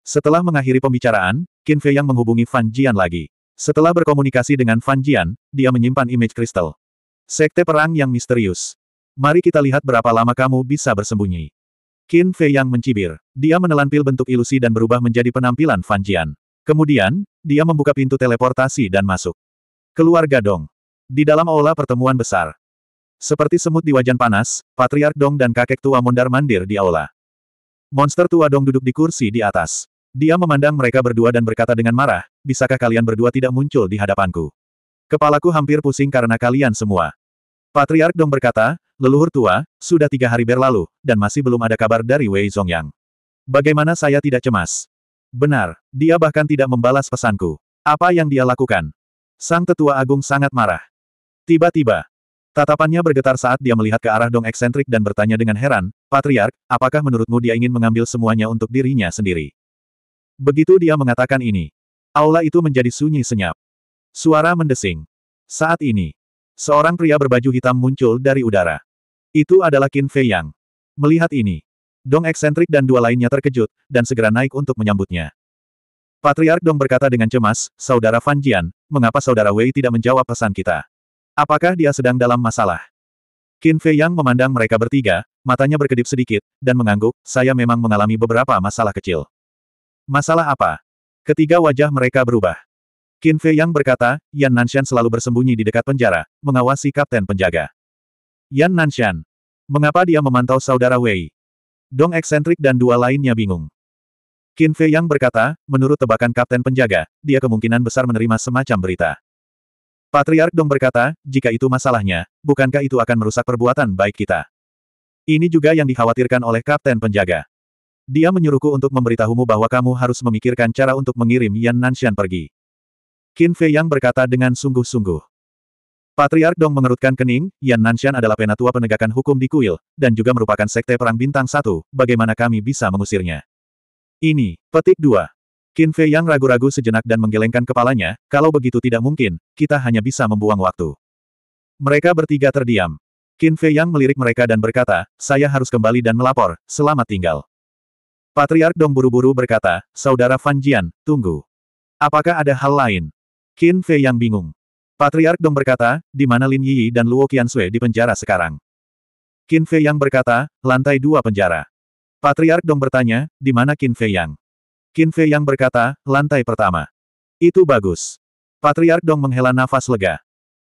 S1: Setelah mengakhiri pembicaraan, Qin Fei Yang menghubungi Fan Jian lagi. Setelah berkomunikasi dengan Fan Jian, dia menyimpan image kristal. Sekte perang yang misterius. Mari kita lihat berapa lama kamu bisa bersembunyi. Qin Fei yang mencibir. Dia menelan pil bentuk ilusi dan berubah menjadi penampilan Fan Jian. Kemudian, dia membuka pintu teleportasi dan masuk. Keluarga Dong. Di dalam aula pertemuan besar. Seperti semut di wajan panas, Patriark Dong dan kakek tua mondar-mandir di aula. Monster tua Dong duduk di kursi di atas. Dia memandang mereka berdua dan berkata dengan marah, bisakah kalian berdua tidak muncul di hadapanku? Kepalaku hampir pusing karena kalian semua. Patriark Dong berkata, leluhur tua, sudah tiga hari berlalu, dan masih belum ada kabar dari Wei Zongyang. Bagaimana saya tidak cemas? Benar, dia bahkan tidak membalas pesanku. Apa yang dia lakukan? Sang tetua agung sangat marah. Tiba-tiba, Tatapannya bergetar saat dia melihat ke arah dong eksentrik dan bertanya dengan heran, Patriark, apakah menurutmu dia ingin mengambil semuanya untuk dirinya sendiri? Begitu dia mengatakan ini, aula itu menjadi sunyi senyap. Suara mendesing. Saat ini, seorang pria berbaju hitam muncul dari udara. Itu adalah Qin Fei Yang. Melihat ini, Dong eksentrik dan dua lainnya terkejut, dan segera naik untuk menyambutnya. Patriark Dong berkata dengan cemas, Saudara Fan Jian, mengapa Saudara Wei tidak menjawab pesan kita? Apakah dia sedang dalam masalah? Qin Fei Yang memandang mereka bertiga, matanya berkedip sedikit, dan mengangguk, saya memang mengalami beberapa masalah kecil. Masalah apa? Ketiga wajah mereka berubah. Qin Fei Yang berkata, Yan Nanshan selalu bersembunyi di dekat penjara, mengawasi kapten penjaga. Yan Nanshan. Mengapa dia memantau saudara Wei? Dong eksentrik dan dua lainnya bingung. Qin Fei Yang berkata, menurut tebakan kapten penjaga, dia kemungkinan besar menerima semacam berita. Patriark Dong berkata, jika itu masalahnya, bukankah itu akan merusak perbuatan baik kita? Ini juga yang dikhawatirkan oleh kapten penjaga. Dia menyuruhku untuk memberitahumu bahwa kamu harus memikirkan cara untuk mengirim Yan Nanshan pergi. Qin Fei Yang berkata dengan sungguh-sungguh. Patriark Dong mengerutkan kening, Yan Nanshan adalah penatua penegakan hukum di kuil, dan juga merupakan sekte perang bintang satu, bagaimana kami bisa mengusirnya? Ini, petik dua. Qin Fei Yang ragu-ragu sejenak dan menggelengkan kepalanya, kalau begitu tidak mungkin, kita hanya bisa membuang waktu. Mereka bertiga terdiam. Qin Fei Yang melirik mereka dan berkata, saya harus kembali dan melapor, selamat tinggal. Patriark Dong buru-buru berkata, Saudara Fan Jian, tunggu. Apakah ada hal lain? Qin Fei yang bingung. Patriark Dong berkata, di mana Lin Yi dan Luo Qian Shui di penjara sekarang? Qin Fei yang berkata, lantai dua penjara. Patriark Dong bertanya, di mana Qin Fei yang? Qin Fei yang berkata, lantai pertama. Itu bagus. Patriark Dong menghela nafas lega.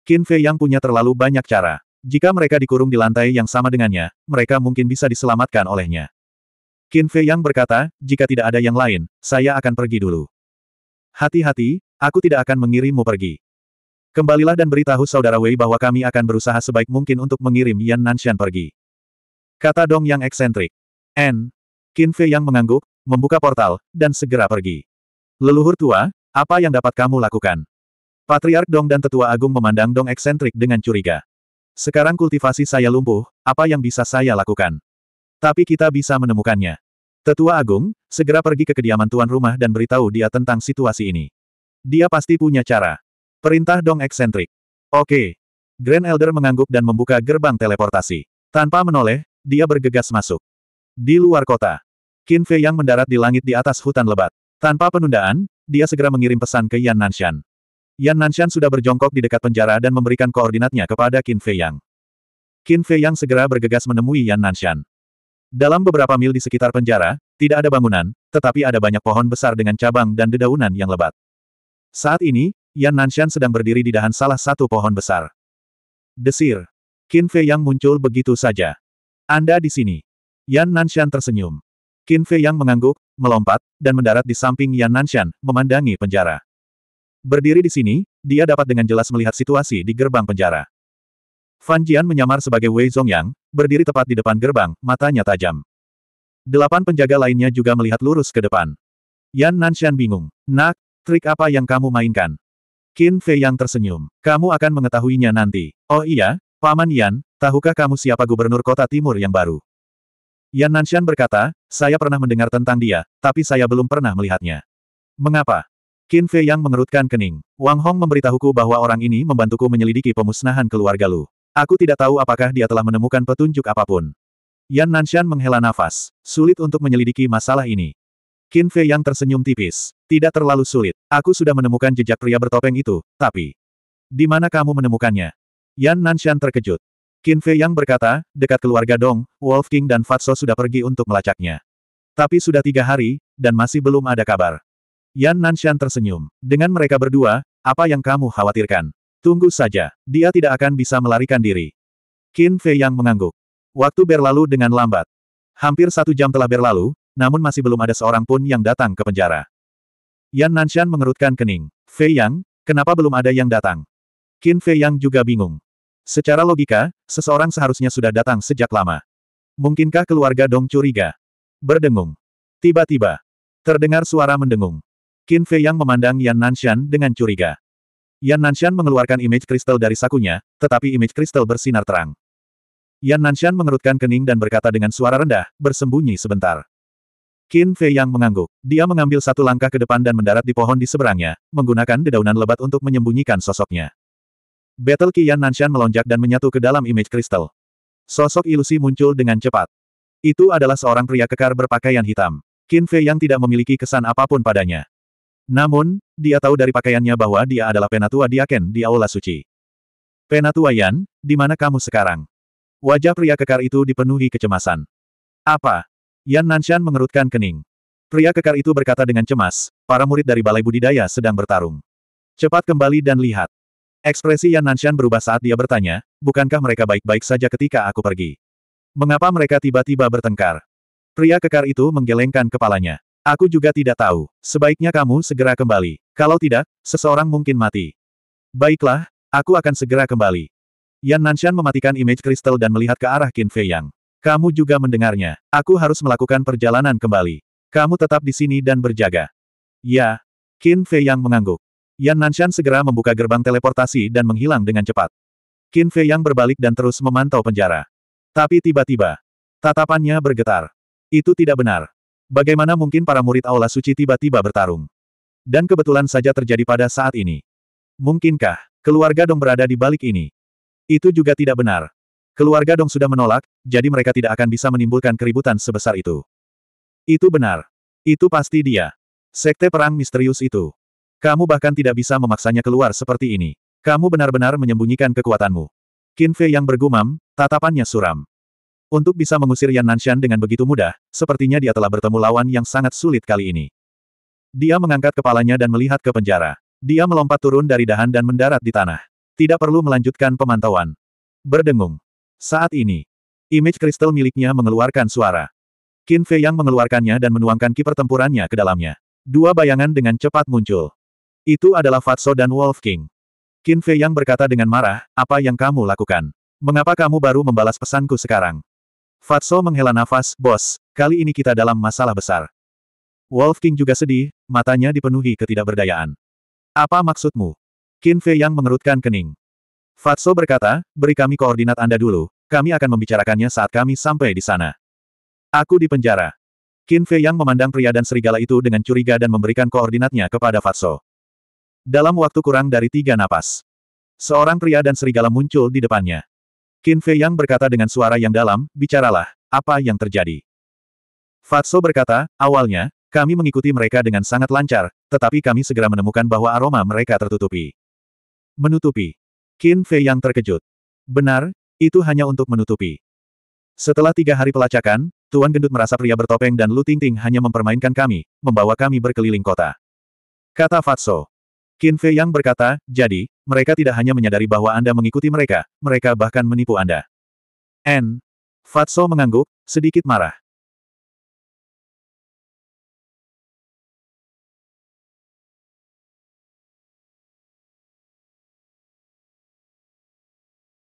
S1: Qin Fei yang punya terlalu banyak cara. Jika mereka dikurung di lantai yang sama dengannya, mereka mungkin bisa diselamatkan olehnya. Qin Fei Yang berkata, jika tidak ada yang lain, saya akan pergi dulu. Hati-hati, aku tidak akan mengirimmu pergi. Kembalilah dan beritahu saudara Wei bahwa kami akan berusaha sebaik mungkin untuk mengirim Yan Nanshan pergi. Kata Dong Yang eksentrik. N. Qin Fei Yang mengangguk, membuka portal, dan segera pergi. Leluhur tua, apa yang dapat kamu lakukan? Patriark Dong dan Tetua Agung memandang Dong eksentrik dengan curiga. Sekarang kultivasi saya lumpuh, apa yang bisa saya lakukan? Tapi kita bisa menemukannya. Tetua Agung, segera pergi ke kediaman tuan rumah dan beritahu dia tentang situasi ini. Dia pasti punya cara. Perintah dong eksentrik. Oke. Grand Elder mengangguk dan membuka gerbang teleportasi. Tanpa menoleh, dia bergegas masuk. Di luar kota, Qin Fei yang mendarat di langit di atas hutan lebat. Tanpa penundaan, dia segera mengirim pesan ke Yan Nanshan. Yan Nanshan sudah berjongkok di dekat penjara dan memberikan koordinatnya kepada Qin Fei Yang. Qin Fei Yang segera bergegas menemui Yan Nanshan. Dalam beberapa mil di sekitar penjara, tidak ada bangunan, tetapi ada banyak pohon besar dengan cabang dan dedaunan yang lebat. Saat ini, Yan Nanshan sedang berdiri di dahan salah satu pohon besar. Desir. Qin Fei Yang muncul begitu saja. Anda di sini. Yan Nanshan tersenyum. Qin Fei Yang mengangguk, melompat, dan mendarat di samping Yan Nanshan, memandangi penjara. Berdiri di sini, dia dapat dengan jelas melihat situasi di gerbang penjara. Fan Jian menyamar sebagai Wei Zongyang, berdiri tepat di depan gerbang, matanya tajam. Delapan penjaga lainnya juga melihat lurus ke depan. Yan Nanshan bingung. Nak, trik apa yang kamu mainkan? Qin Fei yang tersenyum. Kamu akan mengetahuinya nanti. Oh iya, Paman Yan, tahukah kamu siapa gubernur kota timur yang baru? Yan Nanshan berkata, saya pernah mendengar tentang dia, tapi saya belum pernah melihatnya. Mengapa? Qin Fei yang mengerutkan kening. Wang Hong memberitahuku bahwa orang ini membantuku menyelidiki pemusnahan keluarga Lu. Aku tidak tahu apakah dia telah menemukan petunjuk apapun. Yan Nanshan menghela nafas. Sulit untuk menyelidiki masalah ini. Qin Fei yang tersenyum tipis. Tidak terlalu sulit. Aku sudah menemukan jejak pria bertopeng itu, tapi... Di mana kamu menemukannya? Yan Nanshan terkejut. Qin Fei yang berkata, dekat keluarga Dong, Wolf King dan Fatso sudah pergi untuk melacaknya. Tapi sudah tiga hari, dan masih belum ada kabar. Yan Nanshan tersenyum. Dengan mereka berdua, apa yang kamu khawatirkan? Tunggu saja, dia tidak akan bisa melarikan diri. Qin Fei yang mengangguk. Waktu berlalu dengan lambat. Hampir satu jam telah berlalu, namun masih belum ada seorang pun yang datang ke penjara. Yan Nanshan mengerutkan kening. Fei Yang, kenapa belum ada yang datang? Qin Fei Yang juga bingung. Secara logika, seseorang seharusnya sudah datang sejak lama. Mungkinkah keluarga Dong curiga? Berdengung. Tiba-tiba, terdengar suara mendengung. Qin Fei Yang memandang Yan Nanshan dengan curiga. Yan Nanshan mengeluarkan image kristal dari sakunya, tetapi image kristal bersinar terang. Yan Nanshan mengerutkan kening dan berkata dengan suara rendah, bersembunyi sebentar. Qin Fei Yang mengangguk. Dia mengambil satu langkah ke depan dan mendarat di pohon di seberangnya, menggunakan dedaunan lebat untuk menyembunyikan sosoknya. Battle Qi Yan Nanshan melonjak dan menyatu ke dalam image kristal. Sosok ilusi muncul dengan cepat. Itu adalah seorang pria kekar berpakaian hitam. Qin Fei Yang tidak memiliki kesan apapun padanya. Namun, dia tahu dari pakaiannya bahwa dia adalah penatua diaken di Aula Suci. Penatua Yan, di mana kamu sekarang? Wajah pria kekar itu dipenuhi kecemasan. Apa? Yan Nanshan mengerutkan kening. Pria kekar itu berkata dengan cemas, para murid dari Balai Budidaya sedang bertarung. Cepat kembali dan lihat. Ekspresi Yan Nanshan berubah saat dia bertanya, bukankah mereka baik-baik saja ketika aku pergi? Mengapa mereka tiba-tiba bertengkar? Pria kekar itu menggelengkan kepalanya. Aku juga tidak tahu. Sebaiknya kamu segera kembali. Kalau tidak, seseorang mungkin mati. Baiklah, aku akan segera kembali. Yan Nanshan mematikan image kristal dan melihat ke arah Qin Fei Yang. Kamu juga mendengarnya. Aku harus melakukan perjalanan kembali. Kamu tetap di sini dan berjaga. Ya. Qin Fei Yang mengangguk. Yan Nanshan segera membuka gerbang teleportasi dan menghilang dengan cepat. Qin Fei Yang berbalik dan terus memantau penjara. Tapi tiba-tiba, tatapannya bergetar. Itu tidak benar. Bagaimana mungkin para murid Aula Suci tiba-tiba bertarung? Dan kebetulan saja terjadi pada saat ini. Mungkinkah, keluarga Dong berada di balik ini? Itu juga tidak benar. Keluarga Dong sudah menolak, jadi mereka tidak akan bisa menimbulkan keributan sebesar itu. Itu benar. Itu pasti dia. Sekte perang misterius itu. Kamu bahkan tidak bisa memaksanya keluar seperti ini. Kamu benar-benar menyembunyikan kekuatanmu. Kinfe yang bergumam, tatapannya suram. Untuk bisa mengusir Yan Nanshan dengan begitu mudah, sepertinya dia telah bertemu lawan yang sangat sulit kali ini. Dia mengangkat kepalanya dan melihat ke penjara. Dia melompat turun dari dahan dan mendarat di tanah. Tidak perlu melanjutkan pemantauan. Berdengung. Saat ini, image kristal miliknya mengeluarkan suara. Qin Fei yang mengeluarkannya dan menuangkan kiper tempurannya ke dalamnya. Dua bayangan dengan cepat muncul. Itu adalah Fatso dan Wolf King. Qin Fei yang berkata dengan marah, apa yang kamu lakukan? Mengapa kamu baru membalas pesanku sekarang? Fatso menghela nafas, bos, kali ini kita dalam masalah besar. Wolf King juga sedih, matanya dipenuhi ketidakberdayaan. Apa maksudmu? Qin Fei yang mengerutkan kening. Fatso berkata, beri kami koordinat Anda dulu, kami akan membicarakannya saat kami sampai di sana. Aku di penjara. Qin Fei yang memandang pria dan serigala itu dengan curiga dan memberikan koordinatnya kepada Fatso. Dalam waktu kurang dari tiga napas, seorang pria dan serigala muncul di depannya. Qin Fei Yang berkata dengan suara yang dalam, bicaralah, apa yang terjadi? Fatso berkata, awalnya, kami mengikuti mereka dengan sangat lancar, tetapi kami segera menemukan bahwa aroma mereka tertutupi. Menutupi. Qin Fei Yang terkejut. Benar, itu hanya untuk menutupi. Setelah tiga hari pelacakan, Tuan Gendut merasa pria bertopeng dan Lu Ting Ting hanya mempermainkan kami, membawa kami berkeliling kota. Kata Fatso. Qin Fei Yang berkata, jadi, mereka tidak hanya menyadari bahwa Anda mengikuti mereka, mereka bahkan menipu Anda. N. Fatso mengangguk, sedikit marah.